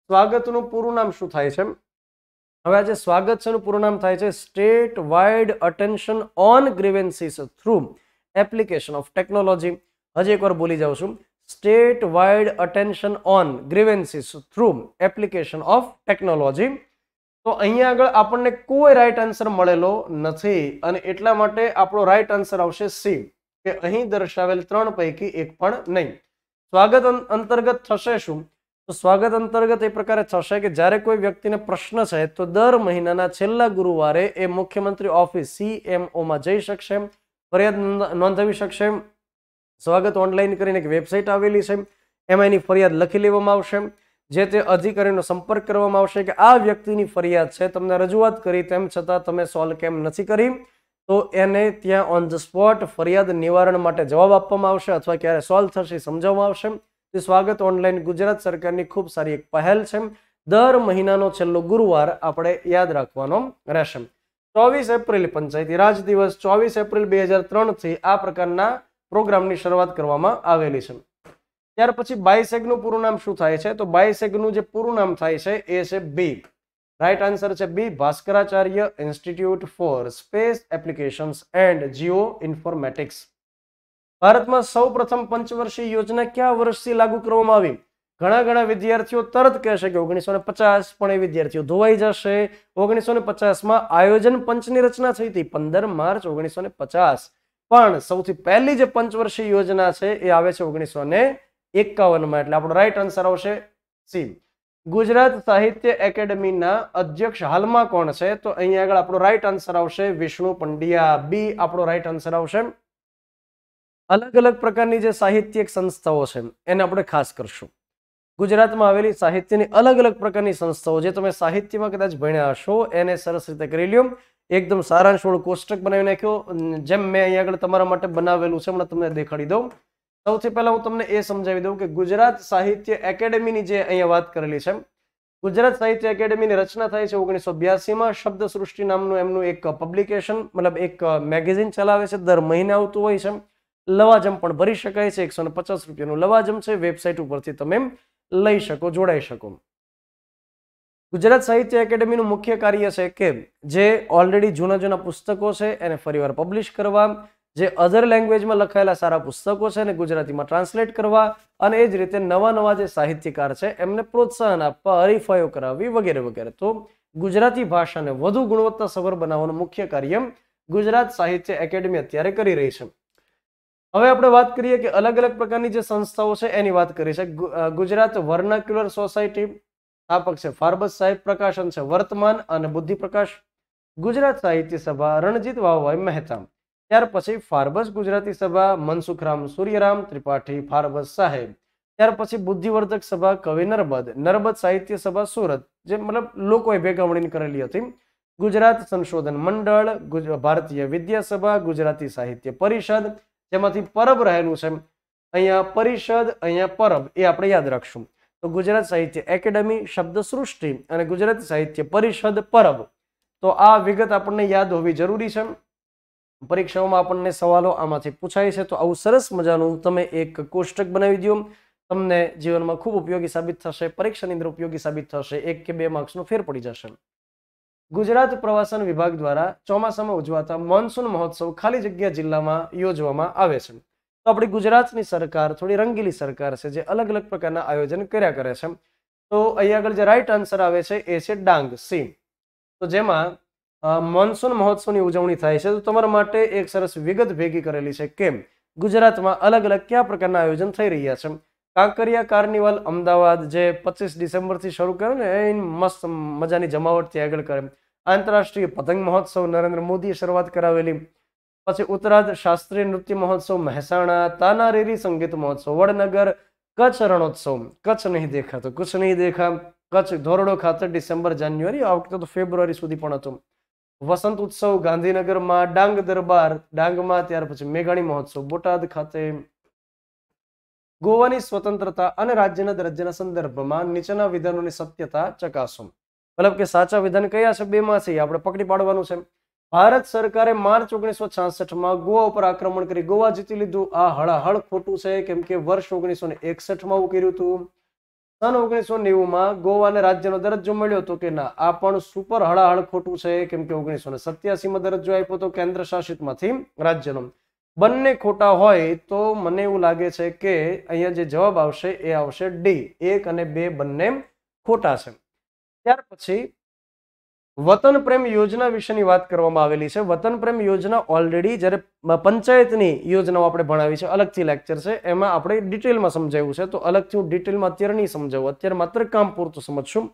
સ્વાગતનું પૂરું નામ શું થાય છે હવે આજે સ્વાગત છે પૂરું નામ થાય છે state wide attention on grievances through application of technology હજી એકવાર બોલી જાઉં છું state wide attention on grievances through application of technology તો અહીંયા આગળ આપણને કોઈ રાઇટ આન્સર મળેલો નથી અને એટલા માટે આપણો રાઇટ આન્સર આવશે સી કે અહીં દર્શાવેલ ત્રણ પૈકી એક પણ નહીં સ્વાગત અંતર્ગત થશે શું તો સ્વાગત અંતર્ગત એ પ્રકારે થશે કે જ્યારે કોઈ વ્યક્તિને પ્રશ્ન છે તો દર મહિનાના છેલ્લા ગુરુવારે એ મુખ્યમંત્રી ઓફિસ સીએમઓમાં જઈ શકશે ફરિયાદ નોંધાવી શકશે સ્વાગત ઓનલાઈન કરીને એક વેબસાઇટ આવેલી છે એમાં એની ફરિયાદ લખી લેવામાં આવશે જે તે અધિકારીનો સંપર્ક કરવામાં આવશે કે આ વ્યક્તિની ફરિયાદ છે તમને રજૂઆત કરી તેમ છતાં તમે સોલ્વ કેમ નથી કરી તો એને ત્યાં ઓન ધ સ્પોટ ફરિયાદ નિવારણ માટે જવાબ આપવામાં આવશે અથવા ક્યારે સોલ્વ થશે સમજાવવામાં આવશે તે સ્વાગત ઓનલાઈન ગુજરાત સરકારની ખૂબ સારી એક પહેલ છે દર મહિનાનો છેલ્લો ગુરુવાર આપણે યાદ રાખવાનો રહેશે ચોવીસ એપ્રિલ પંચાયતી રાજ દિવસ ચોવીસ એપ્રિલ બે હજાર ત્રણથી આ પ્રકારના પ્રોગ્રામની શરૂઆત કરવામાં આવેલી છે ત્યાર પછી બાયસેગનું પૂરું નામ શું થાય છે તો બાયસેગનું જે પૂરું નામ થાય છે એ છે બી રાઈટ આન્સર છે B Bhaskaracharya institute for space applications and geo informatics ભારતમાં સૌ પ્રથમ પંચવર્ષીય યોજના કયા વર્ષથી લાગુ કરવામાં આવી ઘણા ઘણા વિદ્યાર્થીઓ તરત કહેશે કે ઓગણીસો ને પચાસ પણ એ વિદ્યાર્થીઓ ધોવાઈ જશે ઓગણીસો ને પચાસમાં આયોજન પંચની રચના થઈ હતી પંદર માર્ચ ઓગણીસો ને પચાસ પણ સૌથી પહેલી જે પંચવર્ષીય યોજના છે એ આવે છે ઓગણીસો ને એકાવનમાં એટલે આપણો રાઈટ આન્સર આવશે સી ગુજરાત સાહિત્ય એકેડમીના અધ્યક્ષ હાલમાં કોણ છે તો અહીંયા આગળ આપણો રાઈટ આન્સર આવશે વિષ્ણુ પંડ્યા બી આપણો રાઈટ આન્સર આવશે અલગ અલગ પ્રકારની જે સાહિત્યિક સંસ્થાઓ છે એને આપણે ખાસ કરશું ગુજરાતમાં આવેલી સાહિત્યની અલગ અલગ પ્રકારની સંસ્થાઓ જે તમે સાહિત્યમાં કદાચ ભણ્યા હશો એને સરસ રીતે કરી લ્યો એકદમ સારાંશવાળું કોષ્ટક બનાવી નાખ્યો જેમ મેં અહીંયા આગળ તમારા માટે બનાવેલું છે હમણાં તમને દેખાડી દઉં સૌથી પહેલા હું તમને એ સમજાવી દઉં કે ગુજરાત સાહિત્ય એકેડેમીની જે અહીંયા વાત કરેલી છે ગુજરાત સાહિત્ય એકેડેમીની રચના થાય છે ઓગણીસો બ્યાસીમાં શબ્દ સૃષ્ટિ નામનું એમનું એક પબ્લિકેશન મતલબ એક મેગેઝિન ચલાવે છે દર મહિને આવતું હોય છે લવાજમ પણ ભરી શકાય છે એકસો પચાસ રૂપિયાનું લવાજમ છે વેબસાઇટ ઉપરથી તમે લઈ શકો જોડાઈ શકો ગુજરાત સાહિત્ય એકેડેમીનું મુખ્ય કાર્ય છે કે જે ઓલરેડી જૂના જૂના પુસ્તકો છે એને ફરીવાર પબ્લિશ કરવા જે અધર લેંગ્વેજમાં લખાયેલા સારા પુસ્તકો છે એને ગુજરાતીમાં ટ્રાન્સલેટ કરવા અને એ જ રીતે નવા નવા જે સાહિત્યકાર છે એમને પ્રોત્સાહન આપવા હરીફાઈઓ કરાવવી વગેરે વગેરે તો ગુજરાતી ભાષાને વધુ ગુણવત્તાસભર બનાવવાનું મુખ્ય કાર્ય ગુજરાત સાહિત્ય એકેડમી અત્યારે કરી રહી છે હવે આપણે વાત કરીએ કે અલગ અલગ પ્રકારની જે સંસ્થાઓ છે એની વાત કરી છે ગુજરાત વર્નાક્યુલર સોસાયટી સ્થાપક છે ફાર્બસ સાહેબ પ્રકાશન છે વર્તમાન અને બુદ્ધિ પ્રકાશ ગુજરાત સાહિત્ય સભા રણજીત વાવભાઈ મહેતા ત્યાર પછી ફાર્બસ ગુજરાતી સભા મનસુખરામ સૂર્યરામ ત્રિપાઠી ફાર્બસ સાહેબ ત્યાર પછી બુદ્ધિવર્ધક સભા કવિ નર્મદ નર્મદ સાહિત્ય સભા સુરત જે મતલબ લોકોએ ભેગા મળીને કરેલી હતી ગુજરાત સંશોધન મંડળ ભારતીય વિદ્યાસભા ગુજરાતી સાહિત્ય પરિષદ જેમાંથી પરબ રહેલું છે અહીંયા પરિષદ અહીંયા પરબ એ આપણે યાદ રાખશું તો ગુજરાત સાહિત્ય એકેડેમી શબ્દ સૃષ્ટિ અને ગુજરાત સાહિત્ય પરિષદ પરબ તો આ વિગત આપણને યાદ હોવી જરૂરી છે પરીક્ષાઓમાં આપણને સવાલો આમાંથી પૂછાય છે તો આવું સરસ મજાનું તમે એક કોષ્ટક બનાવી દો તમને જીવનમાં ખૂબ ઉપયોગી સાબિત થશે પરીક્ષાની અંદર ઉપયોગી સાબિત થશે એક કે બે માર્ક્સનો ફેર પડી જશે ગુજરાત પ્રવાસન વિભાગ દ્વારા ચોમાસામાં ઉજવાતા મોન્સૂન મહોત્સવ ખાલી જગ્યા જિલ્લામાં યોજવામાં આવે છે તો આપણી ગુજરાતની સરકાર થોડી રંગીલી સરકાર છે જે અલગ અલગ પ્રકારના આયોજન કર્યા કરે છે તો અહીં આગળ જે રાઈટ આન્સર આવે છે એ છે ડાંગ સી તો જેમાં મોન્સૂન મહોત્સવની ઉજવણી થાય છે તો તમારા માટે એક સરસ વિગત ભેગી કરેલી છે કેમ ગુજરાતમાં અલગ અલગ કયા પ્રકારના આયોજન થઈ રહ્યા છે કાંકરિયા કાર્નિવલ અમદાવાદ જે પચીસ ડિસેમ્બરથી શરૂ કર્યો ને એ મસ્ત મજાની જમાવટથી આગળ કરે આંતરરાષ્ટ્રીય પતંગ મહોત્સવ નરેન્દ્ર મોદીએ શરૂઆત કરાવેલી પછી ઉત્તરાધ શાસ્ત્રીય નૃત્ય મહોત્સવ મહેસાણા તાનારેરી સંગીત મહોત્સવ વડનગર કચ્છ રણોત્સવ કચ્છ નહીં દેખાતો કચ્છ નહીં દેખા કચ્છ ધોરડો ખાતે ડિસેમ્બર જાન્યુઆરી આ વખતે તો ફેબ્રુઆરી સુધી પણ હતો વસંત ઉત્સવ ગાંધીનગરમાં ડાંગ દરબાર ડાંગમાં ત્યાર પછી મેઘાણી મહોત્સવ બોટાદ ખાતે ગોવાની સ્વતંત્રતા અને રાજ્યના દરજ્જાના સંદર્ભમાં નીચેના વિધાનોની સત્યતા ચકાસો મતલબ કે સાચા વિધાન કયા છે બેમાં છે આપણે પકડી પાડવાનું છે ભારત સરકારે માર્ચ ઓગણીસો છાસઠમાં ગોવા ઉપર આક્રમણ કરી ગોવા જીતી લીધું આ હળાહળ ખોટું છે કેમ કે વર્ષ ઓગણીસો ને એકસઠમાં આવું કર્યું હતું સન ઓગણીસો નેવુંમાં ગોવાને રાજ્યનો દરજ્જો મળ્યો હતો કે ના આ પણ સુપર હળાહળ ખોટું છે કેમ કે ઓગણીસો ને સત્યાસીમાં દરજ્જો આપ્યો હતો કેન્દ્ર શાસિતમાંથી રાજ્યનો બંને ખોટા હોય તો મને એવું લાગે છે કે અહીંયા જે જવાબ આવશે એ આવશે ડી એક અને બે બંને ખોટા છે ત્યાર પછી વતન પ્રેમ યોજના વિશેની વાત કરવામાં આવેલી છે વતન પ્રેમ યોજના ઓલરેડી જ્યારે પંચાયતની યોજનાઓ આપણે ભણાવી છે અલગથી લેક્ચર છે એમાં આપણે ડિટેલમાં સમજાવ્યું છે તો અલગથી હું ડિટેલમાં અત્યારે નહીં સમજાવું અત્યારે માત્ર કામ પૂરતું સમજશું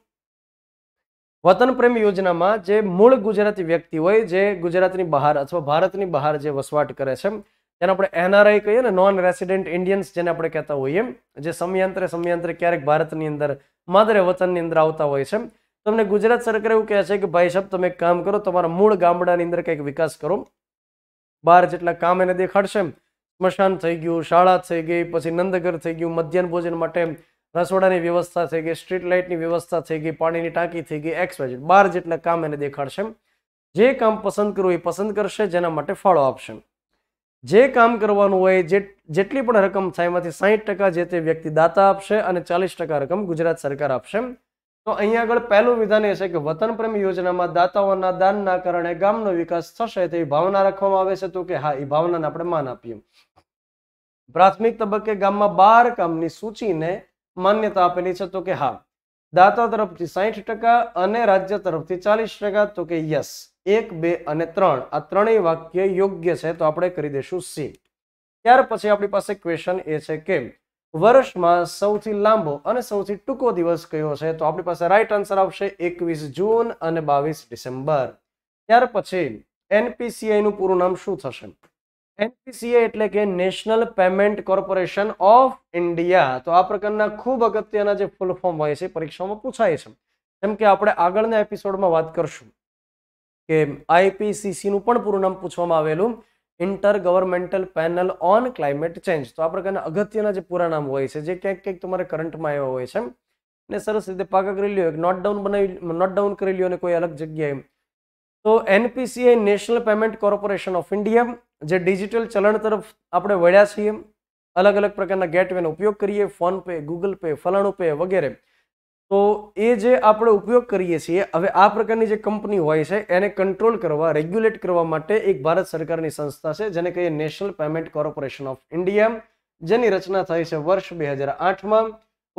વતન પ્રેમ યોજનામાં જે મૂળ ગુજરાતી વ્યક્તિ હોય જે ગુજરાતની બહાર અથવા ભારતની બહાર જે વસવાટ કરે છે તેને આપણે એનઆરઆઈ કહીએ ને નોન રેસિડેન્ટ ઇન્ડિયન્સ જેને આપણે કહેતા હોઈએ જે સમયાંતરે સમયાંતરે ક્યારેક ભારતની અંદર માદરે વતનની અંદર આવતા હોય છે તમને ગુજરાત સરકારે એવું કહે છે કે ભાઈ સાહેબ તમે એક કામ કરો તમારા મૂળ ગામડાની અંદર કંઈક વિકાસ કરો બહાર જેટલા કામ એને દેખાડશે સ્મશાન થઈ ગયું શાળા થઈ ગઈ પછી નંદઘર થઈ ગયું મધ્યાહન ભોજન માટે રસોડાની વ્યવસ્થા થઈ ગઈ સ્ટ્રીટ લાઇટની વ્યવસ્થા થઈ ગઈ પાણીની ટાંકી થઈ ગઈ એક્સ વાય બાર જેટલા કામ એને દેખાડશે જે કામ પસંદ કરવું એ પસંદ કરશે જેના માટે ફાળો આપશે જે કામ કરવાનું હોય જેટલી પણ રકમ થાય એમાંથી સાહીઠ ટકા જે તે વ્યક્તિ દાતા આપશે અને ચાલીસ ટકા રકમ ગુજરાત સરકાર આપશે તો અહીંયા આગળ પહેલું વિધાન એ છે કે વતન પ્રેમ યોજનામાં દાતાઓના દાનના કારણે ગામનો વિકાસ થશે તેવી ભાવના રાખવામાં આવે છે તો કે હા એ ભાવનાને આપણે માન આપીએ પ્રાથમિક તબક્કે ગામમાં બાર કામની સૂચિને માન્યતા આપેલી છે તો કે હા દાતા તરફથી સાહીઠ ટકા અને રાજ્ય તરફથી ચાલીસ ટકા તો કે યસ એક બે અને ત્રણ આ ત્રણેય વાક્ય યોગ્ય છે તો આપણે કરી દઈશું સી ત્યાર પછી આપણી પાસે ક્વેશ્ચન એ છે કે વર્ષમાં સૌથી લાંબો અને સૌથી ટૂંકો દિવસ કયો છે તો આપણી પાસે રાઈટ આન્સર આવશે એકવીસ જૂન અને બાવીસ ડિસેમ્બર ત્યાર પછી એનપીસીઆઈનું પૂરું નામ શું થશે એનપીસીએ એટલે કે national payment corporation of India તો આ પ્રકારના ખૂબ અગત્યના જે ફૂલ ફોર્મ હોય છે પરીક્ષામાં પૂછાય છે જેમ કે આપણે આગળના એપિસોડમાં વાત કરશું કે આઈપીસીસીનું પણ પૂરું નામ પૂછવામાં આવેલું inter governmental panel on climate change તો આ પ્રકારના અગત્યના જે પૂરા નામ હોય છે જે ક્યાંક ક્યાંક તમારે કરંટમાં આવ્યા હોય છે ને સરસ રીતે પાકા કરી લ્યો એક નોટ ડાઉન બનાવી નોટ ડાઉન કરી લ્યો અને કોઈ અલગ જગ્યાએ તો NPCA national payment corporation of India જે ડિજિટલ ચલણ તરફ આપણે વળ્યા છીએ અલગ અલગ પ્રકારના ગેટવેનો ઉપયોગ કરીએ ફોનપે ગૂગલ પે ફલાણું પે વગેરે તો એ જે આપણે ઉપયોગ કરીએ છીએ હવે આ પ્રકારની જે કંપની હોય છે એને કંટ્રોલ કરવા રેગ્યુલેટ કરવા માટે એક ભારત સરકારની સંસ્થા છે જેને કહીએ national payment corporation of India જેની રચના થઈ છે વર્ષ બે હજાર આઠમાં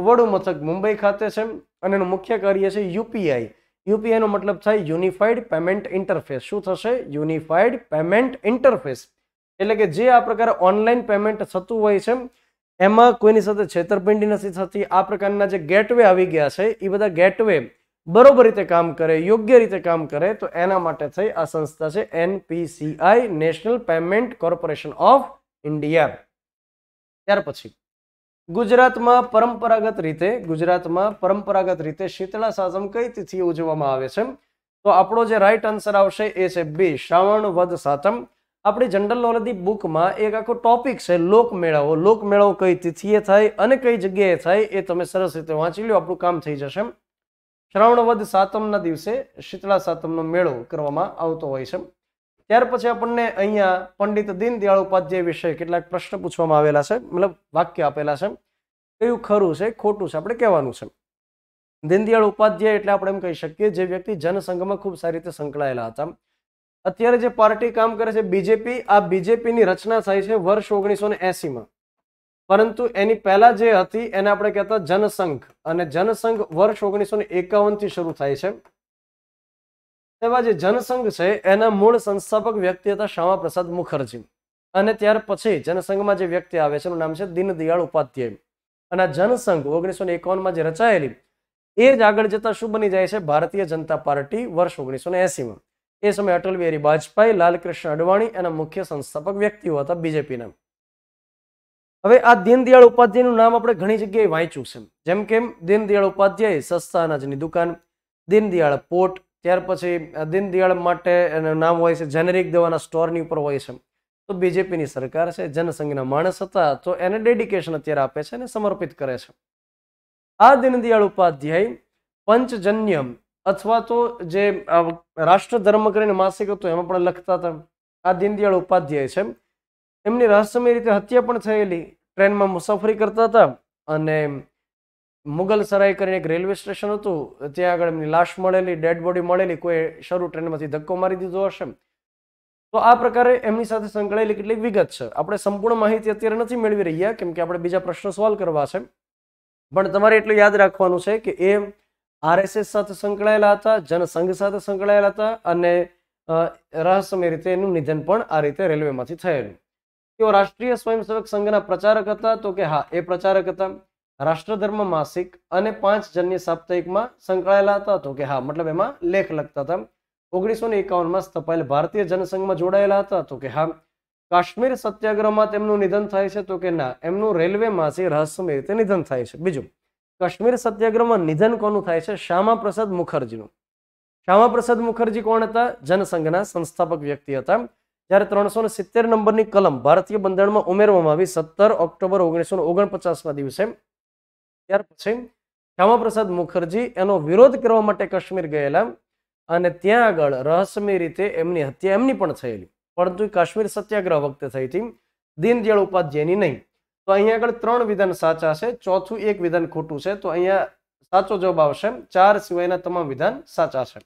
વડુ મથક મુંબઈ ખાતે છે અને એનું મુખ્ય કાર્ય છે યુપીઆઈ યુપીઆઈનો મતલબ થાય યુનિફાઈડ પેમેન્ટ ઇન્ટરફેસ શું થશે યુનિફાઈડ પેમેન્ટ ઇન્ટરફેસ એટલે કે જે આ પ્રકારે ઓનલાઈન પેમેન્ટ થતું હોય છે એમાં કોઈની સાથે છેતરપિંડી નથી થતી આ પ્રકારના જે ગેટવે આવી ગયા છે એ બધા ગેટવે બરોબર રીતે કામ કરે યોગ્ય રીતે કામ કરે તો એના માટે થઈ આ સંસ્થા છે NPCI national payment corporation of India ત્યાર પછી ગુજરાતમાં પરંપરાગત રીતે ગુજરાતમાં પરંપરાગત રીતે શીતળા સાસમ કઈ તિથિ ઉજવવામાં આવે છે તો આપણો જે રાઈટ આન્સર આવશે એ છે બી શ્રાવણ વધ સાતમ આપણી જનરલ નોલેજની બુકમાં એક આખો ટોપિક છે લોકમેળાઓ લોકમેળાઓ કઈ તિથિએ થાય અને કઈ જગ્યાએ થાય એ તમે સરસ રીતે વાંચી લો આપણું કામ થઈ જશે શ્રાવણ વધ સાતમના દિવસે શીતળા સાતમનો મેળો કરવામાં આવતો હોય છે ત્યાર પછી આપણને અહીંયા પંડિત દીનદયાળ ઉપાધ્યાય વિશે કેટલાક પ્રશ્ન પૂછવામાં આવેલા છે મતલબ વાક્ય આપેલા છે કયું ખરું છે ખોટું છે આપણે કહેવાનું છે દીનદયાળ ઉપાધ્યાય એટલે આપણે એમ કહી શકીએ જે વ્યક્તિ જનસંઘમાં ખૂબ સારી રીતે સંકળાયેલા હતા અત્યારે જે પાર્ટી કામ કરે છે બીજેપી આ બીજેપીની રચના થઈ છે વર્ષ ઓગણીસો ને એસીમાં પરંતુ એની પહેલા જે હતી એને આપણે કહેતા જનસંઘ અને જનસંઘ વર્ષ ઓગણીસો ને એકાવન થી શરૂ થાય છે તેવા જે જનસંઘ છે એના મૂળ સંસ્થાપક વ્યક્તિ હતા શ્યામા પ્રસાદ મુખર્જી અને ત્યાર પછી જનસંઘમાં જે વ્યક્તિ આવે છે એનું નામ છે દીનદયાળ ઉપાધ્યાય અને જનસંઘ ઓગણીસો એકાવનમાં જે રચાયેલી એ જ આગળ જતા શું બની જાય છે ભારતીય જનતા પાર્ટી વર્ષ ઓગણીસો ને એસીમાં એ સમયે અટલ બિહારી વાજપેયી લાલકૃષ્ણ અડવાણી એના મુખ્ય સંસ્થાપક વ્યક્તિઓ હતા બીજેપીના હવે આ દીનદયાળ ઉપાધ્યાયનું નામ આપણે ઘણી જગ્યાએ વાંચ્યું છે જેમ કે દીનદયાળ ઉપાધ્યાય સસ્તા અનાજની દુકાન દીનદયાળ પોર્ટ ત્યાર પછી દીનદયાળ માટે નામ હોય છે જેનેરિક દવાના સ્ટોરની ઉપર હોય છે તો બીજેપીની સરકાર છે જનસંઘના માણસ હતા તો એને ડેડિકેશન અત્યારે આપે છે અને સમર્પિત કરે છે આ દીનદયાળ ઉપાધ્યાય પંચજન્યમ અથવા તો જે રાષ્ટ્ર ધર્મ કરીને માસિક હતું એમાં પણ લખતા હતા આ દીનદયાળ ઉપાધ્યાય છે એમની રહસ્યમય રીતે હત્યા પણ થયેલી ટ્રેનમાં મુસાફરી કરતા હતા અને મુગલ સરાય કરીને એક રેલવે સ્ટેશન હતું ત્યાં આગળ એમની લાશ મળેલી ડેડ બોડી મળેલી કોઈ શરૂ ટ્રેનમાંથી ધક્કો મારી દીધો હશે તો આ પ્રકારે એમની સાથે સંકળાયેલી કેટલીક વિગત છે આપણે સંપૂર્ણ માહિતી અત્યારે નથી મેળવી રહ્યા કેમ કે આપણે બીજા પ્રશ્નો સોલ્વ કરવા છે પણ તમારે એટલું યાદ રાખવાનું છે કે એ આરએસએસ સાથે સંકળાયેલા હતા જનસંઘ સાથે સંકળાયેલા હતા અને રહસ્યમય રીતે એનું નિધન પણ આ રીતે રેલવેમાંથી થયેલું તેઓ રાષ્ટ્રીય સ્વયંસેવક સંઘના પ્રચારક હતા તો કે હા એ પ્રચારક હતા રાષ્ટ્રધર્મ માસિક અને પાંચ જન્ય સાપ્તાહિકમાં સંકળાયેલા હતા તો કે હા મતલબ એમાં લેખ લખતા હતા ઓગણીસો ને એકાવનમાં સ્થપાયેલ ભારતીય જનસંઘમાં જોડાયેલા હતા તો કે હા કાશ્મીર સત્યાગ્રહમાં તેમનું નિધન થાય છે તો કે ના એમનું રેલવેમાંથી રહસ્યમય રીતે નિધન થાય છે બીજું કાશ્મીર સત્યાગ્રહમાં નિધન કોનું થાય છે શ્યામા પ્રસાદ મુખર્જીનું શ્યામા પ્રસાદ મુખર્જી કોણ હતા જનસંઘના સંસ્થાપક વ્યક્તિ હતા જ્યારે ત્રણસો સિત્તેર નંબરની કલમ ભારતીય બંધારણમાં ઉમેરવામાં આવી સત્તર ઓક્ટોબર ઓગણીસો ઓગણપચાસના દિવસે ત્યાર પછી શ્યામાપ્રસાદ મુખર્જી એનો વિરોધ કરવા માટે કાશ્મીર ગયેલા અને ત્યાં આગળ રહસ્યમય રીતે એમની હત્યા એમની પણ થયેલી પરંતુ કાશ્મીર સત્યાગ્રહ વખતે થઈ હતી દીનદયાળ ઉપાધ્યાયની નહીં તો અહીંયા આગળ ત્રણ વિધાન સાચા છે ચોથું એક વિધાન ખોટું છે તો અહીંયા સાચો જવાબ આવશે ચાર સિવાયના તમામ વિધાન સાચા છે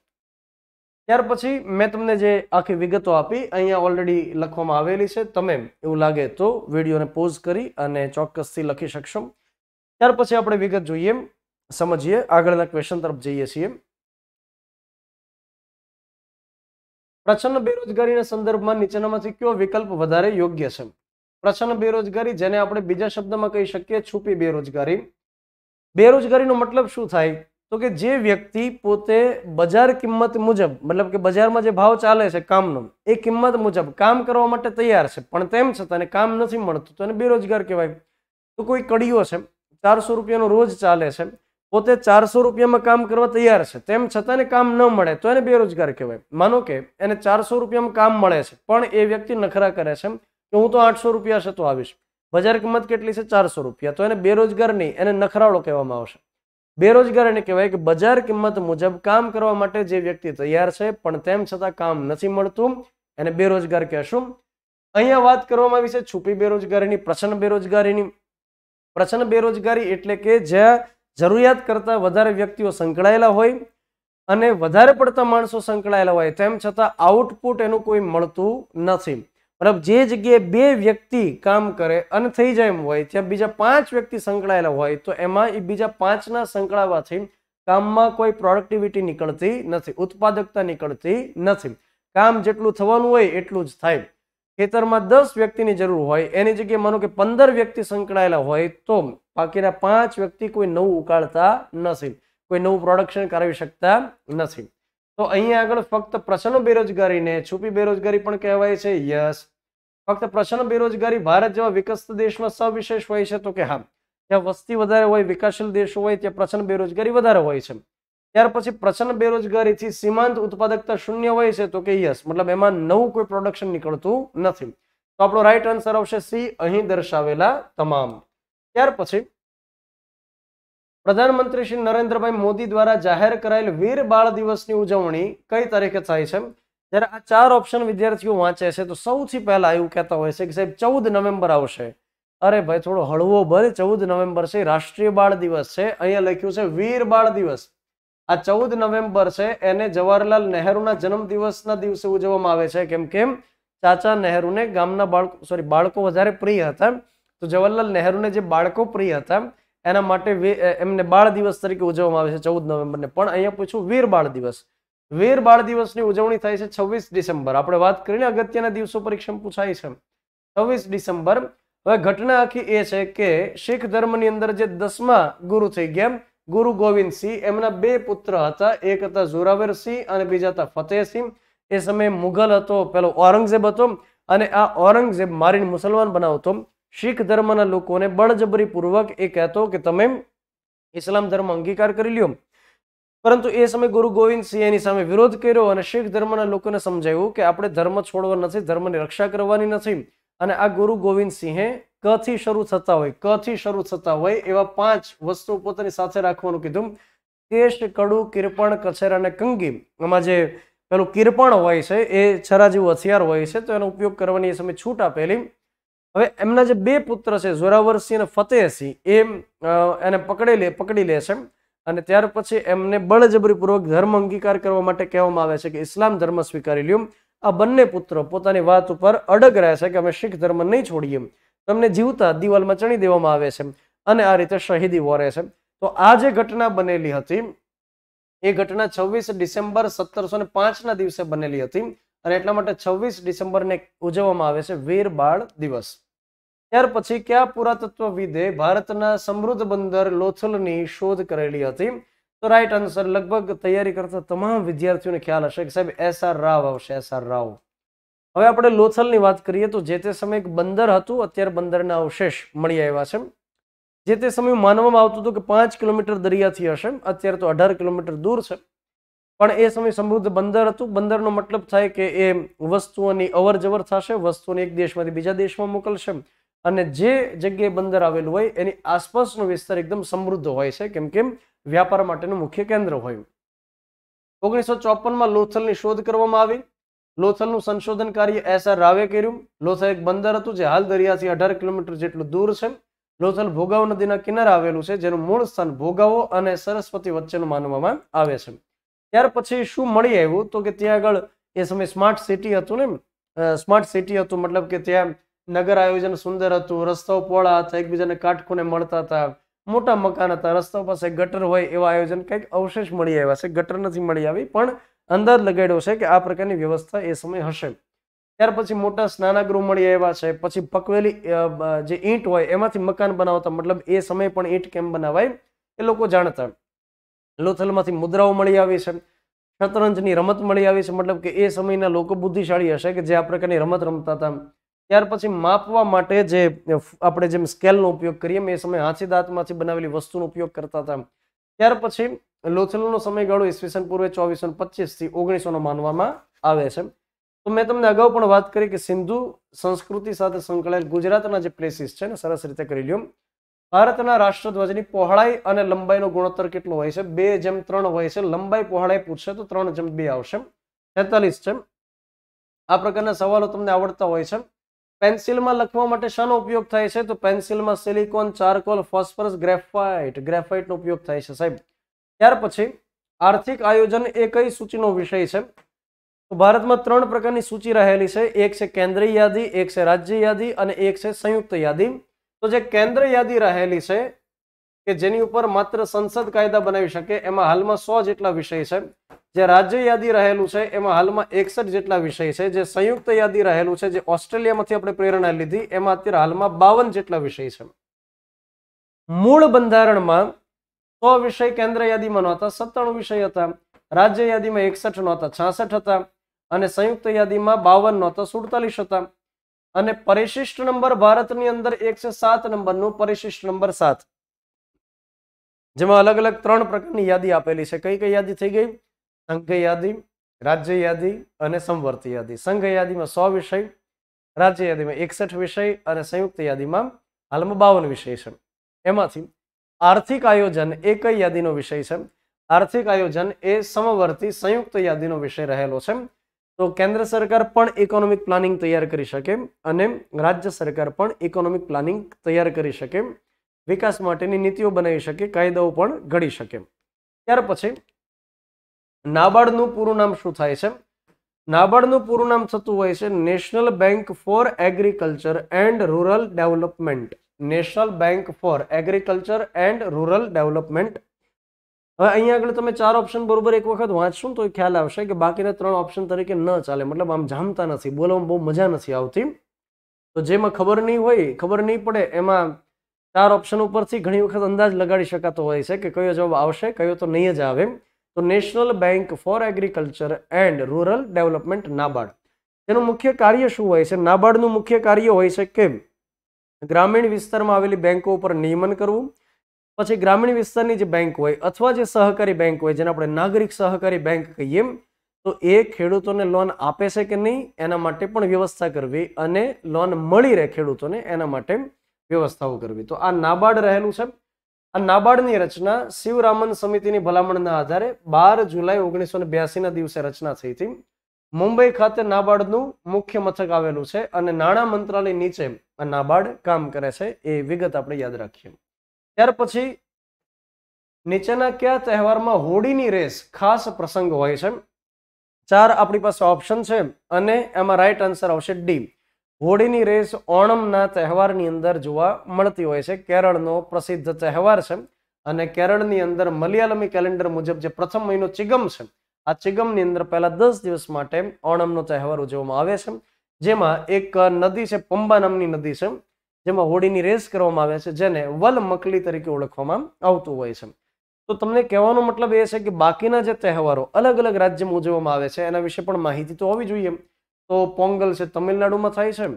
ત્યાર પછી મેં તમને જે આખી વિગતો આપી અહીંયા ઓલરેડી લખવામાં આવેલી છે તમે એવું લાગે તો વિડીયોને પોઝ કરી અને ચોક્કસથી લખી શકશો ત્યાર પછી આપણે વિગત જોઈએ સમજીએ આગળના ક્વેશ્ચન તરફ જઈએ છીએ પ્રચંડ બેરોજગારીના સંદર્ભમાં નીચેનામાંથી કયો વિકલ્પ વધારે યોગ્ય છે પ્રસન્ન બેરોજગારી જેને આપણે બીજા શબ્દમાં કહી શકીએ છુપી બેરોજગારી બેરોજગારીનો મતલબ શું થાય તો કે જે વ્યક્તિ પોતે બજાર કિંમત મુજબ મતલબ કે બજારમાં જે ભાવ ચાલે છે કામનો એ કિંમત મુજબ કામ કરવા માટે તૈયાર છે પણ તેમ છતાં કામ નથી મળતું તો એને બેરોજગાર કહેવાય તો કોઈ કડીઓ છે ચારસો રૂપિયાનો રોજ ચાલે છે પોતે ચારસો રૂપિયામાં કામ કરવા તૈયાર છે તેમ છતાં કામ ન મળે તો એને બેરોજગાર કહેવાય માનો કે એને ચારસો રૂપિયામાં કામ મળે છે પણ એ વ્યક્તિ નખરા કરે છે હું તો આઠસો રૂપિયા છે તો આવીશ બજાર કિંમત કેટલી છે ચારસો રૂપિયા તો એને બેરોજગાર નહીં એને નખરાળો કહેવામાં આવશે બેરોજગાર એને કહેવાય કે બજાર કિંમત મુજબ કામ કરવા માટે જે વ્યક્તિ તૈયાર છે પણ તેમ છતાં કામ નથી મળતું એને બેરોજગાર કહેશું અહીંયા વાત કરવામાં આવી છે છુપી બેરોજગારીની પ્રચંડ બેરોજગારીની પ્રચંડ બેરોજગારી એટલે કે જ્યાં જરૂરિયાત કરતાં વધારે વ્યક્તિઓ સંકળાયેલા હોય અને વધારે પડતા માણસો સંકળાયેલા હોય તેમ છતાં આઉટપુટ એનું કોઈ મળતું નથી મતલબ જે જગ્યાએ બે વ્યક્તિ કામ કરે અને થઈ જાય એમ હોય ત્યાં બીજા પાંચ વ્યક્તિ સંકળાયેલા હોય તો એમાં એ બીજા પાંચના સંકળાવાથી કામમાં કોઈ પ્રોડક્ટિવિટી નીકળતી નથી ઉત્પાદકતા નીકળતી નથી કામ જેટલું થવાનું હોય એટલું જ થાય ખેતરમાં દસ વ્યક્તિની જરૂર હોય એની જગ્યાએ માનો કે પંદર વ્યક્તિ સંકળાયેલા હોય તો બાકીના પાંચ વ્યક્તિ કોઈ નવું ઉકાળતા નથી કોઈ નવું પ્રોડક્શન કરાવી શકતા નથી તો અહીંયા આગળ ફક્ત પ્રસન્ન બેરોજગારીને છુપી બેરોજગારી પણ કહેવાય છે યસ ફક્ત પ્રસન્ન બેરોજગારી ભારત જેવા વિકસિત દેશમાં સવિશેષ હોય છે તો કે હા ત્યાં વસ્તી વધારે હોય વિકાસશીલ દેશો હોય ત્યાં પ્રસન્ન બેરોજગારી વધારે હોય છે ત્યાર પછી પ્રસન્ન બેરોજગારીથી સીમાંત ઉત્પાદકતા શૂન્ય હોય છે તો કે યસ મતલબ એમાં નવું કોઈ પ્રોડક્શન નીકળતું નથી તો આપણો રાઈટ આન્સર આવશે સી અહીં દર્શાવેલા તમામ ત્યાર પછી પ્રધાનમંત્રી શ્રી નરેન્દ્રભાઈ મોદી દ્વારા જાહેર કરાયેલ વીર બાળ દિવસની ઉજવણી કઈ તારીખે થાય છે જ્યારે આ ચાર ઓપ્શન વિદ્યાર્થીઓ વાંચે છે તો સૌથી પહેલા એવું કહેતા હોય છે કે સાહેબ ચૌદ નવેમ્બર આવશે અરે ભાઈ થોડો હળવો ભર ચૌદ નવેમ્બર છે રાષ્ટ્રીય બાળ દિવસ છે અહીંયા લખ્યું છે વીર બાળ દિવસ આ ચૌદ નવેમ્બર છે એને જવાહરલાલ નહેરુના જન્મ દિવસના દિવસે ઉજવવામાં આવે છે કેમ કેમ ચાચા નહેરુને ગામના બાળકો સોરી બાળકો વધારે પ્રિય હતા તો જવાહરલાલ નહેરુને જે બાળકો પ્રિય હતા એના માટે એમને બાળ દિવસ તરીકે ઉજવવામાં આવે છે ચૌદ નવેમ્બરને પણ અહીંયા પૂછું વીર બાળ દિવસ વીર બાળ દિવસની ઉજવણી થાય છે છવ્વીસ ડિસેમ્બર આપણે વાત કરીને અગત્યના દિવસો પરીક્ષા પૂછાય છે છવ્વીસ ડિસેમ્બર હવે ઘટના આખી એ છે કે શીખ ધર્મની અંદર જે દસમા ગુરુ થઈ ગયા ગુરુ ગોવિંદસિંહ એમના બે પુત્ર હતા એક હતા જોરાવર સિંહ અને બીજા હતા ફતેહસિંહ એ સમયે મુઘલ હતો પેલો ઔરંગઝેબ હતો અને આ ઔરંગઝેબ મારીને મુસલમાન બનાવતો શીખ ધર્મના લોકોને બળજબરીપૂર્વક એ કહેતો કે તમે ઇસ્લામ ધર્મ અંગીકાર કરી લ્યો પરંતુ એ સમયે ગુરુ ગોવિંદસિંહ એની સામે વિરોધ કર્યો અને શીખ ધર્મના લોકોને સમજાવ્યું કે આપણે ધર્મ છોડવો નથી ધર્મની રક્ષા કરવાની નથી અને આ ગુરુ ગોવિંદસિંહે કથી શરૂ થતા હોય કથી શરૂ થતા હોય એવા પાંચ વસ્તુ પોતાની સાથે રાખવાનું કીધું કેશ કડુ કિરપણ કછેર અને કંગી એમાં જે પેલું કિરપણ હોય છે એ છરા જેવું હથિયાર હોય છે તો એનો ઉપયોગ કરવાની એ સમય છૂટ આપેલી હવે એમના જે બે પુત્ર છે જોરાવરસિંહ અને ફતેહસિંહ એમ એને પકડી લે પકડી લે છે અને ત્યાર પછી એમને બળજબરીપૂર્વક ધર્મ અંગીકાર કરવા માટે કહેવામાં આવે છે કે ઇસ્લામ ધર્મ સ્વીકારી લ્યો આ બંને પુત્રો પોતાની વાત ઉપર અડગ રહ્યા છે કે અમે શીખ ધર્મ નહીં છોડીએ તમને જીવતા દિવાલમાં ચણી દેવામાં આવે છે અને આ રીતે શહીદી વોરે છે તો આ જે ઘટના બનેલી હતી એ ઘટના છવ્વીસ ડિસેમ્બર સત્તરસો ને પાંચના દિવસે બનેલી હતી અને એટલા માટે છવ્વીસ ડિસેમ્બરને ઉજવવામાં આવે છે વીર બાળ દિવસ ત્યાર પછી કયા વિધે ભારતના સમૃદ્ધ બંદર લોથલની શોધ કરેલી હતી તો રાઈટ આન્સર લગભગ તૈયારી કરતા તમામ વિદ્યાર્થીઓને ખ્યાલ હશે કે સાહેબ એસ આર રાવ આવશે એસ આર રાવ હવે આપણે લોથલની વાત કરીએ તો જે તે સમયે એક બંદર હતું અત્યારે બંદરના અવશેષ મળી આવ્યા છે જે તે સમયે માનવામાં આવતું હતું કે પાંચ કિલોમીટર દરિયાથી હશે અત્યારે તો અઢાર કિલોમીટર દૂર છે પણ એ સમયે સમૃદ્ધ બંદર હતું બંદરનો મતલબ થાય કે એ વસ્તુઓની અવર જવર થશે વસ્તુઓને એક દેશમાંથી બીજા દેશમાં મોકલશે અને જે જગ્યાએ બંદર આવેલું હોય એની આસપાસનો વિસ્તાર એકદમ સમૃદ્ધ હોય છે કેમ કેમ વ્યાપાર માટેનું મુખ્ય કેન્દ્ર હોય ઓગણીસો ચોપનમાં લોથલની શોધ કરવામાં આવી લોથલનું સંશોધન કાર્ય એસ આર રાવે કર્યું લોથલ એક બંદર હતું જે હાલ દરિયાથી અઢાર કિલોમીટર જેટલું દૂર છે લોથલ ભોગાવ નદીના કિનારે આવેલું છે જેનું મૂળ સ્થાન ભોગાવો અને સરસ્વતી વચ્ચેનું માનવામાં આવે છે ત્યાર પછી શું મળી આવ્યું તો કે ત્યાં આગળ એ સમય સ્માર્ટ સિટી હતું ને સ્માર્ટ સિટી હતું મતલબ કે ત્યાં નગર આયોજન સુંદર હતું રસ્તાઓ પોળા હતા એકબીજાને કાટખૂને મળતા હતા મોટા મકાન હતા રસ્તાઓ પાસે ગટર હોય એવા આયોજન કંઈક અવશેષ મળી આવ્યા છે ગટર નથી મળી આવી પણ અંદાજ લગાડ્યો છે કે આ પ્રકારની વ્યવસ્થા એ સમય હશે ત્યાર પછી મોટા સ્નાનાગૃહ મળી આવ્યા છે પછી પકવેલી જે ઈંટ હોય એમાંથી મકાન બનાવતા મતલબ એ સમય પણ ઈંટ કેમ બનાવાય એ લોકો જાણતા લોથલમાંથી મુદ્રાઓ મળી આવી છે શતરંજની રમત મળી આવી છે મતલબ કે એ સમયના લોકો બુદ્ધિશાળી હશે કે જે આ પ્રકારની રમત રમતા હતા ત્યાર પછી માપવા માટે જે આપણે જેમ સ્કેલનો ઉપયોગ કરીએ એ સમયે હાથી દાંતમાંથી બનાવેલી વસ્તુનો ઉપયોગ કરતા હતા ત્યાર પછી લોથલનો સમયગાળો ઈસવીસન પૂર્વે ચોવીસો પચીસથી ઓગણીસો માનવામાં આવે છે તો મેં તમને અગાઉ પણ વાત કરી કે સિંધુ સંસ્કૃતિ સાથે સંકળાયેલ ગુજરાતના જે પ્લેસીસ છે ને સરસ રીતે કરી લ્યો ભારતના રાષ્ટ્રધ્વજની પહોળાઈ અને લંબાઈનો ગુણોત્તર કેટલો હોય છે બે જેમ ત્રણ હોય છે લંબાઈ પહોળાઈ પૂછશે તો ત્રણ જેમ બે આવશે તેતાલીસ છે આ પ્રકારના સવાલો તમને આવડતા હોય છે પેન્સિલમાં લખવા માટે શાનો ઉપયોગ થાય છે તો પેન્સિલમાં સિલિકોન ચારકોલ ફોસ્ફરસ ગ્રેફાઇટ ગ્રેફાઇટનો ઉપયોગ થાય છે સાહેબ ત્યાર પછી આર્થિક આયોજન એ કઈ સૂચિનો વિષય છે તો ભારતમાં ત્રણ પ્રકારની સૂચિ રહેલી છે એક છે કેન્દ્રીય યાદી એક છે રાજ્ય યાદી અને એક છે સંયુક્ત યાદી તો જે કેન્દ્ર યાદી રહેલી છે કે જેની ઉપર માત્ર સંસદ કાયદા બનાવી શકે એમાં હાલમાં સો જેટલા વિષય છે જે રાજ્ય યાદી રહેલું છે એમાં હાલમાં એકસઠ જેટલા વિષય છે જે સંયુક્ત યાદી રહેલું છે જે ઓસ્ટ્રેલિયામાંથી આપણે પ્રેરણા લીધી એમાં અત્યારે હાલમાં બાવન જેટલા વિષય છે મૂળ બંધારણમાં સો વિષય કેન્દ્ર યાદીમાં નહોતા સત્તાણું વિષય હતા રાજ્ય યાદીમાં એકસઠ નહોતા છાસઠ હતા અને સંયુક્ત યાદીમાં બાવન નહોતા સુડતાલીસ હતા અને પરિશિષ્ટ નંબર ભારતની અંદર એકસો સાત નંબરનું પરિશિષ્ટ નંબર સાત જેમાં અલગ અલગ ત્રણ પ્રકારની યાદી આપેલી છે કઈ કઈ યાદી થઈ ગઈ સંઘ યાદી રાજ્ય યાદી અને સંવર્તી યાદી સંઘ યાદીમાં સો વિષય રાજ્ય યાદીમાં એકસઠ વિષય અને સંયુક્ત યાદીમાં હાલમાં બાવન વિષય છે એમાંથી આર્થિક આયોજન એક યાદીનો વિષય છે આર્થિક આયોજન એ સમવર્તી સંયુક્ત યાદીનો વિષય રહેલો છે તો કેન્દ્ર સરકાર પણ ઇકોનોમિક પ્લાનિંગ તૈયાર કરી શકે અને રાજ્ય સરકાર પણ ઇકોનોમિક પ્લાનિંગ તૈયાર કરી શકે વિકાસ માટેની નીતિઓ બનાવી શકે કાયદાઓ પણ ઘડી શકે ત્યાર પછી નાબાર્ડનું પૂરું નામ શું થાય છે નાબાર્ડનું પૂરું નામ થતું હોય છે national bank for agriculture and rural development national bank for agriculture and rural development હવે અહીંયા આગળ તમે ચાર ઓપ્શન બરોબર એક વખત વાંચશો તો ખ્યાલ આવશે કે બાકીના ત્રણ ઓપ્શન તરીકે ન ચાલે મતલબ આમ જામતા નથી બોલવામાં બહુ મજા નથી આવતી તો જેમાં ખબર નહીં હોય ખબર નહીં પડે એમાં ચાર ઓપ્શન ઉપરથી ઘણી વખત અંદાજ લગાડી શકાતો હોય છે કે કયો જવાબ આવશે કયો તો નહીં જ આવે તો national bank for agriculture and rural development NABARD તેનું મુખ્ય કાર્ય શું હોય છે નાબાર્ડનું મુખ્ય કાર્ય હોય છે કે ગ્રામીણ વિસ્તારમાં આવેલી બેંકો ઉપર નિયમન કરવું પછી ગ્રામીણ વિસ્તારની જે બેંક હોય અથવા જે સહકારી બેંક હોય જેને આપણે નાગરિક સહકારી બેંક કહીએ તો એ ખેડૂતોને લોન આપે છે કે નહીં એના માટે પણ વ્યવસ્થા કરવી અને લોન મળી રહે ખેડૂતોને એના માટે વ્યવસ્થાઓ કરવી તો આ નાબાર્ડ રહેલું છે આ નાબાર્ડની રચના શિવરામન સમિતિની ભલામણના આધારે બાર જુલાઈ ઓગણીસો બ્યાસીના દિવસે રચના થઈ હતી મુંબઈ ખાતે નાબાર્ડનું મુખ્ય મથક આવેલું છે અને નાણાં મંત્રાલય નીચે આ નાબાર્ડ કામ કરે છે એ વિગત આપણે યાદ રાખીએ ત્યાર પછી નીચેના કયા તહેવારમાં હોળીની રેસ ખાસ પ્રસંગ હોય છે ચાર આપણી પાસે ઓપ્શન છે અને એમાં રાઈટ આન્સર આવશે ડી હોળીની રેસ ઓણમના તહેવારની અંદર જોવા મળતી હોય છે કેરળનો પ્રસિદ્ધ તહેવાર છે અને કેરળની અંદર મલયાલમી કેલેન્ડર મુજબ જે પ્રથમ મહિનો ચિગમ છે આ ચિગમની અંદર પહેલા દસ દિવસ માટે ઓણમનો તહેવાર ઉજવવામાં આવે છે જેમાં એક નદી છે પંબા નામની નદી છે જેમાં હોળીની રેસ કરવામાં આવે છે જેને વલ મકલી તરીકે ઓળખવામાં આવતું હોય છે તો તમને કહેવાનો મતલબ એ છે કે બાકીના જે તહેવારો અલગ અલગ રાજ્યમાં ઉજવવામાં આવે છે એના વિશે પણ માહિતી તો હોવી જોઈએ તો પોંગલ છે તમિલનાડુમાં થાય છે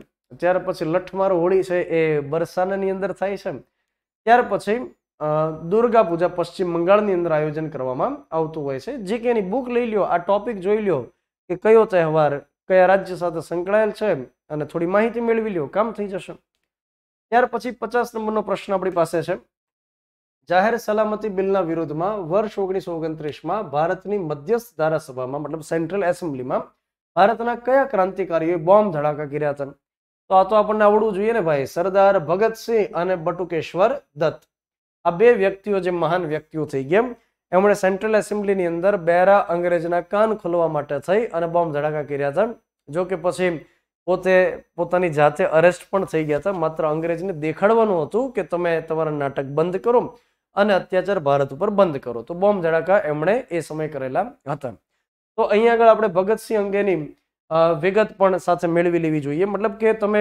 ત્યાર પછી લઠમાર હોળી છે એ બરસાનાની અંદર થાય છે ત્યાર પછી દુર્ગા પૂજા પશ્ચિમ બંગાળની અંદર આયોજન કરવામાં આવતું હોય છે જે કે એની બુક લઈ લ્યો આ ટોપિક જોઈ લ્યો કે કયો તહેવાર કયા રાજ્ય સાથે સંકળાયેલ છે અને થોડી માહિતી મેળવી લ્યો કામ થઈ જશે ત્યાર પછી પચાસ નંબરનો પ્રશ્ન આપણી પાસે છે જાહેર સલામતી બિલના વિરોધમાં વર્ષ ઓગણીસો ઓગણત્રીસમાં ભારતની મધ્યસ્થ ધારાસભામાં મતલબ સેન્ટ્રલ એસેમ્બલીમાં ભારતના કયા ક્રાંતિકારીઓએ બોમ્બ ધડાકા કર્યા હતા તો આ તો આપણને આવડવું જોઈએ ને ભાઈ સરદાર ભગતસિંહ અને બટુકેશ્વર દત્ત આ બે વ્યક્તિઓ જે મહાન વ્યક્તિઓ થઈ ગયા એમણે સેન્ટ્રલ એસેમ્બલીની અંદર બેરા અંગ્રેજના કાન ખોલવા માટે થઈ અને બોમ્બ ધડાકા કર્યા હતા જોકે કે પછી પોતે પોતાની જાતે અરેસ્ટ પણ થઈ ગયા હતા માત્ર અંગ્રેજને દેખાડવાનું હતું કે તમે તમારા નાટક બંધ કરો અને અત્યાચાર ભારત ઉપર બંધ કરો તો બોમ્બ ધડાકા એમણે એ સમય કરેલા હતા તો અહીંયા આગળ આપણે ભગતસિંહ અંગેની વિગત પણ સાથે મેળવી લેવી જોઈએ મતલબ કે તમે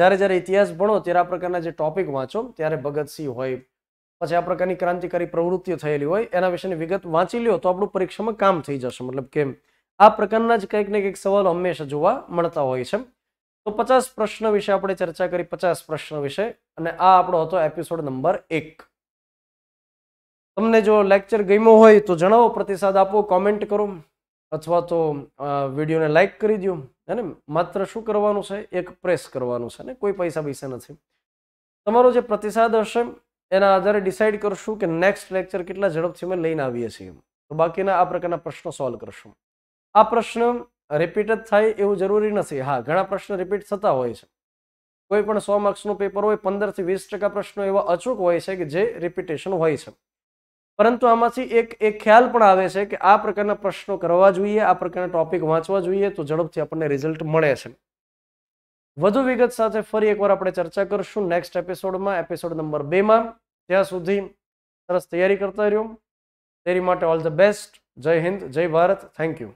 જ્યારે જ્યારે ઇતિહાસ ભણો ત્યારે આ પ્રકારના જે ટોપિક વાંચો ત્યારે ભગતસિંહ હોય પછી આ પ્રકારની ક્રાંતિકારી પ્રવૃત્તિઓ થયેલી હોય એના વિશેની વિગત વાંચી લો તો આપણું પરીક્ષામાં કામ થઈ જશે મતલબ કે આ પ્રકારના જ કંઈક ને કંઈક સવાલો હંમેશા જોવા મળતા હોય છે તો પચાસ પ્રશ્ન વિશે આપણે ચર્ચા કરી પચાસ પ્રશ્ન વિશે અને આ આપણો હતો એપિસોડ નંબર એક તમને જો લેક્ચર ગમ્યો હોય તો જણાવો પ્રતિસાદ આપો કોમેન્ટ કરો અથવા તો વિડીયોને લાઇક કરી દો અને માત્ર શું કરવાનું છે એક પ્રેસ કરવાનું છે ને કોઈ પૈસા પૈસા નથી તમારો જે પ્રતિસાદ હશે એના આધારે ડિસાઇડ કરશું કે નેક્સ્ટ લેક્ચર કેટલા ઝડપથી અમે લઈને આવીએ છીએ તો બાકીના આ પ્રકારના પ્રશ્નો સોલ્વ કરશું આ પ્રશ્ન રિપીટ જ થાય એવું જરૂરી નથી હા ઘણા પ્રશ્નો રિપીટ થતા હોય છે કોઈ પણ સો માર્ક્સનું પેપર હોય પંદરથી વીસ ટકા પ્રશ્નો એવા અચૂક હોય છે કે જે રિપીટેશન હોય છે પરંતુ આમાંથી એક એક ખ્યાલ પણ આવે છે કે આ પ્રકારના પ્રશ્નો કરવા જોઈએ આ પ્રકારના ટોપિક વાંચવા જોઈએ તો ઝડપથી આપણને રિઝલ્ટ મળે છે વધુ વિગત સાથે ફરી એકવાર આપણે ચર્ચા કરશું નેક્સ્ટ એપિસોડમાં એપિસોડ નંબર બેમાં ત્યાં સુધી સરસ તૈયારી કરતા રહ્યો તેરી માટે ઓલ ધ બેસ્ટ જય હિન્દ જય ભારત થેન્ક યુ